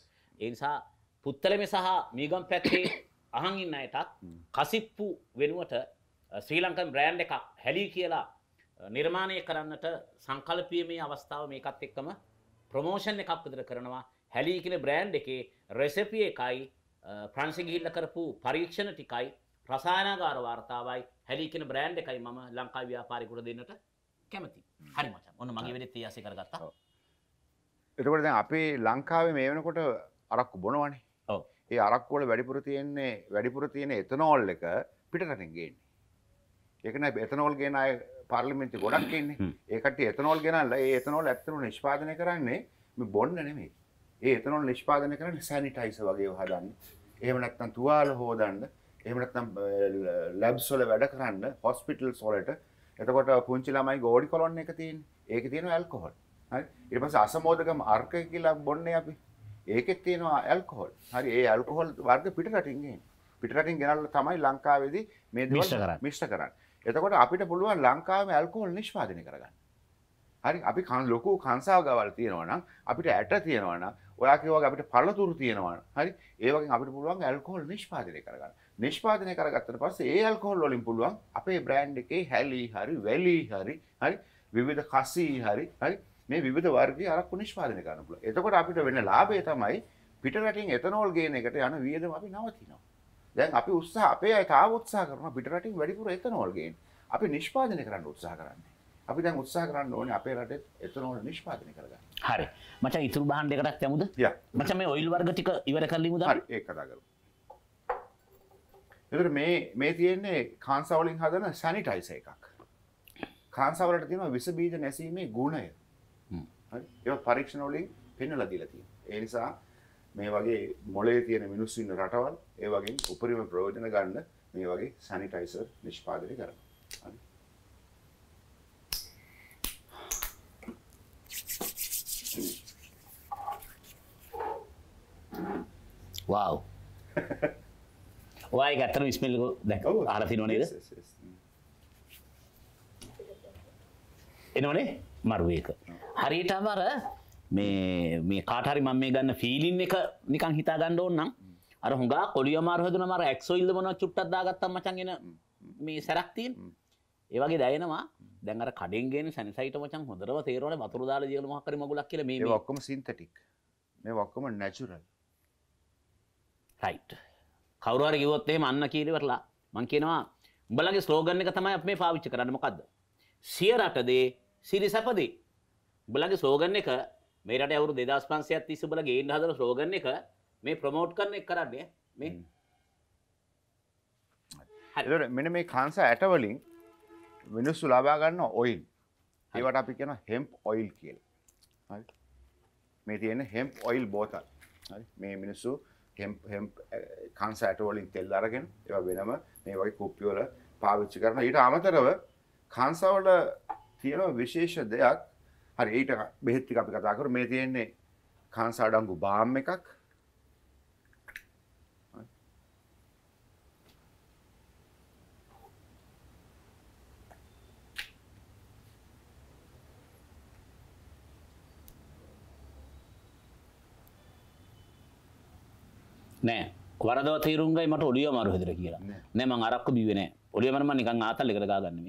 ඒනිසා පුත්තලම සහ මීගම් පැත්තේ [COUGHS] අහඟින්න අයටත් mm. කසිප්පු වෙනුවට uh, ශ්‍රී ලංකන් බ්‍රෑන්ඩ් එකක් හැලි කියලා uh, නිර්මාණය කරන්නට සංකල්පිය මේ අවස්ථාව මේකත් එක්කම ප්‍රමෝෂන් එකක් විතර කරනවා හැලී කියන බ්‍රෑන්ඩ් එකේ රෙසිපි එකයි ෆ්‍රාන්ස් ගිහිල්ලා කරපු පරීක්ෂණ ටිකයි රසායනාගාර වාර්තාවයි හැලී කියන බ්‍රෑන්ඩ් එකයි මම ලංකා ව්‍යාපාරිකයකට දෙන්නට කැමතියි. හරි මචං. ඔන්න මගේ වෙලෙත් ඒ ආසය කරගත්තා. ඔව්. එතකොට දැන් අපේ ලංකාවේ මේ වෙනකොට අරක්කු බොනවනේ. ඔව්. ඒ අරක්කු වල වැඩිපුර තියෙන්නේ වැඩිපුර තියෙන එතනෝල් එක පිටරටින් ගේන්නේ. ඒක නෑ එතනෝල් ගේන අය පාර්ලිමෙන්ති ගොඩක් එන්නේ ඒකට එතනොල් ගෙනල්ල ඒතනොල් ඇත්තනු නිෂ්පාදනය කරන්නේ බොන්න නෙමේ ඒ එතනොල් නිෂ්පාදනය කරන සැනිටයිස වගේ හදන්න එහෙම නැත්නම් තුවාල හෝදන්න එහෙම නැත්නම් ලැබ්ස් වල වැඩ කරන්න හොස්පිටල් වලට එතකොට පුංචි ළමයි ගෝඩි කොලොන් එක තියෙන ඒක තියෙන ඇල්කොහොල් හරි ඊට පස්සේ අසමෝදකම් අර්ක කියලා බොන්නේ අපි ඒකෙත් තියෙනවා ඇල්කොහොල් හරි ඒ ඇල්කොහොල් වර්ග පිටරටින් ගෙන පිටරටින් ගෙනල්ලා තමයි ලංකාවේදී මේ දේවල් මිශ්‍ර කරන්නේ එතකොට අපිට පුළුවන් ලංකාවේ ඇල්කෝහල් නිෂ්පාදනය කරගන්න. හරි අපි කන් ලොකු කංසාව ගවල් තියෙනවා නම් අපිට ඇට තියෙනවා නම් ඔයා කිව්වා වගේ අපිට පළතුරු තියෙනවා හරි ඒ වගේ අපිට පුළුවන් ඇල්කෝහල් නිෂ්පාදනය කරගන්න. නිෂ්පාදනය කරගත්තට පස්සේ ඒ ඇල්කෝහල් වලින් පුළුවන් අපේ බ්‍රෑන්ඩ් එකේ හැලී හරි වැලී හරි හරි විවිධ කසී හරි හරි මේ විධ වර්ග අරක්කු නිෂ්පාදනය කරන්න පුළුවන්. එතකොට අපිට වෙන ලාභය තමයි පිටරටින් එතනෝල් ගේන එකට යන වියදම අපි නවතිනවා. දැන් අපි උත්සාහ අපේ අය තාම උත්සාහ කරනවා පිටරටින් වැඩිපුර එතනෝල් ගේන්න. අපි නිෂ්පාදනය කරන්න උත්සාහ කරන්නේ. අපි දැන් උත්සාහ කරන්න ඕනේ අපේ රටේ එතනෝල් නිෂ්පාදනය කරගන්න. හරි. මචං ඉතුරු බහන් දෙකටත් යමුද? යා. මචං මේ ඔයිල් වර්ග ටික ඉවර කරලිමුද? හරි ඒක කතා කරමු. එතකොට මේ මේ තියෙන්නේ කාන්සා වලින් හදන සැනිටයිසර් එකක්. කාන්සා වලට තියෙනවා විස බීජ නැසීමේ ගුණය. හරි. ඒක පරීක්ෂණ වලින් පෙන්වලා දීලා තියෙනවා. ඒ නිසා මේ වගේ මොලේ තියෙන මිනිස්සු ඉන්න රටවල් ඒ වගේ උපරිම ප්‍රයෝජන ගන්න මේ වගේ සැනිටයිසර් නිෂ්පාදනය කරනවා. වව්. ඔයා ඒක ඇත්තටම ස්මෙල් දැක අහලා තිනව නේද? එනවනේ මරුව එක. හරියටම අර මේ මේ කාට හරි මම මේ ගන්න ෆීලින් එක නිකන් හිතා ගන්න ඕන නම් අර හුඟා කොලිය මාර්හදන මර එක්සොයිල්ල මොන චුට්ටක් දාගත්තම් මචන් එන මේ සැරක් තියෙන. ඒ වගේ දැනෙනවා. දැන් අර කඩෙන් ගේන සැනිසයිට් මචන් හොඳටම තේරවනේ වතුර දාලා දියල මොකක් හරි මගුලක් කියලා මේ මේ ඔක්කොම සින්තටික්. මේ ඔක්කොම නැචරල්. රයිට්. කවුරු හරි කිව්වොත් එහෙම අන්න කීලිවරලා මං කියනවා උඹලගේ ස්ලෝගන් එක තමයි අපි මේ පාවිච්චි කරන්නේ මොකද්ද? සිය රටදේ සිරි සැපදේ. උඹලගේ ස්ලෝගන් එක මේ රටේ අවුරුදු 2500ක් තිස්සේ උඹලගේ ගේන්න හදන ස්ලෝගන් එක මේ ප්‍රමෝට් කරන එක් කරන්නේ මේ හරි මෙන මේ කාන්ස ඇටවලින් මිනිස්සු ලබා ගන්න ඔයිල් ඒවට අපි කියන හෙම්ප් ඔයිල් කියලා හරි මේ තියෙන හෙම්ප් ඔයිල් බෝතල් හරි මේ මිනිස්සු හෙම්ප් හෙම්ප් කාන්ස ඇටවලින් තෙල් අරගෙන ඒවා වෙනම මේ වගේ කුප්පි වල පාවිච්චි කරනවා ඊට අමතරව කාන්ස වල තියෙන විශේෂ දෙයක් හරි ඊට බෙහෙත් ටික අපි කතා කරමු මේ තියෙන්නේ කාන්ස අඩංගු බාම් එකක් නෑ වරදව තේරුන්ගයි මට ඔලිය මරු හෙදර කියලා නෑම අරක්කු බිවෙන ඔලියමරම නිකං ආතල් එකර ගන්නම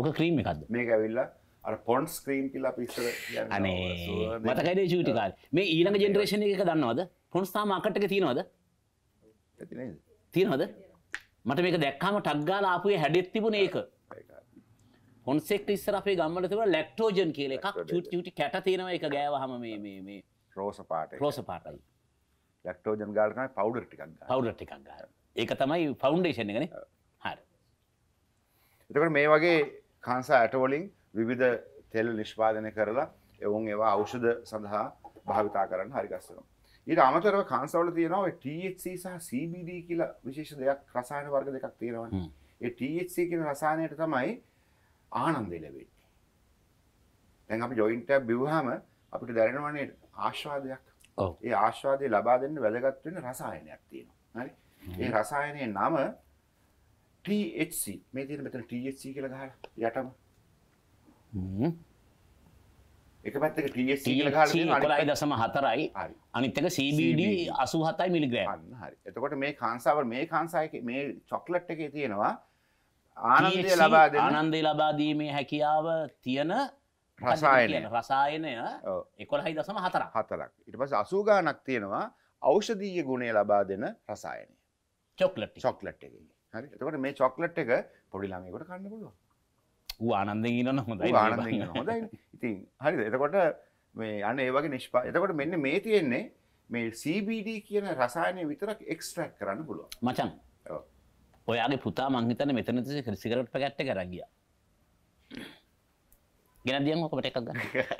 ඕක ක්‍රීම් එකක්ද මේක ඇවිල්ලා පොන්ස් ක්‍රීම් කියලා පිස්සර අනේ මතකයිද චූටිකාල් මේ ඊළඟ ජෙනරේෂණ එක දන්නවද පොන්ස් තාම අකටක තියෙනවද තියෙනවද මට මේක දැක්කාම ටක්ගාලා ආපුයේ හැඩෙත් තිබුණ ඒක කොන්සෙක්ට ඉස්සර අපේ ගම්මට තිබුණා ලැක්ටෝජන් කියලා එකක් චුටි චුටි කැට තියෙනවා ඒක ගෑවහම මේ මේ මේ රෝස පාටයි රෝස පාටයි ලැක්ටෝජන් ගාලා තමයි පවුඩර් ටිකක් ගන්න පවුඩර් ටිකක් ගන්න ඒක තමයි ෆවුන්ඩේෂන් එකනේ හරි එතකොට මේ වගේ කාන්සා ඇට වලින් විවිධ තෙල් නිෂ්පාදනය කරලා එවුන් ඒවා ඖෂධ සඳහා භාවිතා කරන්න හරි ගස්සනවා ඊට අමතරව කාන්සවල තියෙනවා THC සහ CBD කියලා විශේෂ දෙයක් රසායන වර්ග දෙකක් තියෙනවනේ. ඒ THC කියන රසායනයට තමයි ආනන්දය ලැබෙන්නේ. දැන් අපි ජොයින්ට් එකක් බිව්වහම අපිට දැනෙනවනේ ආස්වාදයක්. ඔව්. ඒ ආස්වාදය ලබා දෙන්න වැදගත් වෙන රසායනයක් තියෙනවා. හරි. ඒ රසායනයේ නම THC. මේ තියෙන මෙතන THC කියලා ගහලා යටම. හ්ම්. එක පැත්තක THC කියලා ගහලා තියෙනවා 11.4යි. හරි. අනිත් එක CBD 87 මිලිග්‍රෑම්. අන්න හරි. එතකොට මේ කාන්සාව මේ කාන්සා එකේ මේ චොක්ලට් එකේ තියෙනවා 0.5 ආනන්දය ලබාදීමේ හැකියාව තියෙන රසායන රසායනය එකොළහි දසම හතර හතරක් ඉට පස අසූගානක් තියෙනවා අෞෂධීය ගුණේ ලබා දෙන රසායනය චොක්ලට චොක්ලට් එක හරි එතකට මේ චොක්ලට් එක පොඩිලාමයකොට කන්න පුළුව ආනන්ද ඉන්න හොඳ ආනන්ද හොඳ ඉතින් හරි එතකොට මේ අන ඒවගේ නිෂ්පා එතකොට මෙන්න මේ තියෙන්නේ මේ CBD කියන රසායනය විතරක් එක්ස්ට්‍රක් කරන්න පුළුව මචන් ඔයාගේ පුතා මංහිතන මෙතන සිගරට් පැට්ට කරගිය ගෙන දියම ඔකට එකක් ගන්න [LAUGHS]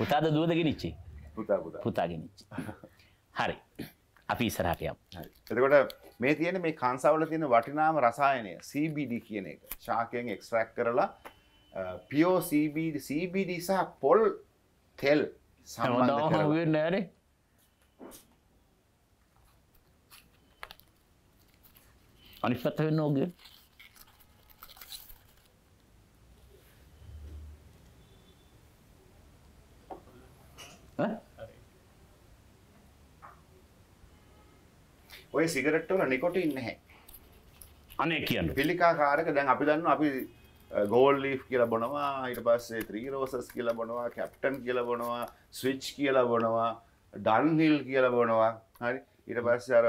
පුතාද දුවදගෙනනිච්චි පුතාගෙනනිච්චි හරි අපි ඉස්සරහටයම් එතකොට මේ තියෙන මේ කාන්සාවල තියෙන වටිනාම රසායනය CBD කියන එක ශාකයෙන් එක්ස්ට්‍රැක් කරලා පියෝ CBD සහ පොල් තෙල් සම්බන්ධ කරලා නෑනේ අනිත් පැත්ත වෙන්න ඕගේ. ඔය සිගරට් වල නිකොටින් නැහැ. අනේ කියන්න. පිළිකාකාරක දැන් අපි දන්නවා අපි ගෝල් ලීෆ් කියලා බොනවා ඊට පස්සේ ත්‍රී රෝසස් කියලා බොනවා කැප්ටන් කියලා බොනවා ස්විච් කියලා බොනවා ඩන්හිල් කියලා බොනවා හරි ඊට පස්ස අර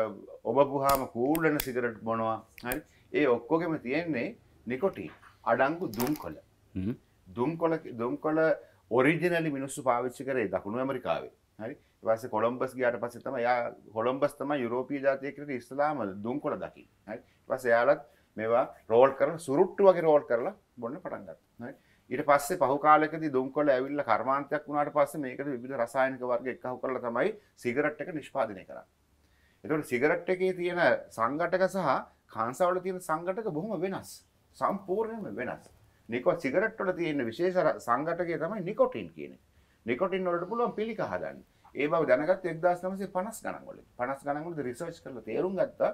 ඔබපුහාම කූඩන සිගරට් බොනවා හරි ඒ ඔක්කොගෙම තියෙන්නේ නිකොටී අඩංගු දුම් කොල දුම් කොල දුම් කොල ඔරිජිනලි මිනිස්සු පාවිච්චි කරේ දකුණු ඇමරිකාවේ හරි වස කොළම්බස් ගයාට පස්සේ තමයි යා කොළම්බස් තමයි යුරෝපීය ජාතියකට ඉස්ලාම දුම් කොල දකින් හරි ඊපස්සේ එයාලත් මේවා රෝල් කරලා සුරුට්ටු වගේ රෝල් කරලා බොන්න පටන් ගත්තා හරි ඊට පස්සේ පහු කාලකදී දුම්කොළ ඇවිල්ලා කර්මාන්තයක් වුණාට පස්සේ මේකට විවිධ රසායනික වර්ග එකතු කරලා තමයි සිගරට් එක නිෂ්පාදනය කරන්නේ එතකොට සිගරට් එකේ තියෙන සංඝටක සහ කාන්සාවල තියෙන සංඝටක බොහොම වෙනස්. සම්පූර්ණයෙන්ම වෙනස්. නිකෝ සිගරට් වල තියෙන විශේෂ සංඝටකය තමයි නිකොටින් කියන්නේ. නිකොටින් වලට පුළුවන් පිළික හදන්න. ඒ බව දැනගත්තේ 1950 ගණන් වල. 50 ගණන් වලදී රිසර්ච් කරලා තේරුම් ගත්තා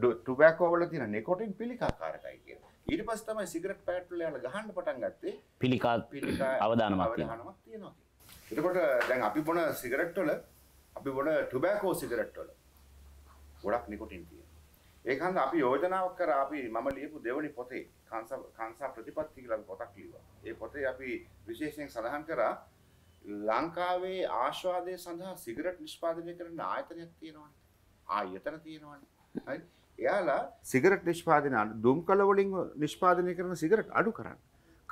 ටුබැකෝ වල තියෙන නිකොටින් පිළිකාකාරකයි කියලා. ඊට පස්සේ තමයි සිගරට් පැට් වල යන ගහන්න පටන් ගත්තේ පිළිකා අවදානමක් තියෙනවා. එතකොට දැන් අපි බොන සිගරට් වල අපි බොන ටොබැකෝ සිගරට් වල ගොඩක් නිකොටින් තියෙනවා. ඒක හන්ද අපි යෝජනාවක් කරා අපි මම ලියපු දෙවනි පොතේ කාංසා කාංසා ප්‍රතිපත්ති කියලා පොතක් ලිව්වා. ඒ පොතේ අපි විශේෂයෙන් සඳහන් කරා ලංකාවේ ආශ්වාදය සඳහා සිගරට් නිෂ්පාදනය කරන ආයතනයක් තියෙනවනේ. ආයතන තියෙනවනේ. හරි. එයාලා සිගරට් නිෂ්පාදනය දුම්කල වලින් නිෂ්පාදනය කරන සිගරට් අඩු කරන්න.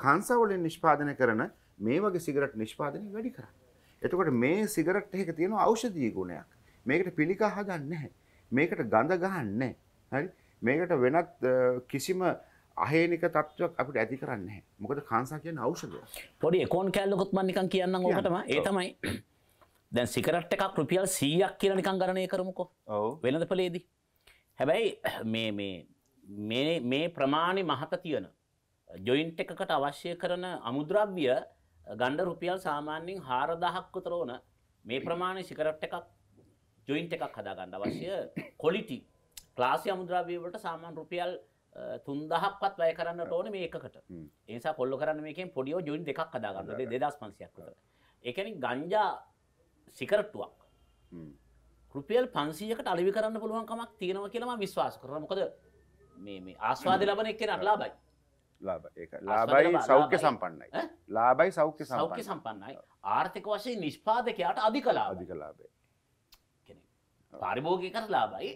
කාංසා වලින් නිෂ්පාදනය කරන මේ වගේ සිගරට් නිෂ්පාදනය වැඩි කරන්න. එතකොට මේ සිගරට් එකක තියෙන ඖෂධීය ගුණයක්. මේකට පිළිකා හදන්නේ නැහැ. මේකට ගඳ ගහන්නේ හරි? මේකට වෙනත් කිසිම අහේනික තත්ත්වයක් අපිට ඇති කරන්නේ නැහැ. මොකද කාන්සා කියන්නේ ඖෂධයක්. පොඩි එකෝන් කැලලකුත් මම නිකන් කියන්නම් ඔකටම. ඒ තමයි. දැන් සිගරට් එකක් රුපියල් 100ක් කියලා නිකන් ගණනය කරමුකෝ. ඔව්. වෙළඳ පොලේදී. හැබැයි මේ මේ මේ මේ ප්‍රමාණය මහත තියෙන ජොයින්ට් එකකට අවශ්‍ය කරන අමුද්‍රව්‍ය ගණ්ඩ රුපියල් සාමාන්‍යයෙන් 4000ක් විතර ඕන මේ ප්‍රමාණයේ සිගරට් එකක් ජොයින්ට් එකක් හදා ගන්න අවශ්‍ය ක්වොලිටි ක්ලාසි අමුද්‍රව්‍ය වලට සාමාන්‍ය රුපියල් 3000ක්වත් වැය කරන්නට ඕනේ මේ එකකට. ඒ නිසා කොල්ල කරන්න මේකෙන් පොඩියෝ ජොයින්ට් එකක් හදා ගන්න. 2500ක් විතර. ඒ කියන්නේ ගංජා සිගරට්ටුවක් රුපියල් 500කට අලෙවි කරන්න පුළුවන් කමක් තියෙනවා කියලා මම විශ්වාස කරනවා. මොකද මේ මේ ආස්වාදේ ලබන එක්කෙනාට ලාභයි. ලාබයි සෞඛ්‍ය සම්පන්නයි ලාබයි සෞඛ්‍ය සෞඛ්‍ය සම්පන්නයි ආර්ථික වශයෙන් නිෂ්පාදකයාට අධික ලාභ අධික ලාභය පරිභෝගිකර ලාබයි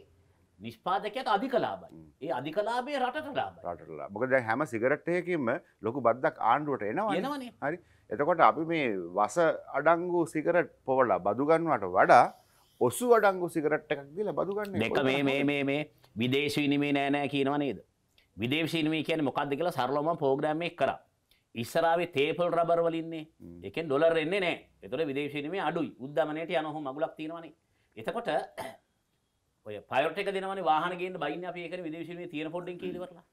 නිෂ්පාදකයට අධික ලාබයි ඒ අධිකලාබේ රට ලාබ රට මොකද හැම සිගරට්ටයකින්ම ලොකු බද්දක් ආණ්ඩුවට එනවා එනවනේ හරි එතකොට අපි මේ වස අඩංගු සිගරට් පොවලා බදුගන්නවට වඩා ඔසු අඩංගු සිගරට් එකක් දීලා බදුගන්න එක මේ මේ මේ විදේශ විනිමේ නෑනෑ කියනවා නේද විදේශීනමී කියන මොකක්ද කියලා සරලම පෝග්‍රෑම් එක කරා. ඉස්සරාවේ තේපල් රබර් වලින්නේ. ඒකෙන් ඩොලර් එන්නේ නැහැ. ඒතකොට විදේශීනමී අඩුයි. උද්දමනයට යනහොම මගුලක් තියෙනවනේ. එතකොට [COUGHS] ඔය පයොට් එක දෙනවනේ වාහන ගේන්න බයින්නේ අපි ඒකනේ විදේශීනමී තියෙන පොඩ්ඩෙන් කීල කරලා.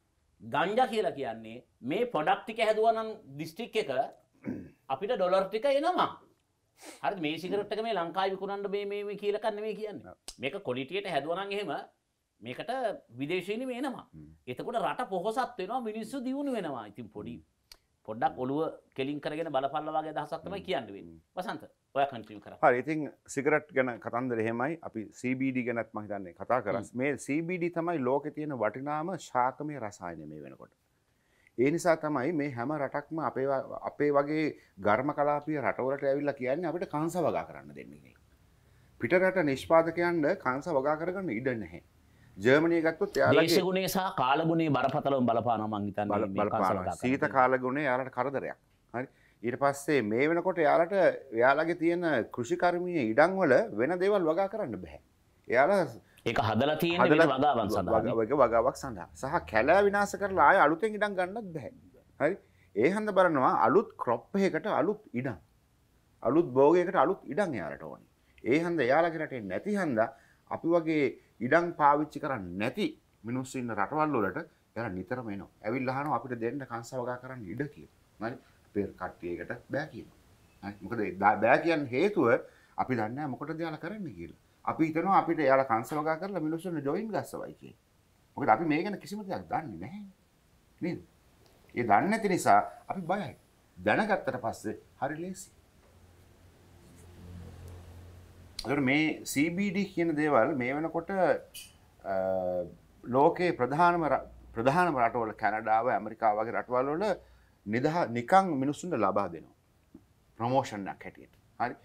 ගංජා කියලා කියන්නේ මේ ප්‍රොඩක්ට් එක හැදුවා නම් දිස්ත්‍රික් එක [COUGHS] අපිට ඩොලර් ටික එනවා. හරි මේ සිගරට් එක මේ ලංකාවේ විකුණන්න මේ මේ කියලාකන් නෙමෙයි කියන්නේ. මේක ක්වොලිටියට හැදුවා නම් එහෙම මේකට විදේශයන වෙනවා එතකොට රට පොහොසත් වෙනවා මිනිස්සු දියුණු වෙනවා ඉතින් පොඩි පොඩ්ඩක් ඔලුව කෙලින් කරගෙන බලපල්ලවාගේ දහසක්තම කියන්න වෙන් වසන්ත ඔය කටිය කර හරිඉතින් සිගරට් ගැන කතන්දර එහෙමයි අපි CBD ගැනත් මහිතන්නේ කතා කරස් මේ CBD තමයි ලෝක තියෙන වටිනාම ශාකමය රසායන මේ වෙනකොට ඒ නිසා තමයි මේ හැම රටක්ම අපේ අපේ වගේ ගර්ම කලාපිය රටවලට ඇවිල්ලා කියන්නේ අපිට කංස වගා කරන්න දෙන්නේ පිටරට නිෂ්පාදකයන්ට කංස වගා කරගන්න ඉඩ නැහැ ජර්මණය ගත්තුත් දේශගුණේ සහ කාලගුණේ බරපතලම් බලපාන මංගිතන් බලපාන සීත කාලගුණේ යාලට කරදරයක් හරි ඊට පස්සේ මේ වෙනකොට යාලට යාලගේ තියෙන කෘෂිකර්මීය ඉඩංවල වෙන දේවල් වගා කරන්න බැහැ. එයාලා ඒක හදලා තියෙන වගාවක් සඳහා වගාවක් සඳහා සහ කැලෑ විනාශ කරලා ආය අලුතෙන් ඉඩම් ගන්නත් බැහැ. හරි. ඒ හන්ද බලනවා අලුත් ක්‍රොප් එකකට අලුත් ඉඩම්. අලුත් භෝගයකට අලුත් ඉඩම් එයාලට ඕනේ. ඒ හන්ද එයාලගේ රටේ නැති හන්ද අපි වගේ ඉඩම් පාවිච්චි කරන්න නැති මිනිස්සු ඉන්න රටවල් වලට යන නිතරම එනවා. ඇවිල්ලා අහනවා අපිට දෙන්න කංශවගා කරන්න ඉඩ කියලා. හරි. අපේ කට්ටියකට බෑ කියනවා. හරි. මොකද බෑ කියන හේතුව අපි දන්නේ නැහැ මොකටද යාලා කරන්නේ කියලා. අපි හිතනවා අපිට යාලා කංශවගා කරලා මිනිස්සුන්ට ජොයින් ගස්සවයි කියලා. මොකද අපි මේ ගැන කිසිම දෙයක් දන්නේ නැහැ. නේද? ඒ දන්නේ නැති නිසා අපි බයයි. දැනගත්තට පස්සේ හරි ලේසියි. ට මේ CBD කියන දේවල් මේ වෙනකොට ලෝකයේ ප්‍රධානම ප්‍රධානම රටවල කැනඩාව ඇමරිකාවගේ රටවල්වල නිදහ නිකං මිනිස්සුන්ට ලබා දෙනවා ප්‍රමෝෂණයක් හැටියට හරි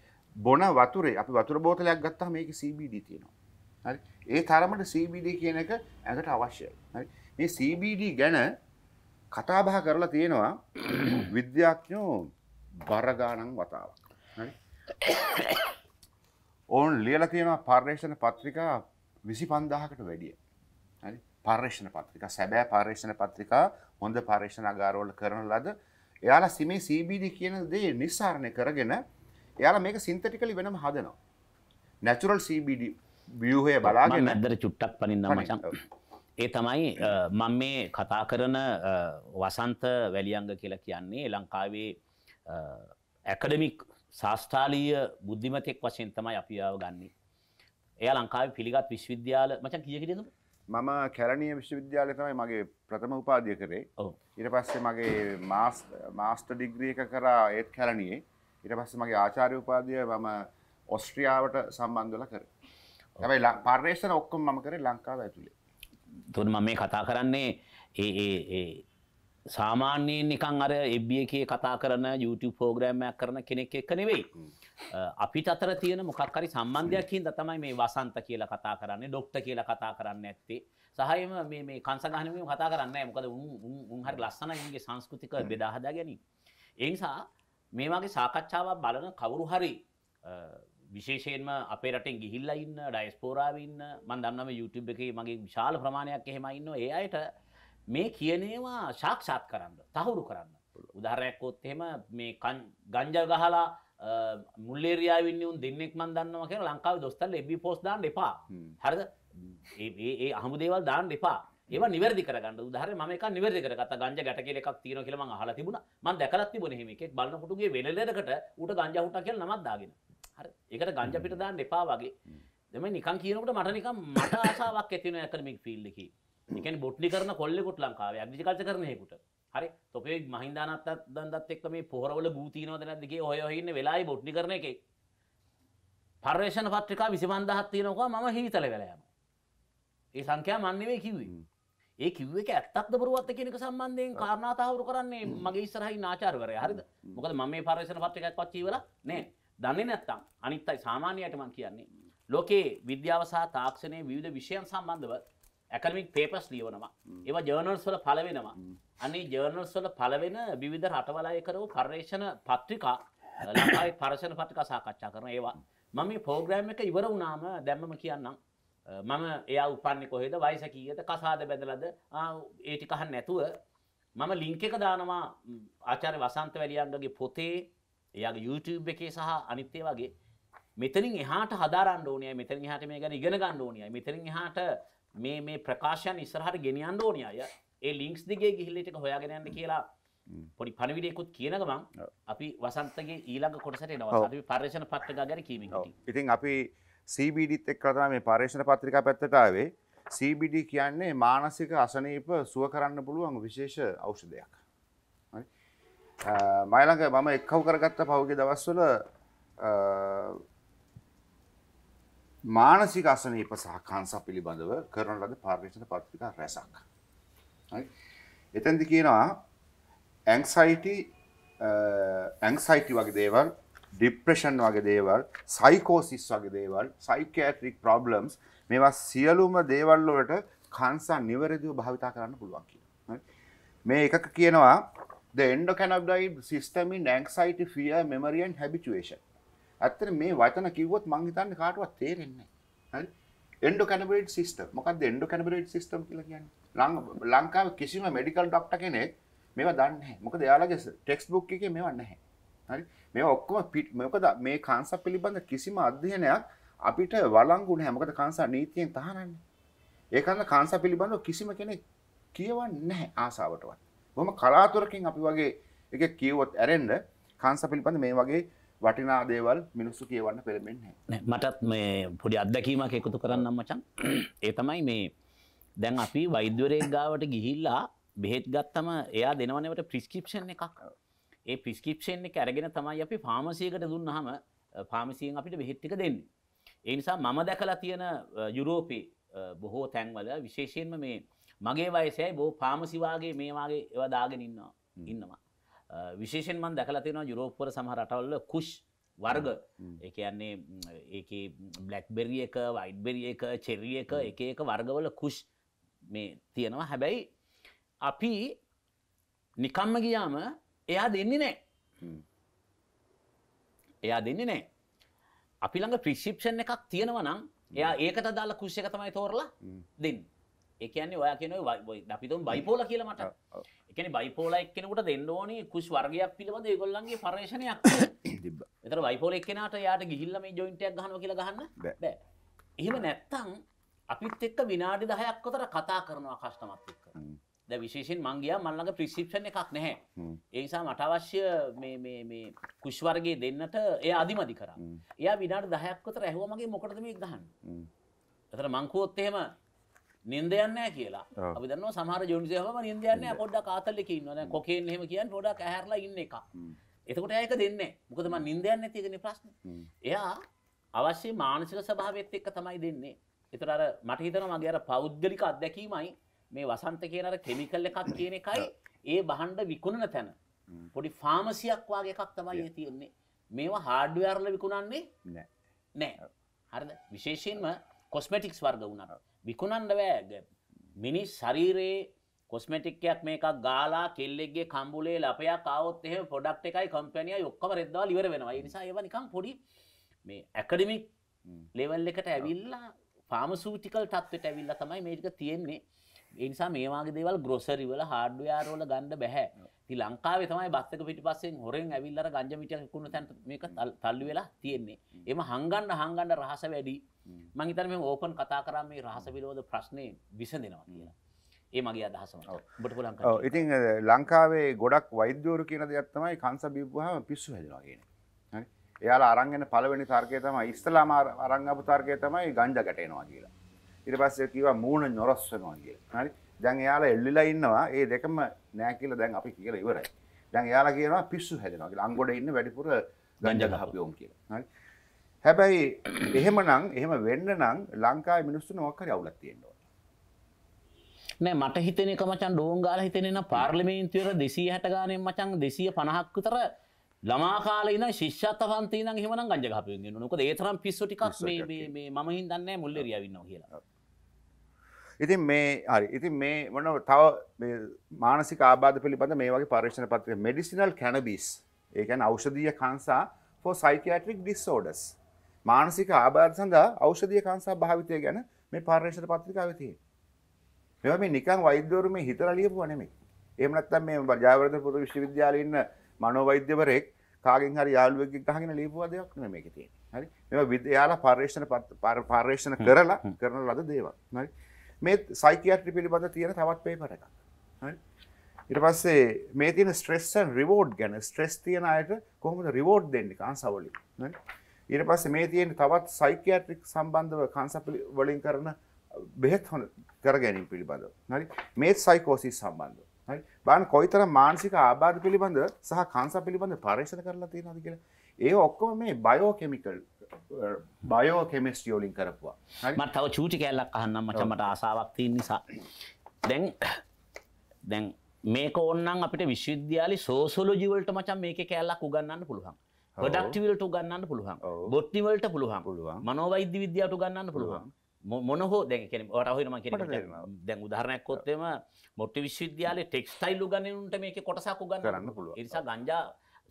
බොන වතුරේ අපි වතුර බෝතලයක් ගත්තා මේක CBD තියෙනවා හරි ඒ තරමට CBD කියන එක ඇඟට අවශ්‍යයි හරි මේ CBD ගැන කතාබහ කරලා තියෙනවා විද්‍යාඥෝ බරගානන් වතාවක් හරි ඕන් ලියල තියෙනවා පර්ේෂණ පත්‍රිකා විසි පන්දාහකට වැඩිය හරි පර්ේෂණ පත්‍රික සැබෑ පර්ේෂණ පත්‍රිකා හොඳ පර්ේෂණ අගාරෝල කරන ලද එයාලා සිමේ සබඩ කියන දේ නිස්සාරණය කරගෙන එයාලා මේක සින්තටිකලි වෙනම හදනවා නැචුරල් සබඩ වියහය බලාගෙන ඇදර චුට්ටක් පනින්න ඒ තමයි මං මේ කතා කරන වසන්ත වැලියංග කියලා කියන්නේ ලංකාවේ ඇකඩමික් ශාස්ත්‍රාලීය බුද්ධිමතෙක් වශයෙන් තමයි අපි ආව ගන්නේ. එයා ලංකාවේ පිළිගත් විශ්වවිද්‍යාල මචං කීයක හිටියද? මම කැලණිය විශ්වවිද්‍යාලයේ තමයි මගේ ප්‍රථම උපාධිය කරේ. ඔව්. ඊට පස්සේ මගේ මාස්ටර් ඩිග්‍රී එක කරා ඒත් කැලණියේ. ඊට පස්සේ මගේ ආචාර්ය උපාධිය මම ඔස්ට්‍රියාවට සම්බන්ධ වෙලා කරේ. හැබැයි පර්යේෂණ ඔක්කොම මම කරේ ලංකාව ඇතුලේ. එතකොට මම මේ කතා කරන්නේ ඒ ඒ සාමාන්‍යයෙන් නිකං අර එබ්බිය එකේ කතා කරන YouTube පෝග්‍රෑම්මයක් කරන කෙනෙක් එක්ක නෙවෙයි. අපිට අතර තියෙන මොකක් හරි සම්බන්ධයකින් තමයි මේ වසන්ත කියලා කතා කරන්නේ, ඩොක්ටර් කියලා කතා කරන්නේ නැත්තේ. සහයම මේ මේ කංශගහනමෙම කතා කරන්නේ නැහැ. මොකද උන් උන් හරි ලස්සනයි උන්ගේ සංස්කෘතික බෙදා හදා ගැනීම. ඒ නිසා මේ වගේ සාකච්ඡාවක් බලන කවුරු හරි විශේෂයෙන්ම අපේ රටෙන් ගිහිල්ලා ඉන්න, ඩයස්පෝරාවේ ඉන්න, මම දන්නවා YouTube එකේ මගේ විශාල ප්‍රමාණයක් එහෙම ඉන්නවා. ඒ අයට මේ කියනේවා ශක්ෂාත් කරන්න තහුරු කරන්න උදාරයක්කොත් එහෙම මේ ගංජ ගහලා මුල්ලේරයා වින්නුන් දෙන්නෙක් මන් දන්නවා කියෙන ලංකාව දොස්තල් එබි පෝස් දාන්න එපා හරද ඒ අහමු දේවල් දාන්න එපා ඒව නිවැරදි කරගන්න උදාහර ම එක නිවැරදි කරගත ගංජ ගැට කෙලෙක් තියෙන කියලා මං අහලා තිබුණා මං දැකලා තිබුණේ එහෙම එකෙක් බලන කොටුගේ වෙලලකට ඌට ගංජා හුට්ටක් කියලා නමක් දාගෙන හරි ඒකට ගංජා පිට දාන්න එපා වගේ දෙම නිකන් කියනකට මට නිකන් මට ආසාවක් ඇතිවෙන ඇකනමික් ෆීල්ඩ් එකේ එකන් බොට්ලි කරන කොල්ලෙකුට ලංකාව ඇගිකල්ච කරනයකුට හරි තොකේ මහින්දානත් දන්දත් එක් මේ පොහරවල භූතිනවද නැදගේ ඔය ඉන්න වෙලායි බොට්ලි කරන එක පර්ේෂණ පත්‍රිකා විසිබන්ධහත්තියනකවා මම හිතල වෙලයම ඒ සංඛ්‍යා මන්නවේ කිවී ඒ කිව්ව එක ඇත්තක්ද බරුවත් කෙනෙක සම්බන්ධයෙන් කාරණාතාවරු කරන්නේ මගේ ඉස්සරහයි නාචාර්වරය හරිද මොකද මම මේ පර්ේෂණ පත්‍රිකත් පච්චීවල නෑ දන්නේ නැත්තම් අනිත්තයි සාමාන්‍යයටමන් කියන්නේ ලෝකේ විද්‍යාව සහ තාක්ෂණය විවිධ විෂයන් සම්බන්ධව ඇකමික් පේපස් ලියවනවා ඒවා ජර්නල්ස්වල පලවෙනවා අනි ජර්නල්ස්වල පලවෙන විවිධ රටවලය කරව පර්ේෂණ පත්්‍රිකා ලයි [COUGHS] පර්ශණ පත්ික සාකච්ඡා කරන ඒවා මම පෝග්‍රෑම් එක ඉවර වුණාම දැම්මම කියන්නම් මම එයා උපන්න කොහෙද වයිස කියීත කසාද බැදලද ඒටිකහන් නැතුව මම ලිංක එක දානවා ආචාර වසන්ත වැලියන්ගගේ පොතේ එයාගේ YouTube එකේ සහ අනිත්‍යය වගේ මෙතනින් එහාට හදාරන්න ඕනය මෙතරින් හට මේ ගැන ඉගෙන ගන්න ඕනය මෙතරින් හාට මේ මේ ප්‍රකාශයන් ඉස්සරහට ගෙනියන්න ඕනි අය ඒ ලිංක්ස් දිගේ ගිහිල්ලා ටික හොයාගෙන යන්න කියලා පොඩි පණවිඩයකුත් කියන ගමන් අපි වසන්තගේ ඊළඟ කොටසට එනවා අපි පර්යේෂණ පත්‍රිකා ගැන කීමින් හිටියේ ඉතින් අපි CBDත් එක්ක තමයි මේ පර්යේෂණ පත්‍රිකා පැත්තට ආවේ CBD කියන්නේ මානසික අසනීප සුව කරන්න පුළුවන් විශේෂ ඖෂධයක් හරි මයිලඟ මම එක්කව කරගත්ත පහුගිය දවස්වල මානසික අසනීප සහ කාංශ පිළිබඳව කරන ලද පර්යේෂණ පත්‍රිකා රැසක්. හරි. එතෙන්දි කියනවා ඇන්සයිටි ඇන්සයිටි වගේ දේවල්, ડિප්‍රෙෂන් වගේ දේවල්, සයිකෝසිස් වගේ දේවල්, සයිකියාට්‍රික් ප්‍රොබ්ලම්ස් මේවා සියලුම දේවල් වලට කාංශා නිවැරදිව භාවිතා කරන්න පුළුවන් කියලා. මේ එකක කියනවා the endocannabinoid system in anxiety, fear, memory and habituation. ඇත්තට මේ වචන කිව්වොත් මං හිතන්නේ කාටවත් තේරෙන්නේ නැහැ. හරි? Endocannabinoid system. මොකක්ද එන්ඩෝකැනබිනොයිඩ් සිස්ටම් කියලා කියන්නේ? ලංකාවේ කිසිම මෙඩිකල් ડોක්ටර් කෙනෙක් මේවා දන්නේ නැහැ. මොකද එයාලගේ ටෙක්ස්ට් බුක් එකේ මේවා නැහැ. හරි? මේවා ඔක්කොම මොකද මේ කාන්සප් පිළිබඳ කිසිම අධ්‍යයනයක් අපිට වළංගු නැහැ. මොකද කාන්සා නීතියෙන් තහනන්නේ. ඒකන්ද කාන්සා පිළිබඳව කිසිම කෙනෙක් කියවන්නේ නැහැ ආසාවටවත්. බොහොම කලාතුරකින් අපි වගේ එක කියවොත් ඇරෙන්න කාන්සා පිළිබඳ මේ වගේ වටිනා දේවල් මිනිස්සු කියවන්න පෙළමෙන්නේ මටත් මේ පොඩි අත්දැකීමක් එකතු කරන්න මචන් [CLEARS THROAT] ඒ තමයි මේ දැන් අපි වෛද්‍යවරයෙක් ගාවට ගිහිල්ලා බෙහෙත් ගත්තම එයා දෙනවනවට ප්‍රිස්කිප්ෂන් එකක් ඒ ප්‍රිස්කිප්ෂන් එක ඇරගෙන තමයි අපි පාමසියකට දුන්නහම පාමසියෙන් අපිට බෙහෙත්තික දෙන්න. ඒ නිසා මම දැකලා තියෙන යුරෝපේ බොහෝ තැන්වල විශේෂයෙන්ම මේ මගේ වයසයයි බෝ පාමසිවාගේ මේවාගේ ඒව දාගෙන ඉන්නවා ඉන්නවා. විශේෂෙන් මන් දැකලා තියෙනවා යුරෝප්වල සමහර රටවල කුෂ් වර්ග ඒ කියන්නේ ඒක බ්ලක්්බෙරිය එක වයිඩ්බෙරිය එක චෙරිය එක එක එක වර්ගවල කුෂ් මේ තියෙනවා හැබැයි අපි නිකම්ම ගියාම එයා දෙන්නේ නෑ එයා දෙන්නේ නෑ අපි ළඟ ප්‍රිශිප්ෂන් එකක් තියෙනව නම් එයා ඒකට දාලා කුෂ්‍ය එක තමයි තෝරලා දෙන්න එකන්නේ ඔය කියන අපිතුම් බයිපෝල කියලා මට එකන බයිපෝල එක්කෙනකට දෙන්න ඕනි කුස් වර්ගයක් පිළිබඳ ඒගොල්ලන්ගේ පර්ේෂණයක් එතර [COUGHS] බයිපෝල එක්කෙනට යාට ගිහිල්ලම ජොයින්ටයක් ගහන කියලා ගහන්න බෑ එහෙම නැත්තං අපිත් එක්ක විනාඩි දහයක් කොතර කතා කරනවා කස්ටමත් එක්ක ද විශේෂෙන් මංගේයා මල්ලඟ ප්‍රිසිප්ෂණ එකක් නැහැ ඒසා මට අවශ්‍ය කුෂ්වර්ගේ දෙන්නට ඒ අධිමදි කරා එයා විනාට දහයක් කොතර ඇහුවමගේ මොකටම එක් ගහන්න එතර මංකුවොත් එහෙම නින්දයන්නෑ කියලා අපි දන්න සමහර ජොනිසයහම නින්දයන්න පොඩ්ඩක් කාතල්ලෙක ඉන්නවන කොකෙන් හෙම කියන්න පොඩක් ඇහැරලා ඉන්න එක එතකොට ඒක දෙන්නේ මොකදම නින්දයන්න තියගෙන ප්‍රශ්න එයා අවශ්‍ය මානසික සභාවත් එක්ක තමයි දෙන්නේ එතර අර මටහිතන මගේ අර පෞද්ගලික අත්දැකීමයි මේ වසන්ත කියනර කෙමිකල්ල එකක් කියන එකයි ඒ බහන්ඩ විකුණන තැන පොඩි ෆාමසියක් වගේ එකක් තමයි තියෙන්නේ මේවා හාඩ්ුවයාරල විකුණන්නේ නෑ හරද විශේෂයෙන්ම කොස්මටික්ස් වර්ග වුණට විකුණන්ඩ බෑ මිනිස් ශරීරයේ කොස්මටික්යක් මේක ගාලා කෙල්ලෙක්ගේ කම්බුලේ ලපයක් අවොත් එහෙම පොඩක්් එකයි කම්පැනිය යොක්කම රෙද්වා ලිවර වෙනවා නිසා ඒවනිකම් පොඩි මේ ඇකඩමික් ලෙවල් එකට ඇවිල්ලා පාමසූටිකල් තත්වට ඇවිල්ල තමයි මේක තියෙන්නේ ඒනිසා මේවාගේ දේවල් ග්‍රොසරිවල හාඩුයාරෝල ගණඩ බැහැ ති ලංකාවේ තමයි බස්සක පිටි පස්සෙන් හොරෙන් ඇවිල්ලර ගංජමිටියකුණු තැන් මේක තල්ලු වෙලා තියෙන්නේ එම හංගන්න හංගන්න රහස වැඩි මං හිතන මේ ඕපන් කතා කරා මේ රහස විරෝධ ප්‍රශ්නේ විසඳෙනවා කියලා. ඒ මගේ අදහසම ඔබට පුළුවන්. ඔව් ඉතින් ලංකාවේ ගොඩක් වෛද්‍යවරු කියන දෙයක් තමයි කංශ බිව්වහම පිස්සු හැදෙනවා කියන්නේ. හරි. එයාලා අරන්ගෙන පළවෙනි තර්කය තමයි ඉස්ලාම අරන්ගපු තර්කය තමයි ගංජා ගැටෙනවා කියලා. ඊට පස්සේ කිව්වා මූණ නොරස් වෙනවා කියලා. හරි. දැන් එයාලා එල්ලිලා ඉන්නවා. ඒ දෙකම නෑ කියලා දැන් අපි කියලා ඉවරයි. දැන් එයාලා කියනවා පිස්සු හැදෙනවා කියලා. අංගොඩ ඉන්න වැඩිපුර ගංජා ගහපියෝම් කියලා. හරි. හැබැයි එහෙමනම් එහෙම වෙන්න නම් ලංකාවේ මිනිස්සු නොවක් හරි අවුලක් තියෙන්න ඕන. නෑ මට හිතෙන එක මචන් ඩෝන් ගාලා හිතෙන න පාර්ලිමේන්තුවේ 260 ගානෙන් මචන් 250ක් විතර ළමා කාලේ ඉඳන් ශිෂ්‍යත්ව පන්තියේ ඉඳන් එහෙමනම් ගංජා කපගෙන ඉන්නවා. මොකද ඒ තරම් පිස්සු ටිකක් මේ මේ මේ මම හින්දන්නේ මුල්ලෙරියාව ඉන්නවා කියලා. ඉතින් මේ හරි ඉතින් මේ මොන තව මානසික ආබාධ පිළිබඳ මේ වගේ පර්ේෂණ පත්‍රය මෙඩිසිනල් කැනබිස් ඒකැන් ඖෂධීය කංසා ෆෝ සයිකයාට්‍රික් ඩිස්සෝඩස් මානසික ආබාධ සඳහා ඖෂධීය කාන්සා භාවිතය ගැන මේ පර්යේෂණ පත්‍රිකාවේ තියෙන. මේවා මේ නිකන් වෛද්‍යවරු මේ හිතලා ලියපුවා නෙමෙයි. එහෙම නැත්නම් මේ ජයවර්ධනපුර විශ්වවිද්‍යාලේ ඉන්න මනෝවෛද්‍යවරයෙක් කාගෙන් හරි යාළුවෙක්ගෙන් අහගෙන ලියපුවා දෙයක් නෙමෙයි මේකේ තියෙන්නේ. හරි? මේවා එයාලා පර්යේෂණ පර්යේෂණ කරලා කරන ලද දේවල්. හරි? මේ සයිකියාට්‍රි පිළිබඳ තියෙන තවත් পেපර් එකක්. හරි? ඊට පස්සේ මේ තියෙන ස්ට්‍රෙස් ඇන්ඩ් රිවෝඩ් ගැන ස්ට්‍රෙස් තියෙන අයට කොහොමද රිවෝඩ් දෙන්නේ කාන්සාවලින්. හරි? ඊට පස්ස මේ තියෙන තවත් සයිකයාට්‍රික් සම්බන්ධව කන්සප වලින් කරන බෙහෙත් හොන කර ගැනීම පිළිබඳ හරි මේ සයිකෝසිස් සම්බන්ධ හරි බාන කොයිතර මානසික ආබාධ පිළිබඳ සහ කංස පිළිබඳ පර්ේෂණ කරලා තියෙනද කියලා ඒ ඔක්කොම මේ බයෝ කෙමිකල් බයෝ කෙමස්ටියෝලින් කරපුවා මට තව චූටි කැල්ලක් අහන්නම් මටමට ආසාවක්තිය නිසා දැන් දැන් මේක ඔන්නන් අපිට විශ්වවිද්‍යාලි සෝසොලජිවලට මචන් මේක කෑල්ලක් උගන්න පුළුවන් පොඩක්ටිවලට ගන්න පුළුවන් බොට්ටිවලට පුළුවන් පුළුවන් මනෝවෛද්‍ය විද්‍යාවට ගන්න පුළුවන් මොනහෝ දැ කෙන රහම දැන් උදාරණයක් කොත්තෙම මොට්ටි විශ්විද්‍යාල ටෙක්ස්ටයිල්ලු ගන්නනුට මේක කොටසක් ගන්න කරන්න පුළුව නිසා ගංජා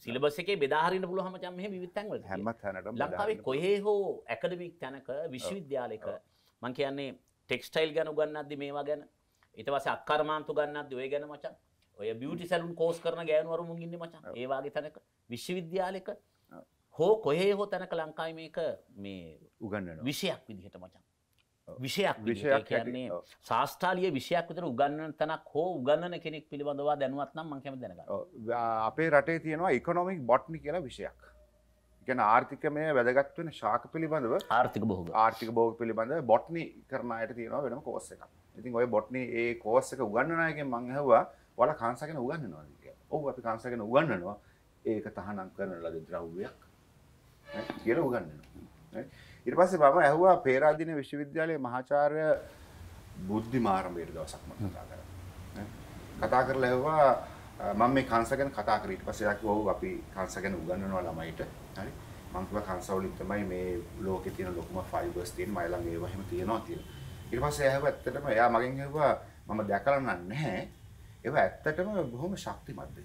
සිලබසකේ බෙදාහරන්න පුළුවහම චම්ම විවිත්තන්ව හැම හැනට ලංකාවේ කොහේ හෝ ඇකඩමික් තැනක විශ්වවිද්‍යාලක මං කියන්නේ ටෙක්ස්ටයිල් ගැනු ගන්නද මේවා ගැන ඉතවස අක්කර්මාන්තු ගන්නත් දොය ගැන මචන් ඔය බියුටි සැලුන් කෝස් කරන ගෑනුවරු මුන් ඉන්නේ මචං. ඒ වගේ තැනක විශ්වවිද්‍යාලයක හෝ කොහේ හෝ තැනක ලංකාවේ මේක මේ උගන්වනවා. විෂයක් විදිහට මචං. විෂයක් විෂයක් කියන්නේ ශාස්ත්‍රාලීය විෂයක් විතර උගන්වන තැනක් හෝ උගන්වන කෙනෙක් පිළිබඳව දැනුවත් නම් මම කැමති දැනගන්න. අපේ රටේ තියෙනවා ඉකොනොමික් බොට්නි කියලා විෂයක්. ගැන ආර්ථිකමය වැදගත් වෙන ශාක පිළිබඳව ආර්ථික බොහෝ ආර්ථික බෝග පිළිබඳ බොට්නි කරන අයට තියෙනවා වෙනම කෝස් එකක්. ඉතින් ඔය බොට්නි ඒ කෝස් එක උගන්වන අයගෙන් මං ඇහුවා වල කාන්සගෙන උගන්නනවා ඔහු අපි කාන්සගෙන උගන්නනවා ඒක තහනම් කරන ලද ද්‍රව්‍යයක් කියල උගන්නනවා ඉට පස්සේ බම ඇහවා පේරාදින විශ්වවිද්‍යාලයේ මහාචාරය බුද්ධි මාරම්භයට දවසක්ම කතා කර කතා කර ලැවවා මම මේ කාන්සගෙන කතා කරට පසයක් ඔහු අපි කාන්සගෙන උගන්නනවා ළමයිට හරි මංකව කන්සවලින් තමයි මේ ලෝක තියෙන ලොකුම ෆයිබර්ස් තියෙන මයිලම් ඒවා එහෙම තියෙනවා කියලා ඊට පස්සේ ඇහුව ඇත්තටම එයා මගෙන් ඇහුවා මම දැකලා නැහැ ඒව ඇත්තටම බොහොම ශක්තිමත්ද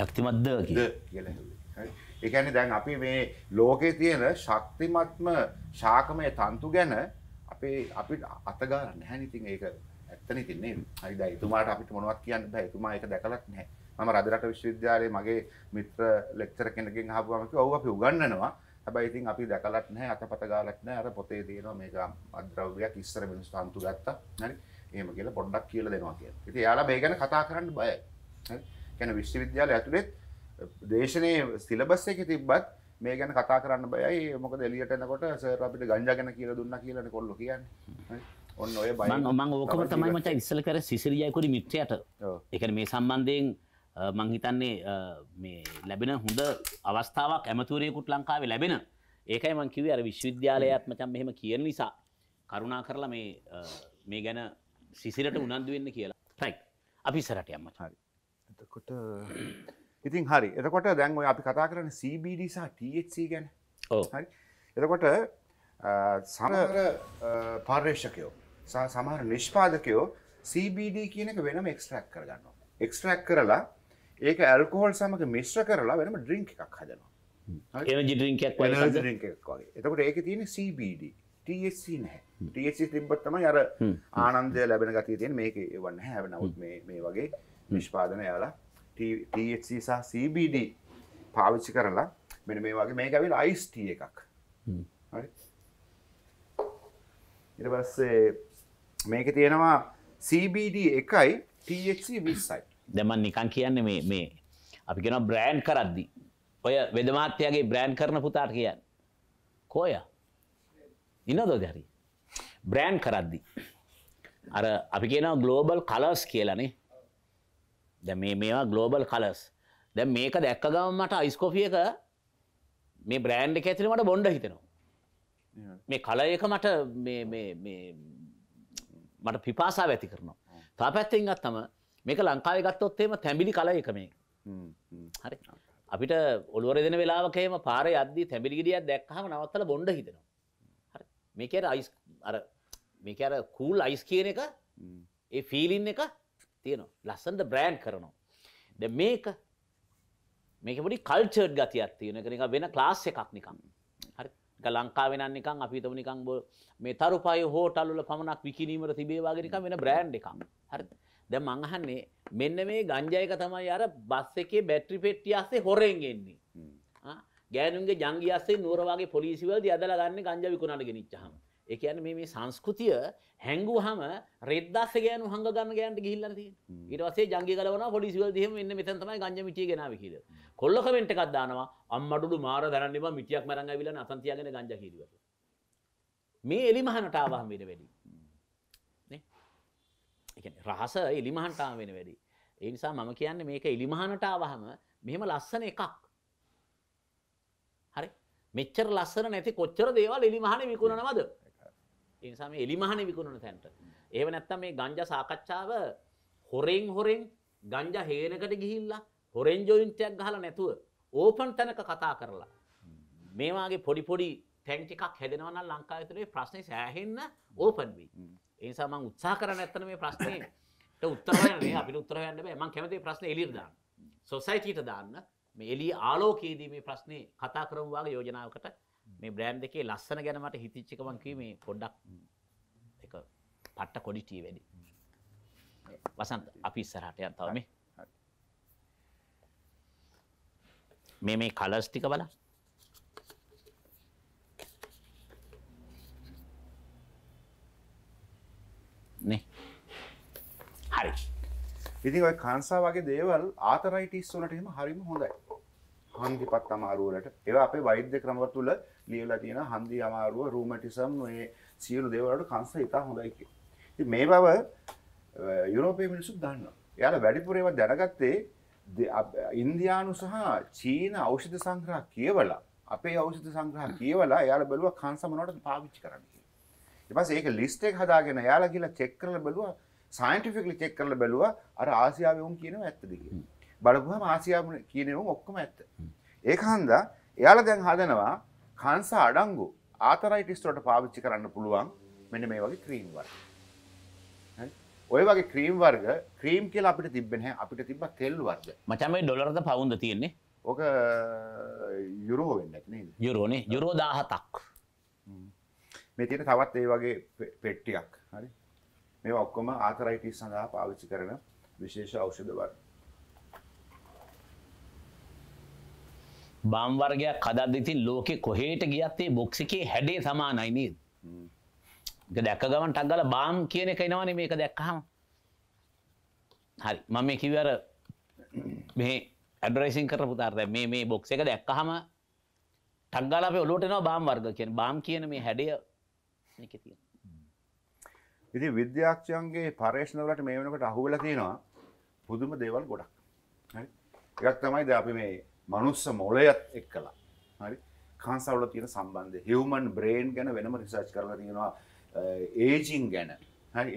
ශක්තිමත්ද කියලා ඒකැනි දැන් අපි මේ ලෝකයේ තියෙන ශක්තිමත්ම ශාකමය තන්තු ගැන අපේ අපි අතගාර නැහැ ඉතින් ඒක ඇත්තන තින්නේ හරිද එතුමාට අපිට මොනවත් කියන්න බෑ එතුමා ඒක දැකලත් නැහැ මම රදරට විශ්වවිද්‍යාලයේ මගේ මිත්‍ර ලෙක්චර් කෙනකින් අහපුවම කිව්වා ඔව් අපි උගන්වනවා හැබැයි ඉතින් අපි දැකලත් නැහැ අතපත ගාලත් නැහැ අර පොතේ තියෙනවා මේක අද්‍රව්‍යයක් ඉස්සර මිනිස්සු අන්තු ගත්තා හරි එම කියලා පොඩ්ඩක් කියල දෙනවා කිය ති යාලා මේ ගැන කතා කරන්න බය කැන විශ්වවිද්‍යාල ඇතුළෙත් දේශනය සිලබස් එක තිබ්බත් මේ ගැන කතා කරන්න බයයි මොක දෙලියට එනකොට සර අපිට ගංජා ගැන කියල දුන්න කියලට කොල්ල කියන්න ඔන්න ඔය බ මං ඕකම තමයි මච ඉස්සල කර සිසිරියකුරි මිත්‍රයට එක මේ සම්බන්ධයෙන් මංහිතන්නේ මේ ලැබෙන හොඳ අවස්ථාවක් ඇමතුරයකුට ලංකාවේ ලැබෙන ඒකයි මංකිව අර විශ්වවිද්‍යාලයත් මචන් මෙහෙම කියන නිසා කරුණා කරලා මේ මේ ගැන සිසිරට උනන්දු වෙන්න කියලා රයි අපි සරට යම්ම හරි එතකොට ඉතින් හරි එතකොට දැන් ඔය අපි කතා කරන CBD සහ THC ගැන හරි එතකොට සමහර පාර්ේෂකයෝ සමහර නිෂ්පාදකයෝ CBD කියන එක වෙනම එක්ස්ට්‍රැක් කරගන්නවා එක්ස්ට්‍රැක් කරලා ඒක ඇල්කෝල් සමග මිශ්‍ර කරලා වෙනම ඩ්‍රින්ක් එකක් හදනවා එනජි ඩ්‍රින්ක් එකක් වගේ එතකොට ඒක තියෙන CBD ටසින් හැ ටසි තිබ්බත් තමයි අර ආනන්දය ලැබෙන ගතිය තියෙන මේක වන්න හැබ නවත් මේ වගේ නිෂ්පාදන යාලා සහ CBD පාවිච්චි කරලා මෙන මේ වගේ මේ ගැවිල් අයිස්ට එකක් ඉරබස්සේ මේක තියෙනවා CBD එකයි THC විස්සයි දෙමන් නිකන් කියන්න මේ මේ අපි කෙන බ්‍රෑන්් කරද්දි ඔය වෙදමාත්‍යයාගේ බ්‍රෑන්් කරන පුතාට කියන්න කෝයා ඉන්නදෝද හරි බ්‍රෑන්් කරද්දි. අර අපි කියෙන ගලෝබල් කලස් කියලනේ දැ මේ මේවා ගලෝබල් කලස් දැ මේක දැක්ක ගමට අයිස්කෝෆියක මේ බ්‍රෑන්් එක ඇතිනීමට බොන්ඩ හිතෙනවා මේ කල එක මට මට පිපාසා ඇති කරනවා oh. තා පැත්තෙන්ගත් තම මේක ලංකාව ගත්තොත්තේම තැබිලි කල එක මේ hmm, hmm. හරි අපිට ඔළුවර දෙන වෙලාකේම පාර අද්දී තැබිලිගිරිය දැක්හම නවත්තල බොඩ හිතෙනවා මේකර අයිස් අර මේක අර කූල් අයිස් කියන එක ඒ ෆීලින් එක තියෙනවා ලස්සන්ට බ්‍රෑන්් කරනවා ද මේක මේකමට කල්චර්ඩ් ගතියක් තියෙන එක වෙන ක්ලාස් එකක් නිකම් හරි ලංකාවෙන නිකං අපිතම නිකං බො මේ තරුපයි හෝටල්ල පමණක් විකිනීමට තිබේවාගෙනක වෙන බ්‍රෑන්් එකක් හරි ද මංහන්නේ මෙන්න මේ ගංජයක තමයි අර බස් එකේ බැට්‍රි පෙට්ටියස්සේ හොරෙන්ගෙන්නේ ගෑනුන්ගේ ජංගි අස්සේ නුවර වගේ පොලිසිවලදී ඇදලා ගන්න ගංජා විකුණන්න ගෙනිච්චහම. ඒ කියන්නේ මේ මේ සංස්කෘතිය හැංගුවාම රෙද්දාස්ස ගෑනු හංග ගන්න ගෑනට ගිහිල්ලා තියෙනවා. ඊට පස්සේ ජංගි ගලවනවා පොලිසිවලදී එහෙම මෙන්න මෙතන තමයි ගංජා මිටිය ගෙනාවේ කියලා. කොල්ල කමෙන්ට් එකක් දානවා අම්මඩුඩු මාර දරන්නේ බා මිටියක් මරන් ආවිලා නතන් තියාගෙන ගංජා කීදුවා. මේ එලිමහනට ආවහම වෙන වැඩි. නේ? ඒ කියන්නේ රහස එලිමහන්ට ආව වෙන වැඩි. ඒ නිසා මම කියන්නේ මේක එලිමහනට ආවහම මෙහෙම ලස්සන එකක් මෙච්චර ලස්සන නැති කොච්චර දේවල් එලිමහනේ විකුණනවද? ඒ නිසා මේ එලිමහනේ විකුණන තැනට. එහෙම නැත්නම් මේ ගංජා සාකච්ඡාව හොරෙන් හොරෙන් ගංජා හේනකට ගිහිල්ලා හොරෙන් ජොයින්ට් එකක් ගහලා නැතුව ඕපන් තැනක කතා කරලා මේ වාගේ පොඩි පොඩි තැන් ටිකක් හැදෙනවා නම් ලංකාවේ තුනේ ප්‍රශ්නේ සෑහෙන්න ඕපන් වෙයි. ඒ නිසා මම උත්සාහ කරන්නේ නැත්තන මේ ප්‍රශ්නේ උත්තර හොයන්නේ අපිට උත්තර හොයන්න බෑ. මම කැමති ප්‍රශ්නේ එළියට දාන්න. සොසයිටියට දාන්න. මේ එළිය ආලෝකයේදී මේ ප්‍රශ්නේ කතා කරමු වාගේ යෝජනාවකට මේ බ්‍රෑන්ඩ් එකේ ලස්සන ගැන මට හිතිච්ච එක මං කිව්වේ මේ පොඩ්ඩක් එක පට්ට කොඩිටි වැඩි. වසන්ත අපි ඉස්සරහට යන් තව මේ. මේ මේ කලර්ස් ටික බලන්න. නේ. හරි. ඉතින් ඔය කාන්සා වගේ දේවල් ආතරයිටිස් වලට එහෙම හරිම හොඳයි. හන්දිපත් අමාරුව වලට ඒවා අපේ වෛද්‍ය ක්‍රම තුල ලියලා තියෙන හන්දි අමාරුව, රුමැටිසම් මේ සියලු දේවල් වලට කාන්සා ඉතා හොඳයි කියලා. ඉතින් මේ බව යුරෝපයේ මිනිස්සුත් දන්නවා. එයාලා වැඩිපුර ඒවා දැනගත්තේ ඉන්දයානු සහ චීන ඖෂධ සංග්‍රහ කියවලා අපේ ඖෂධ සංග්‍රහ කියවලා යාල බලුව කන්සමනොට පාවිච්චි කරන්න. එපස් ඒක ලිස්ටෙක් හදාගෙන යාලා කියලා චෙක් කරලා බලුවා සයින්ටිෆිකලි චෙක් කරලා බැලුවා අර ආසියාවේ උන් කියනවා ඇත්තද කියලා. බලපුවම ආසියාව කියන උන් ඔක්කොම ඇත්ත. ඒක හන්දා එයාලා දැන් හදනවා කංශ අඩංගු ආතරයිටිස් වලට පාවිච්චි කරන්න පුළුවන් මෙන්න මේ වගේ ක්‍රීම් වර්ග. ඔය වගේ ක්‍රීම් වර්ග ක්‍රීම් කියලා අපිට තිබෙන්නේ නැහැ අපිට තිබ්බ තෙල් වර්ග. මචං මේ ඩොලර්ද පවුන්ද තියෙන්නේ? ඕක යුරෝ වෙන්න ඇති නේද? යුරෝනේ යුරෝ 17ක්. මේ තියෙන තවත් ඒ වගේ පෙට්ටියක්. හරි. මේ ඔක්කොම ආතරයිටිස් සඳහා පාවිච්චි කරන විශේෂ ඖෂධ වර්ග. බම් වර්ගයක් කදද්දි ඉතින් ලෝකේ කොහෙට ගියත් ඒ බොක්ස් එකේ හැඩේ සමානයි නේද? ඒක දැක්ක ගමන් ටක් ගාලා බම් කියන එක එනවනේ මේක දැක්කහම. හරි මම මේ කිව්වේ අර මේ ඇඩ්වර්ටයිසින් කරපු තාර දැන් මේ මේ බොක්ස් එක දැක්කහම ටක් ගාලා අපි ඔලුවට එනවා බම් වර්ග කියන බම් කියන මේ හැඩය මේකේ තියෙන. ඉති විද්‍යාක්ෂයන්ගේ පර්ේෂණවලට මේ වෙනකට අහුවෙල තියෙනවා පුදුම දේවල් ගොඩක් එකක් තමයි ද අපි මේ මනුස්ස මොලයත් එක් කලා හරි කාන්සවල තියෙන සම්බන්ධ හවමන් බ්‍රේන් ගැන වෙනම රිසාච් කරලා තියෙනවා ඒජිං ගැන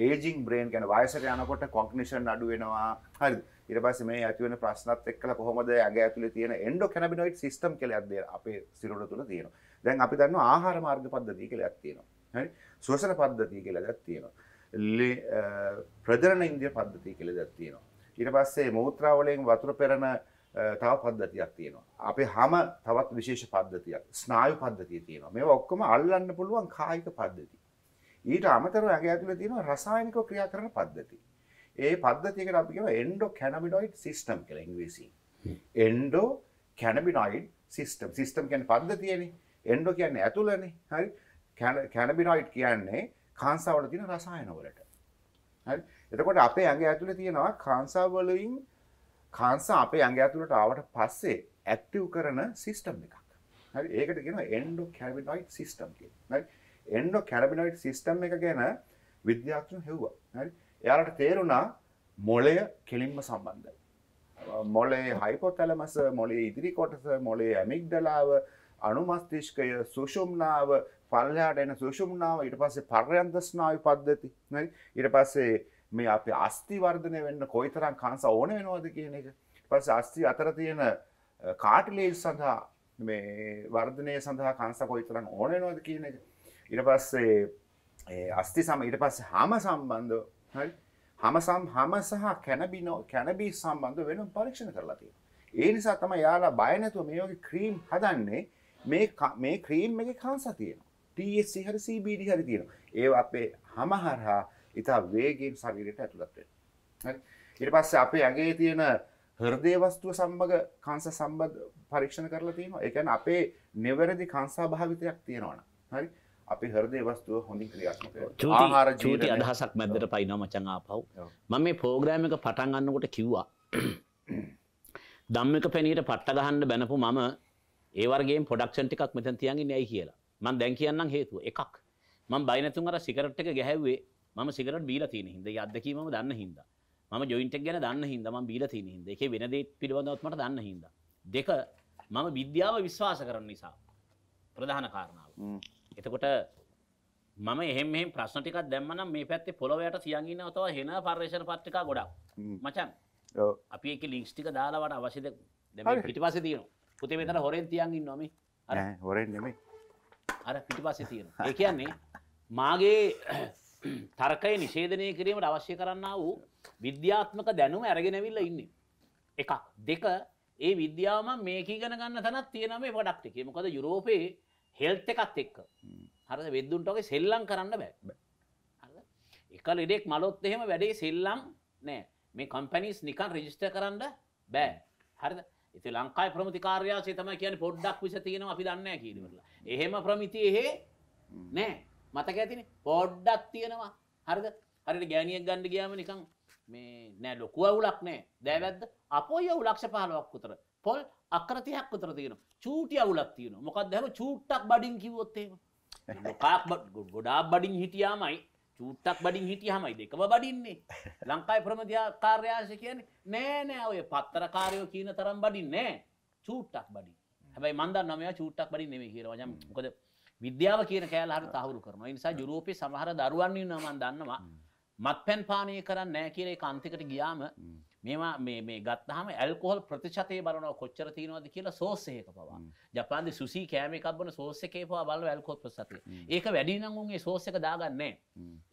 ඒජිං බ්‍රේන් ගැන වයසට යනකොට කොක්නිෂන් අඩුවෙනවා හරි ඉරපස මේ ඇතිවන ප්‍රශ්නත් එක්කල කොහොමද ඇග ඇතුල තියෙන එන්ඩෝ කැනබිනොයිට සිස්ටම් කෙලයක්ද අපේ සිරුට තුළ තියෙන දැන් අපි දන්න ආහාර මාර්ග පද්ධතිය කෙලයක් තියෙනවා හරි සුවසන පද්ධතිය කෙලදත් තියෙනවා ප්‍රජරණ ඉන්දිය පද්ධති කළ දැත්තියෙනවා. ඉට පස්සේ මූත්‍රාවලයෙන් වතුර පෙරණ තව පද්ධතියක් තියෙනවා. අපේ හම තවත් විශේෂ පද්ධතියක් ස්නායු පද්ධතිය තියෙනවා මේ ඔක්කොම අල්ලන්න පුළුවන් කායික පද්ධති. ඊට අමතර ඇගේ ඇතුළ තියෙන රසායනික ක්‍රියා කරන පද්ධති. ඒ පද්ධතියකට අපිව එන්ඩෝ කැනබිඩොයිඩ් සිිස්ටම් කළ ඉංග්‍රීසි. එන්ඩෝ කැනබිනොයිඩ් සිිස්ටම් සිිස්ටම් කැන පද්ධතියන එන්ඩෝ කියන්න ඇතුලන හරි කැනබිනොයිඩ් කියන්නේ කාන්සාවල තින රසායනවලට එතකොට අපේ ඇගේ ඇතුළ තියෙනවා කාන්සාවලින් කාන්සා අපේ ඇගේ ඇතුළට ආවට පස්සේ ඇක්ටව් කරන සිිස්ටම් එකක් ඒකට ගෙන එන්ඩෝ කැබිනයිට් සිිස්ටම් එන්ඩෝ කැරබිනයිට් සිිස්ටම් එක ගැන විද්‍යාක්ෂණ හෙව්වා එයාලට තේරුණා මොලය කෙලින්ම සම්බන්ධයි. මොලේ හයිපොතලමස මොලේ ඉදිරි කොටස මොලේ ඇමික්්ඩලාව අනුමස්තිෂ්කය සුෂුම්නාව පල්ලයාට එන සුෂුම්නාව ඊට පස්සේ පර්යන්දස්නාව පද්ධති ඊට පස්සේ මේ අප අස්තිවර්ධනය වෙන්න කොයිතරම් කාන්ස ඕන වෙනවාද කියන එක පස අස්ති අතර තියෙන කාටිලේජ් සඳහා මේ වර්ධනය සඳහා කාන්ස කොයිතරම් ඕන වෙනවාද කියන එක ඉට පස්සේ අස්ති සම ඊට පස්සේ හාම සම්බන්ධ හරි හමසම් හම සහ කැනබිනෝ කැනබී සම්බන්ධ වෙනම් පරීක්ෂණ කරලාතිය. ඒ නිසා තම යාලා බයනැතුව මේ වගේ ක්‍රීම් හදන්නේ මේ මේ ක්‍රීම් එක කාන්ස තියෙනවා. TSC හරි CBD හරි තියෙනවා. ඒවා අපේ හැම හරහා ඉතා වේගයෙන් ශරීරයට ඇතුළත් වෙනවා. ඊට පස්සේ අපේ ඇඟේ තියෙන හෘදේ වස්තුව සම්බග කාංශ සම්බන්ධ පරීක්ෂණ කරලා තියෙනවා. ඒ කියන්නේ අපේ නිවැරදි කාංශා භාවිතයක් තියෙනවනම්. හරි. අපි හරදේ වස්තුව හොඳින් ක්‍රියාත්මක ආහාර චූටි අදහසක් මැද්දට පයිනවා මචං ආපහු මම මේ ප්‍රෝග්‍රෑම් එක පටන් ගන්නකොට කිව්වා ධම්මික [COUGHS] පැණියට පට්ට ගහන්න බැනපු මම ඒ වර්ගයෙන් ප්‍රොඩක්ෂන් ටිකක් මෙතන තියන් ඉන්නේ ඇයි කියලා මම දැන් කියන්නම් හේතුව එකක් මම බය නැතුන් අර සිගරට් එක ගැහැව්වේ මම සිගරට් බීලා තියෙන හින්දා ඒ අත්දැකීමම දන්න හින්දා මම ජොයින්ට් එක ගැන දන්න හින්දා මම බීලා තියෙන හින්දා ඒකේ වෙන දේ පිළිබඳවත් මට දන්න හින්දා දෙක මම විද්‍යාව විශ්වාස කරන නිසා ප්‍රධාන කාරණාව එතකොට මම එහෙම මෙහෙම ප්‍රශ්න ටිකක් දැම්මනම් මේ පැත්තේ පොළොවයට තියන් ඉන්නව තව හෙන පර්යේෂණ පත්‍රිකා ගොඩක් මචං ඔව් අපි ඒකේ ලින්ක්ස් ටික දාලා වට අවශ්‍යද දැන් පිටිපස්සේ තියෙනවා පුතේ මෙතන හොරෙන් තියන් ඉන්නවා මේ අර හොරෙන් නෙමෙයි අර පිටිපස්සේ තියෙනවා. ඒ කියන්නේ මාගේ තර්කය නිෂේධනය කිරීමට අවශ්‍ය කරන්නා වූ විද්‍යාත්මක දැනුම අරගෙන ඇවිල්ලා ඉන්නේ. එකක්. දෙක ඒ විද්‍යාව මම මේක ඉගෙන ගන්න තැනක් තියෙනවා මේ ප්‍රොඩක්ට් එකේ. මොකද යුරෝපයේ හෙල්ත් එකත් එක්ක. හරිද? වෙද්දුන්ට වගේ සෙල්ලම් කරන්න බෑ. හරිද? එක ලෙඩෙක් මලොත් එහෙම වැඩේ සෙල්ලම් නෑ. මේ කම්පැනිස් නිකන් රෙජිස්ටර් කරන්න බෑ. හරිද? ඉතින් ලංකාවේ ප්‍රමුඛ කාර්යාලය තමයි කියන්නේ පොඩ්ඩක් විස තියෙනවා අපි දන්නේ නැහැ කියලා. එහෙම ප්‍රමිති එහෙ නෑ මතක ඇතින පොඩ්ඩක් තියෙනවා හරිද හරිට ගෑනියක් ගණ්ඩ ගියාම නිකං මේ නෑ ලොකුව වුලක් නෑ දෑවැද්ද අපෝය උලක්ෂ පහලවක් උතර පොල් අකරතියක් උතර තියෙන චූටිය අවුලක් තියෙන මොකක් දැම චූට්ටක් බඩින් කිවොත්තේම [LAUGHS] මොකාක් ගොඩා බඩින් හිටියාමයි චූට්ටක් බඩින් හිටිය හමයි දෙකම බඩින්නේ [LAUGHS] ලංකායි ප්‍රමධයා කාර්යාශ කියන්නේ නෑ නෑ ඔය පත්තර කාරයෝ කියන තරම් බඩින් නෑ චූට්ටක් බඩින් හැබයි මන්දන්න මෙයා චුට්ටක් බඩි නෙමේ කියර වජම් කොද විද්‍යාව කියන කෑලාහට තහුරු කරන නිසා යුරෝපය සමහර දරුවන්නේ නමන් දන්නවා මත් පැන් පානය කරන්න නෑ කියරේ කන්තිකට ගියාම මේවා මේ ගත්තහම ඇල්කොහල් ප්‍රතිශතය බලන කොච්චර තියනවද කියලා සෝස්සයක පවා ජපාන්ද සුසි කෑමකක්බන සෝස්සකේ පවා බල ඇල්කොත් ප්‍රසති ඒක වැඩිනංගුන්ගේ සෝස්සක දාගන්නේ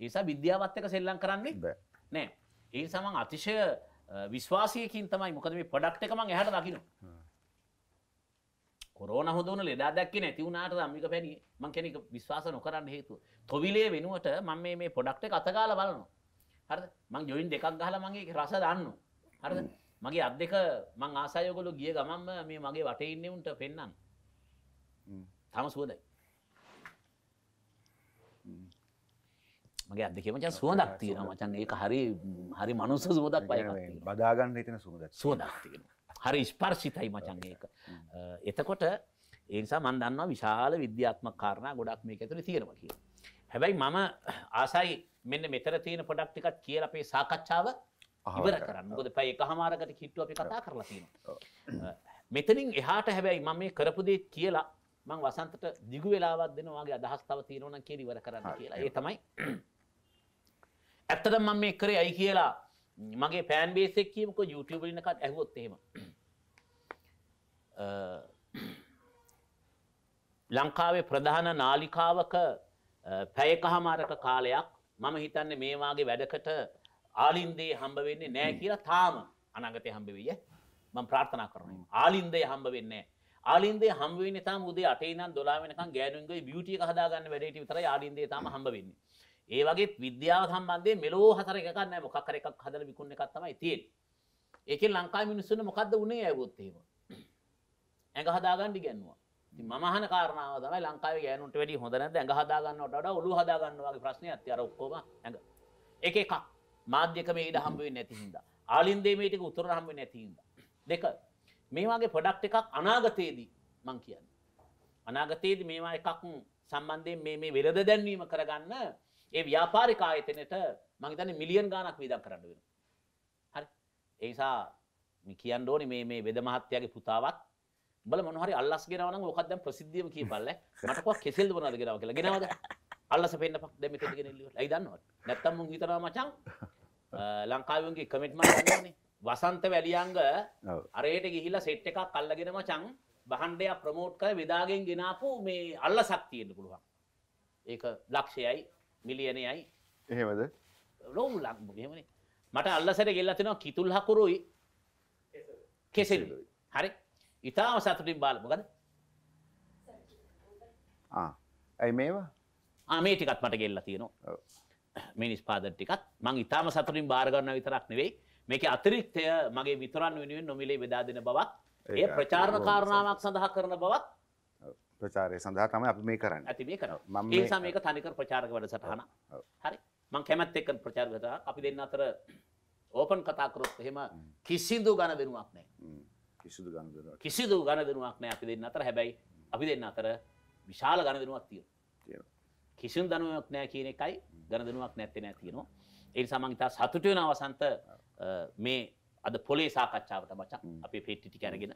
ඒසා විද්‍යාවත්තක සෙල්ලම් කරන්නේ නෑ ඒ සමන් අතිශය විශ්වාසයකින් තමයි මොකද මේ පොඩක්ට එකමං හට දකිනවා කොරෝන හොඳවන ලෙඩා දැක්ක නැති වුණට මික පැණි මං කෙනෙක විශ්වාස නොකරන්න හේතු. තොවිලේ වෙනුවට මං මේ පොඩක්ට කතගාල බලනවා. හරද මං ජොයින් දෙකක් ගහල මගේ රස දන්න. හරද මගේ අත් දෙක මං ආසයකොලු ගිය ගමම් මේ මගේ වටඉන්නවුන්ට පෙන්න්න. තම සුවදයි. මගේ අදකම ච සුවදක් තියෙන මචන් ඒ හරි හරි මනුස්ස සුවදක් පය බදාගන්න හිතන සුවද සුවදක් තියෙනවා. හරි ස්පර්සිතයි මචන් ඒක. එතකොට ඒනිසා මන් දන්නවා විශාල විද්‍යාත්මක කාරණා ගොඩක් මේක ඇතුළේ තියෙනවා කියලා. හැබැයි මම ආසයි මෙන්න මෙතන තියෙන පොඩක් ටිකක් කියලා අපේ සාකච්ඡාව ඉවර කරන්න. මොකද පැය එකහමාරකට කිට්ටු අපි කතා කරලා තියෙනවා. මෙතනින් එහාට හැබැයි මම මේ කරපු දේ කියලා මම වසන්තට දිගු වෙලාවක් දෙනවා වගේ අදහස් තව තියෙනවා නම් කියලා ඉවර කරන්න කියලා. ඒ තමයි [CLEARS THROAT] ඇත්තටම මම මේ කරේ ඇයි කියලා මගේ පෑන් බේසෙක් කියමක YouTube ලනකත් ඇහොත් එහෙම ලංකාවේ ප්‍රධාන නාලිකාවක පැයකහමාරක කාලයක් මම හිතන්න මේවාගේ වැඩකට ආලින්දේ හම්බ වෙන්නේ නෑ කියලා තාම අනගතය හම්බවිය මම ප්‍රාර්ථනා කරන ආලින්දේ හම්බ වෙන්නේ ආලින්දේ හම්බවෙන තාම උදේ අටේනම් දොලා වෙනකම් ගෑනුන්ගේ බියුටිය හදාගන්න වැඩට විතර ආලින්දේ තම හම්බ වෙන්නේ ඒ වගේ විද්‍යාව සම්බන්ධය මෙලෝ හසර එකන්න මොකක්කර එකක් හදර විකුණ එකක් තමයි තියෙන් ඒක ලංකා මිනිස්සුන මොකක්ද උනේ ඇවොත්තේම ඇඟ හදාගණ්ඩි ගැන්නවා මහන කාරනාව තමයි ලංකාව ගෑනුට වැඩි හොඳන ඇඟ හදාගන්නට ඔලු හදාගන්නවාගේ ප්‍රශ්නය අතියර ඔක්කෝම ඇඟ එක එකක් මාධ්‍යක මේ ඉඩ හම්බුවේ නැතිහින්ද ආලින්දේමේටක උතුර හම්බ නැතිහින්ද දෙක මේවාගේ පොඩක්් එකක් අනාගතයේදී මං කියන්න අනාගතයේද මේවා එකක් සම්බන්ධයෙන් මේ වෙරද දැන්වීම කරගන්න ඒ ව්‍යාපාරික ආයතනයට මම හිතන්නේ මිලියන් ගාණක් වියදම් කරන්න වෙනවා. හරි. ඒ නිසා මම කියන්න ඕනේ මේ මේ වෙද මහත්තයාගේ පුතාවත් උඹලා මොන හරි අල්ලස් ගෙනවා නම් ඕකත් දැන් ප්‍රසිද්ධියම කියපල්ලා. මට කොහොම කෙසෙල්ද මොනවද ගෙනවා කියලා. ගෙනවද? අල්ලස පෙන්නපක් දැන් මෙතන ගෙනෙන්න ඉවරයි. ඇයි දන්නවද? නැත්තම් මං හිතනවා මචං ලංකාවේ කමෙන්ට් මම ගන්නනේ. වසන්ත වැලියංග අරයට ගිහිල්ලා සෙට් එකක් අල්ලගෙන මචං බහන්ඩයක් ප්‍රමෝට් කර වෙදාගෙන් ගෙනාපු මේ අල්ලසක් තියෙන්න පුළුවන්. ඒක ලක්ෂයයි මිලියනයයි එහෙමද ලෝමුලක් හෙමන මට අල්ලසට ගෙල්ලතිනවා කිතුල් හකුරුයි කෙසෙල්ලුයි හරි ඉතාම සතුටින් බාලමකද ඇයි මේවා ආමේ ටිකත් මට ගෙල්ලා තියෙනවා මිනිස් පාදන ටිකත් මං ඉතාම සතුටින් බාරගන්න විතරක් නෙවෙයි මේක අතිරික්තය මගේ විතරන් වෙනුවෙන් නොමිලේ බෙදා දෙන බවත් ඒ ප්‍රචාරණ කාරණාවක් සඳහා කරන බවත් ප්‍රචාරය සඳහා තම අපි මේ කරන්න ඇති මේ කර නිසා මේක තනිකර ප්‍රචාරක වැඩ සටහන හරි මං කැමත් එක්ක ප්‍රචාර්ගත අපි දෙන්න අතර ඕපන් කතාකරොත් එහෙම කිසිදු ගණ වෙනුවක් නෑ කිසිදු ගණ කිසිදු ගණ වෙනුවක් නෑ අපි දෙන්න අතර හැබැයි අපි දෙන්න අතර විශාල ගණ වෙනුවක් තියෙන කිසින් දනුවක් නෑ කියන එකයි ගණ දෙනුවක් නැත්තේ නෑ තියෙනවා ඒ සමන් ඉතා සතුට වෙන අවසන්ත මේ අද පොලේ සාකච්ඡාවට මචක් අපේ පෙට්ටි ටික අරගෙන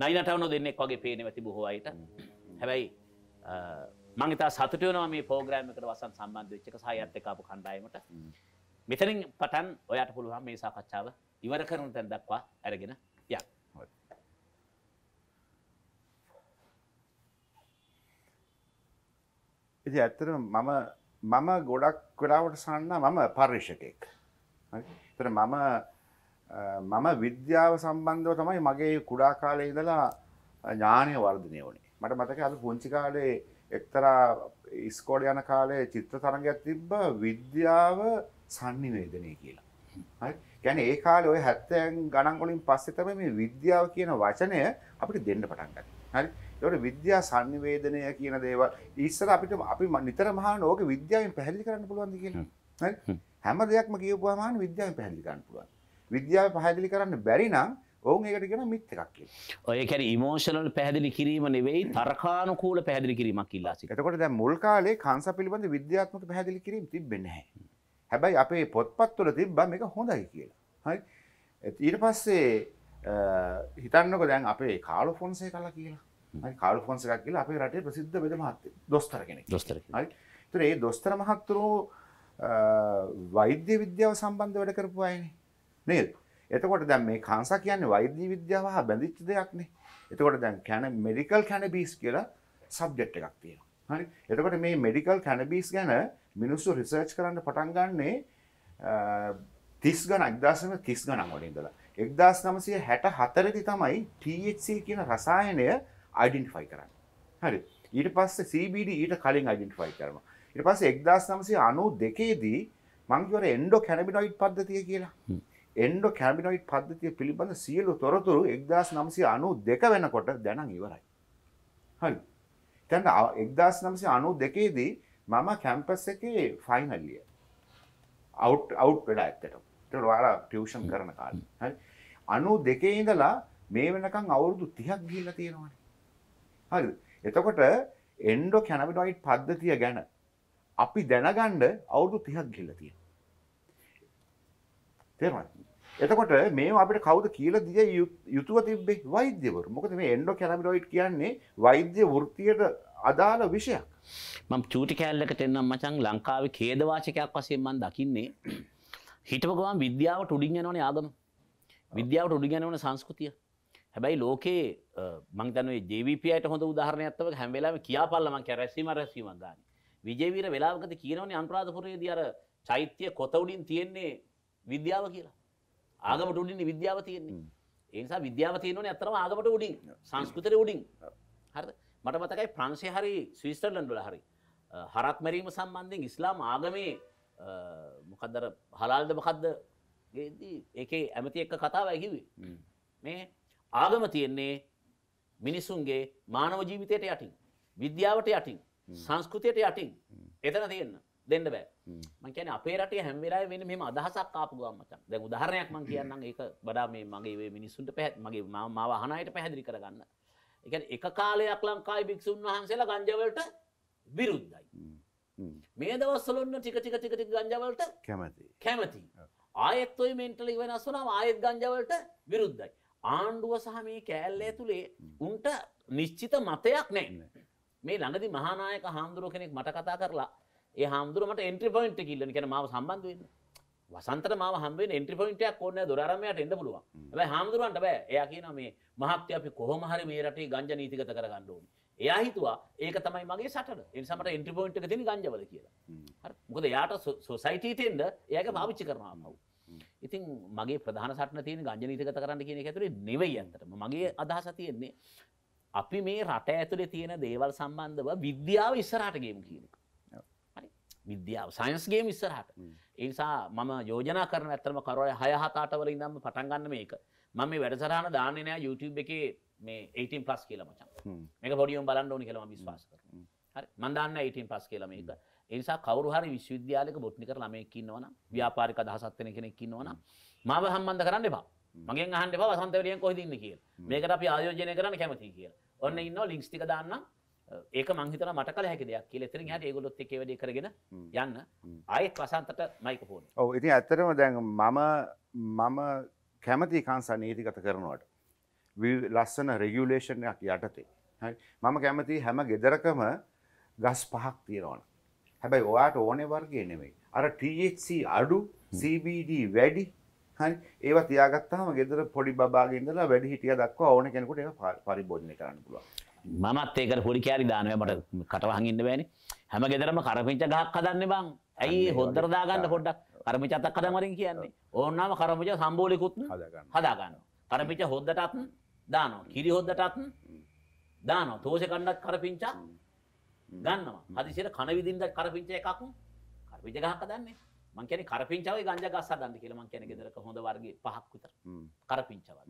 නයිනටවන දෙන්නෙක් වගේ පේන ඇති බොහෝ අයට හැබැයි මංගතා සතුටයනවා මේ පෝග්‍රෑමකට වසන් සම්බන්ධ වෙච්චක සහ අත්තකාපු කණ්ඩායමට මෙතරින් පටන් ඔයාට පුළුවන් මේ සාකච්ඡාව ඉවර කරනු තැන් දක්වා ඇරගෙන ය ඉති ඇත්තරම මම මම ගොඩක් වෙලාවට සන්න මම පර්ේෂකෙක් තර මම මම විද්‍යාව සම්බන්ධව තමයි මගේ කුඩා කාලය ඉදලා ඥානය වර්ධනය වනේ මට මතක අද පුංචි කාලේ එක්තරා ඉස්කෝඩ යන කාලේ චිත්‍ර තරගයක් තිබ්බ විද්‍යාව සංනිවේදනය කියලා ගැන ඒ කාල ඔය හැත්තයන් ගණන්ගොලින් පස්සෙතම මේ විද්‍යාව කියන වචනය අපිට දෙන්න පටන්ගන්න හරි ට විද්‍යා සංනිවේදනය කියන දේව ඉස්සර අපිට අපි නිතර මහා නෝක විද්‍යාවෙන් පැහල්ලි කරන්න පුළුවන්ද කියලා හැම දෙයක්ම කියපුවාමාන විද්‍යාවෙන් පැහල්ලි කරන්න පුළුවන් විද්‍යාව පහැදිලි කරන්න බැරිනම් ඔවුන් ඒකට ගෙන මිත් එකක් ඔය කැන ඉමෝෂනල් පැහදිලි කිරීම නෙවෙයි තරකානුකූල පැදිලි කිරීමක් කිල්ලාසි එතකොට දැ මුල් කාලේ කාන්ස පිළිබඳ විද්‍යාත්මක පැදිලි කිරීම තිබෙන්නේ හැබැයි අපේ පොත්පත්වල තිබ්බම එක හොඳයි කියලා හරි ඊට පස්සේ හිතන්නක දැන් අපේ කාලු ෆොන්සේ කලා කියලා කාලු ෆොන්සකක් කියලා අපේ රටේ ප්‍රසිද්ධ වෙද මහත්තේ දොස්තර කෙනෙ දොස්තර තුරේ දොස්තර මහත්තුරෝ වෛද්‍ය විද්‍යාව සම්බන්ධ වැඩ කරපු අයන නේද එතකොට දැන් මේ කාන්සා කියන්නේ වෛද්‍ය විද්‍යාව හා බැඳිච්ච දෙයක්නේ. එතකොට දැන් කැන මෙඩිකල් කැනබීස් කියලා සබ්ජෙක්ට් එකක් තියෙනවා. හරි. එතකොට මේ මෙඩිකල් කැනබීස් ගැන මිනිස්සු රිසර්ච් කරන්න පටන් ගන්නේ 30 ගණන් 1930 ගණන් වල ඉඳලා. 1964 දී තමයි THC කියන රසායනය අයිඩෙන්ටිෆයි කරන්නේ. හරි. ඊට පස්සේ CBD ඊට කලින් අයිඩෙන්ටිෆයි කරනවා. ඊට පස්සේ 1992 දී මං කියවර එන්ඩෝ කැනබිනොයිඩ් පද්ධතිය කියලා. එන්ඩෝ කැමිනොයිට් පද්ධතිය පිළිබඳ සියලු තොරතුරු එක්දස් නම්සේ අනු දෙක වෙනකොට දැනන් ඉවරයි. හරි. තැන් එක්දස් නම්සේ අනු දෙකේදී මම කැම්පස් එක ෆයිනල්ලිය අව් අව් වෙලා ඇත්තට වාලා ටියෂන් කරන කාල හරි අනු දෙකේ ඉඳලා මේ වෙනකං අවුරුදු තිහක් ගීල තියෙනවන. හරි එතකොට එන්ඩෝ කැනවිඩොයිට් පද්ධතිය ගැන අපි දැනගණ්ඩ අවුරුදු තිහක් ගිල්ල තියෙන. තේරවා එතකොට මේ අපිට කවුද කියලා දිය යුතුව තිබේ වෛද්‍යවරු මොකද මේ එන්ඩෝ කැනමිරොයිඩ් කියන්නේ වෛද්‍ය වෘත්තියට අදාළ විෂයක් මම චූටි කෑල්ලකට එන්නම් මචං ලංකාවේ කේදවාචකයක් වශයෙන් මම දකින්නේ හිටපු ගමන් විද්‍යාවට උඩින් යනවනේ ආගම විද්‍යාවට උඩින් යනවනේ සංස්කෘතිය හැබැයි ලෝකේ මං දන්නේ JVPIට හොඳ උදාහරණයක් තමයි හැම වෙලාවෙම කියාපල්ලා මං කිය රැසීම රැසීමක් ගන්න විජේවීර වෙලාවකදී කියනවනේ අනුරාධපුරයේදී අර චෛත්‍ය කොත උඩින් තියෙන්නේ විද්‍යාව කියලා ආගමට උඩින් විද්‍යාව තියෙන්නේ. ඒ නිසා විද්‍යාව තියෙනෝනේ අත්‍තරම ආගමට උඩින් සංස්කෘතයට උඩින්. හරිද? මට මතකයි ප්‍රංශේ හරි ස්විස්තරලන්ඩ් වල හරි හරක් මැරීම සම්බන්ධයෙන් ඉස්ලාම් ආගමේ මොකද්ද අර හලාල්ද මොකද්ද ගේදී ඒකේ ඇමති එක්ක කතාවයි කිව්වේ. මේ ආගම තියෙන්නේ මිනිසුන්ගේ මානව ජීවිතයට යටින් විද්‍යාවට යටින් සංස්කෘතියට යටින් එතන තියෙන්න. දෙන්න බෑ මං කියන්නේ අපේ රටේ හැම වෙලාවෙම වෙන්නේ මෙහෙම අදහසක් ආපු ගමන් මචං දැන් උදාහරණයක් මං කියන්නම් ඒක වඩා මේ මගේ මේ මිනිස්සුන්ට පැහැදිලි මගේ මාව අහන අයට පැහැදිලි කරගන්න ඒ කියන්නේ එක කාලයක් ලංකාවේ භික්ෂුන් වහන්සේලා ගංජා වලට විරුද්ධයි මේ දවස්වල ඔන්න ටික ටික ටික ටික ගංජා වලට කැමැති කැමැති ආයෙත් ඔය මෙන්ටලි වෙනස් වුණාම ආයෙත් ගංජා වලට විරුද්ධයි ආණ්ඩුව සහ මේ කෑල්ල ඇතුලේ උන්ට නිශ්චිත මතයක් නැහැ මේ ළඟදි මහානායක හාමුදුරුව කෙනෙක් මට කතා කරලා ඒ හාමුදුරුවමට එන්ට්‍රි පොයින්ට් එක ඉල්ලන කියන මාව සම්බන්ධ වෙන්න. වසන්තට මාව හම්බ වෙන එන්ට්‍රි පොයින්ට් එකක් ඕනේ දොරාරම්මයට එන්න පුළුවන්. හැබැයි හාමුදුරුවන්ට බෑ. එයා කියනවා මේ මහත්ය අපි කොහොම හරි මේ රටේ ගංජා නීතිගත කරගන්න ඕනේ. එයා හිතුවා ඒක තමයි මගේ සටන. ඒ නිසා මට එන්ට්‍රි පොයින්ට් එක දෙන්නේ ගංජවල කියලා. හරි. මොකද එයාට සොසයිටියට එන්න එයාගේ පාවිච්චි කරනවා අම්මව. ඉතින් මගේ ප්‍රධාන සටන තියෙන්නේ ගංජා නීතිගත කරන්න කියන එක ඇතුලේ නෙවෙයි අන්තරම. මගේ අදහස තියෙන්නේ අපි මේ රට ඇතුලේ තියෙන දේවල් සම්බන්ධව විද්‍යාව ඉස්සරහට ගේමු කියන එක. විද්‍යාව සයින්ස්ගේ ඉස්සරහට. ඒනිසා මම යෝජනා කරන ඇත්තම කරවල 6 7 8 වල ඉඳන්ම පටන් ගන්න මේක. මම මේ වැඩසටහන දාන්නේ නෑ YouTube එකේ මේ 18 plus කියලා මචං. මේක පොඩියුම් බලන්න ඕනි කියලා මම විශ්වාස කරනවා. හරි මම දාන්නේ 18 plus කියලා මේක. ඒ නිසා කවුරු හරි විශ්වවිද්‍යාලයක බොට්නිකර ළමයෙක් ඉන්නවා නම් ව්‍යාපාරික අදහසක් තියෙන කෙනෙක් ඉන්නවා නම් මාව සම්බන්ධ කරන්න එපා. මගෙන් අහන්න එපා වසන්ත වෙලියෙන් කොහෙද ඉන්නේ කියලා. මේකට අපි ආයෝජනය කරන්න කැමතියි කියලා. ඔන්න ඉන්නවා ලින්ක්ස් ටික දාන්නම්. ඒක මංහිතන මට කල හැකි දෙයක් කියල තරින් හට ඒගොලොත් කෙවඩ කරගෙන යන්න අයත් වසන්තට මයිකපෝන ඔ ඉති ඇත්තරම දැන් මම මම කැමති කාන්සා නීතිගත කරනවට ලස්සන රෙගියලේෂණයක් යටතේ මම කැමති හැම ගෙදරකම ගස් පහක් තියෙනවන හැබැයි ඔයාට ඕනේ වර්ගේ නෙමෙයි අර THC අඩු CBD වැඩි හරි ඒව තියාගත්තම ගෙදර පොඩි බාගෙන්දලා වැඩි හිටිය දක්වා ඕන කෙනෙකුට ඒ පරිබෝධනය කරන්න පුළුවන් මමත් ඒකට පොඩි කෑරි දානවා මට කටවහන් ඉන්න බෑනේ හැම ගෙදරම කරපිංච ගහක් හදන්න බං ඇයි හොද්දර දාගන්න පොඩ්ඩක් කරමිච අතක් හදමරින් කියන්නේ ඕන්නාම කරමිච සම්බෝලිකුත් හදාගන්න කරමිච හොද්දටත් දානවා කිරි හොද්දටත් දානවා තෝෂ කණ්ඩක් කරපිංචා ගන්නවා හදිසියට කන විදින්ද කරපිංච එකක් කරපිංච ගහක් හදන්නේ මං කියන්නේ කරපිංචාවයි ගංජා ගස් හදන්න කියලා මං කියන්නේ ගෙදරක හොඳ වර්ගයේ පහක් විතර කරපිංචාවත්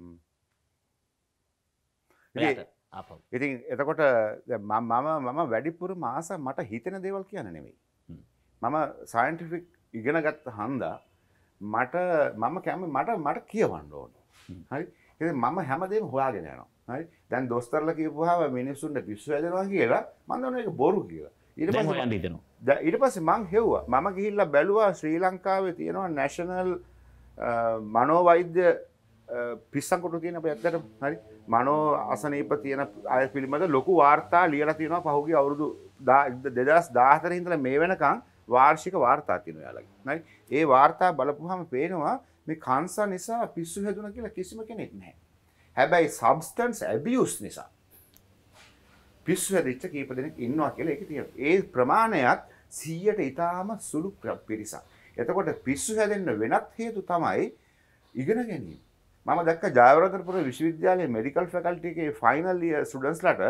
ඉතින් එතකොට මම මම වැඩිපුර මාස මට හිතෙන දේවල් කියන නෙවෙයි. මම සයින්ටිෆික් ඉගෙන ගත්ත හන්දා මට මම කැම මට මට කියවන්න ඕන. හරි ඒ මම හැමදේම හොයාගෙන යනවා හරි දැන් දොස්තරල කියපුහාම මිනිස්සුන්ට පිස්සු ඇදෙනවා කියලා මම දන්නවා ඒක බොරු කියලා. ඊට පස්සේ හොයන්න හිතෙනවා. දැන් ඊට පස්සේ මං හෙව්වා මම ගිහිල්ලා බැලුවා ශ්‍රී ලංකාවේ තියෙනවා නැෂනල් මනෝවෛද්‍ය පිස්සංකොට තියෙන පැත්තට හරි මනෝ අසනීප තියෙන අය පිළිබඳ ලොකු වාර්තා ලියලා තියෙනවා පහුගිය අවුරුදු දෙදස් දාහතර හිඳලා මේ වෙනකං වාර්ෂික වාර්තා තියෙනවා යාළගේ හරි ඒ වාර්තා බලපුවාම පේනවා මේ කාන්සා නිසා පිස්සු හැදුණා කියලා කිසිම කෙනෙක් නැහැ හැබැයි සබස්ටන්ස් ඇබියස් නිසා පිස්සු හැදිච්ච කීප දෙනෙක් ඉන්නවා කියලා ඒක තියෙනවා. ඒ ප්‍රමාණයත් 100ට ඊටාම සුළු පිරිසක්. එතකොට පිස්සු හැදෙන්න වෙනත් හේතු තමයි ඉගෙන ගැනීම. මම දක් ජාවරතරපුර විශ්වවිද්‍යාලයේ මඩිකල් ෆැකල්ටගේ ෆයිනල් ලිය සුඩන්ස්ලට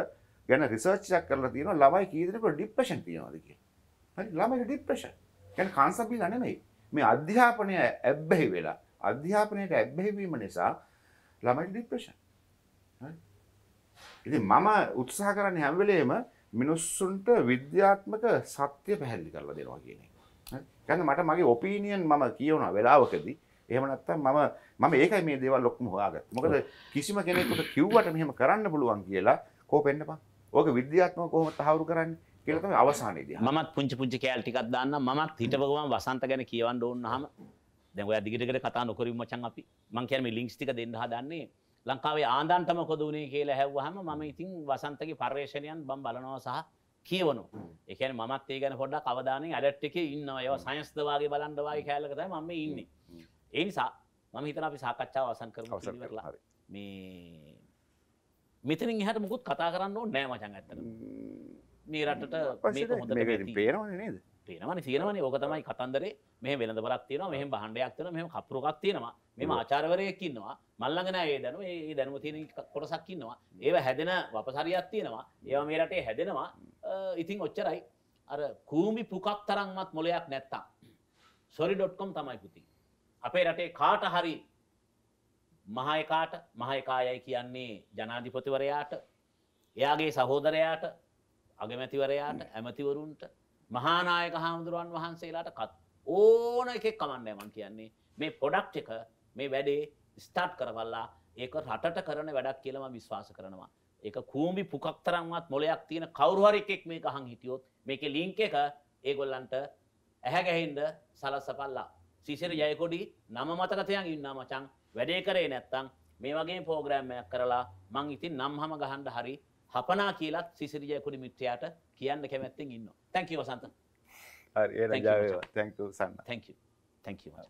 ගැන රිසර්ච්චක් කරලා තියෙන ළමයි කීදනක ඩිප්‍රෂන් තියෙනවාද කිය ළමයි ඩිප්‍රෂන් ගැන කාන්සපී ගනෙමයි මේ අධ්‍යාපනය ඇබ්බැහි වෙලා අධ්‍යාපනයට ඇබ්බැහිවීම නිසා ළමයි ඩිප්‍රෂන් ඉති මම උත්සාහ කරන්න හැම්වෙලේම මිනිස්සුන්ට විද්‍යාත්මක සත්‍යය පැහැදිලි කරලා දෙනවා කියන එක. ගැන මට මගේ ඔපීනියන් මම කියවන වෙලාවකදී එහෙම නැත්නම් මම මම ඒකයි මේ දේවල් ඔක්කොම හොයාගත්තේ. මොකද කිසිම කෙනෙකුට කිව්වට මෙහෙම කරන්න පුළුවන් කියලා කෝපෙන්නපන්. ඕක විද්‍යාත්මකව කොහොමද තහවුරු කරන්නේ? කියලා තමයි අවසානයේදී. මමත් පුංචි පුංචි කෑල් ටිකක් දාන්න මමත් හිටපගම වසන්ත ගැන කියවන්න ඕනහම දැන් ඔයා දිගට දිගට කතා නොකරින් මචං අපි මං කියන්නේ මේ ලින්ක්ස් ටික දෙන්න හදන්නේ ලංකාවේ ආන්දන් තමයි කොද උනේ කියලා ඇහුවාම මම ඉතින් වසන්තගේ පර්යේෂණයන් මම බලනවා සහ කියවනු එකන මත් ඒ ගැන පොඩක් අවධානය ඇඩට් එක ඉන්නවා ඒව සයින්ස්දවාගේ බලන්ඩවාගේ කෑලකතයි මම ඉන්නේ ඒ නිසා මම හිතන අපි සාකච්ඡාව අවසන් කරමු කියලා. මේ මෙතනින් එහාට මොකුත් කතා කරන්න ඕනේ නෑ මචං ඇත්තටම. මේ රටට මේක හොඳට මේක ඉතින් පේනවනේ නේද? පේනවනේ තියෙනවනේ ඕක තමයි කතන්දරේ මෙහෙම වෙළඳපලක් තියෙනවා මෙහෙම භාණ්ඩයක් තියෙනවා මෙහෙම කපුරකක් තියෙනවා මෙහෙම ආචාර්යවරයෙක් ඉන්නවා මල් ළඟ නෑ ඒ දැනුම ඒ දැනුම තියෙන කොටසක් ඉන්නවා ඒව හැදෙන වපසරියක් තියෙනවා ඒවා මේ රටේ හැදෙනවා ඉතින් ඔච්චරයි අර කූඹි පුකක් තරම්වත් මොලයක් නැත්තම් sorry.com තමයි පුතේ අපේ රටේ කාට හරි මහයකාට මහයකායයි කියන්නේ ජනාධිපතිවරයාට එයාගේ සහෝදරයාට අගමැතිවරයාට ඇමතිවරුන්ට මහානායක හාමුදුරුවන් වහන්සේලාට කත් ඕන එකෙක් කමන්නෑ මන් කියන්නේ මේ පොඩක්් එක මේ වැඩේ ස්ටාට් කරවල්ලා ඒක රටට කරන වැඩක් කියලම විශ්වාස කරනවා ඒක කූමි පුකක් තරම්වත් මොලයක් තියෙන කවරුහරි එකෙක් මේ අහන් හිටියොත් මේක ලිංක එක ඒගොල්ලන්ට ඇහැගැහින්ද සලස්සපල්ලා සිසිර ජයකොඩි නම මතකතයන් ඉන්න මචං වැඩේ කරේ නැත්තං මේ වගේ පෝග්‍රෑම්මයක් කරලා මං ඉතින් නම් හම ගහන්ඩ හරි හපනා කියලත් සිසිරි ජයකොඩි මිත්‍රයාට කියන්න කැමැත්තෙන් ඉන්න තැංකව සන්ත හරි ඒ ජාව තැංකු සන්න තැංකු තැංකව.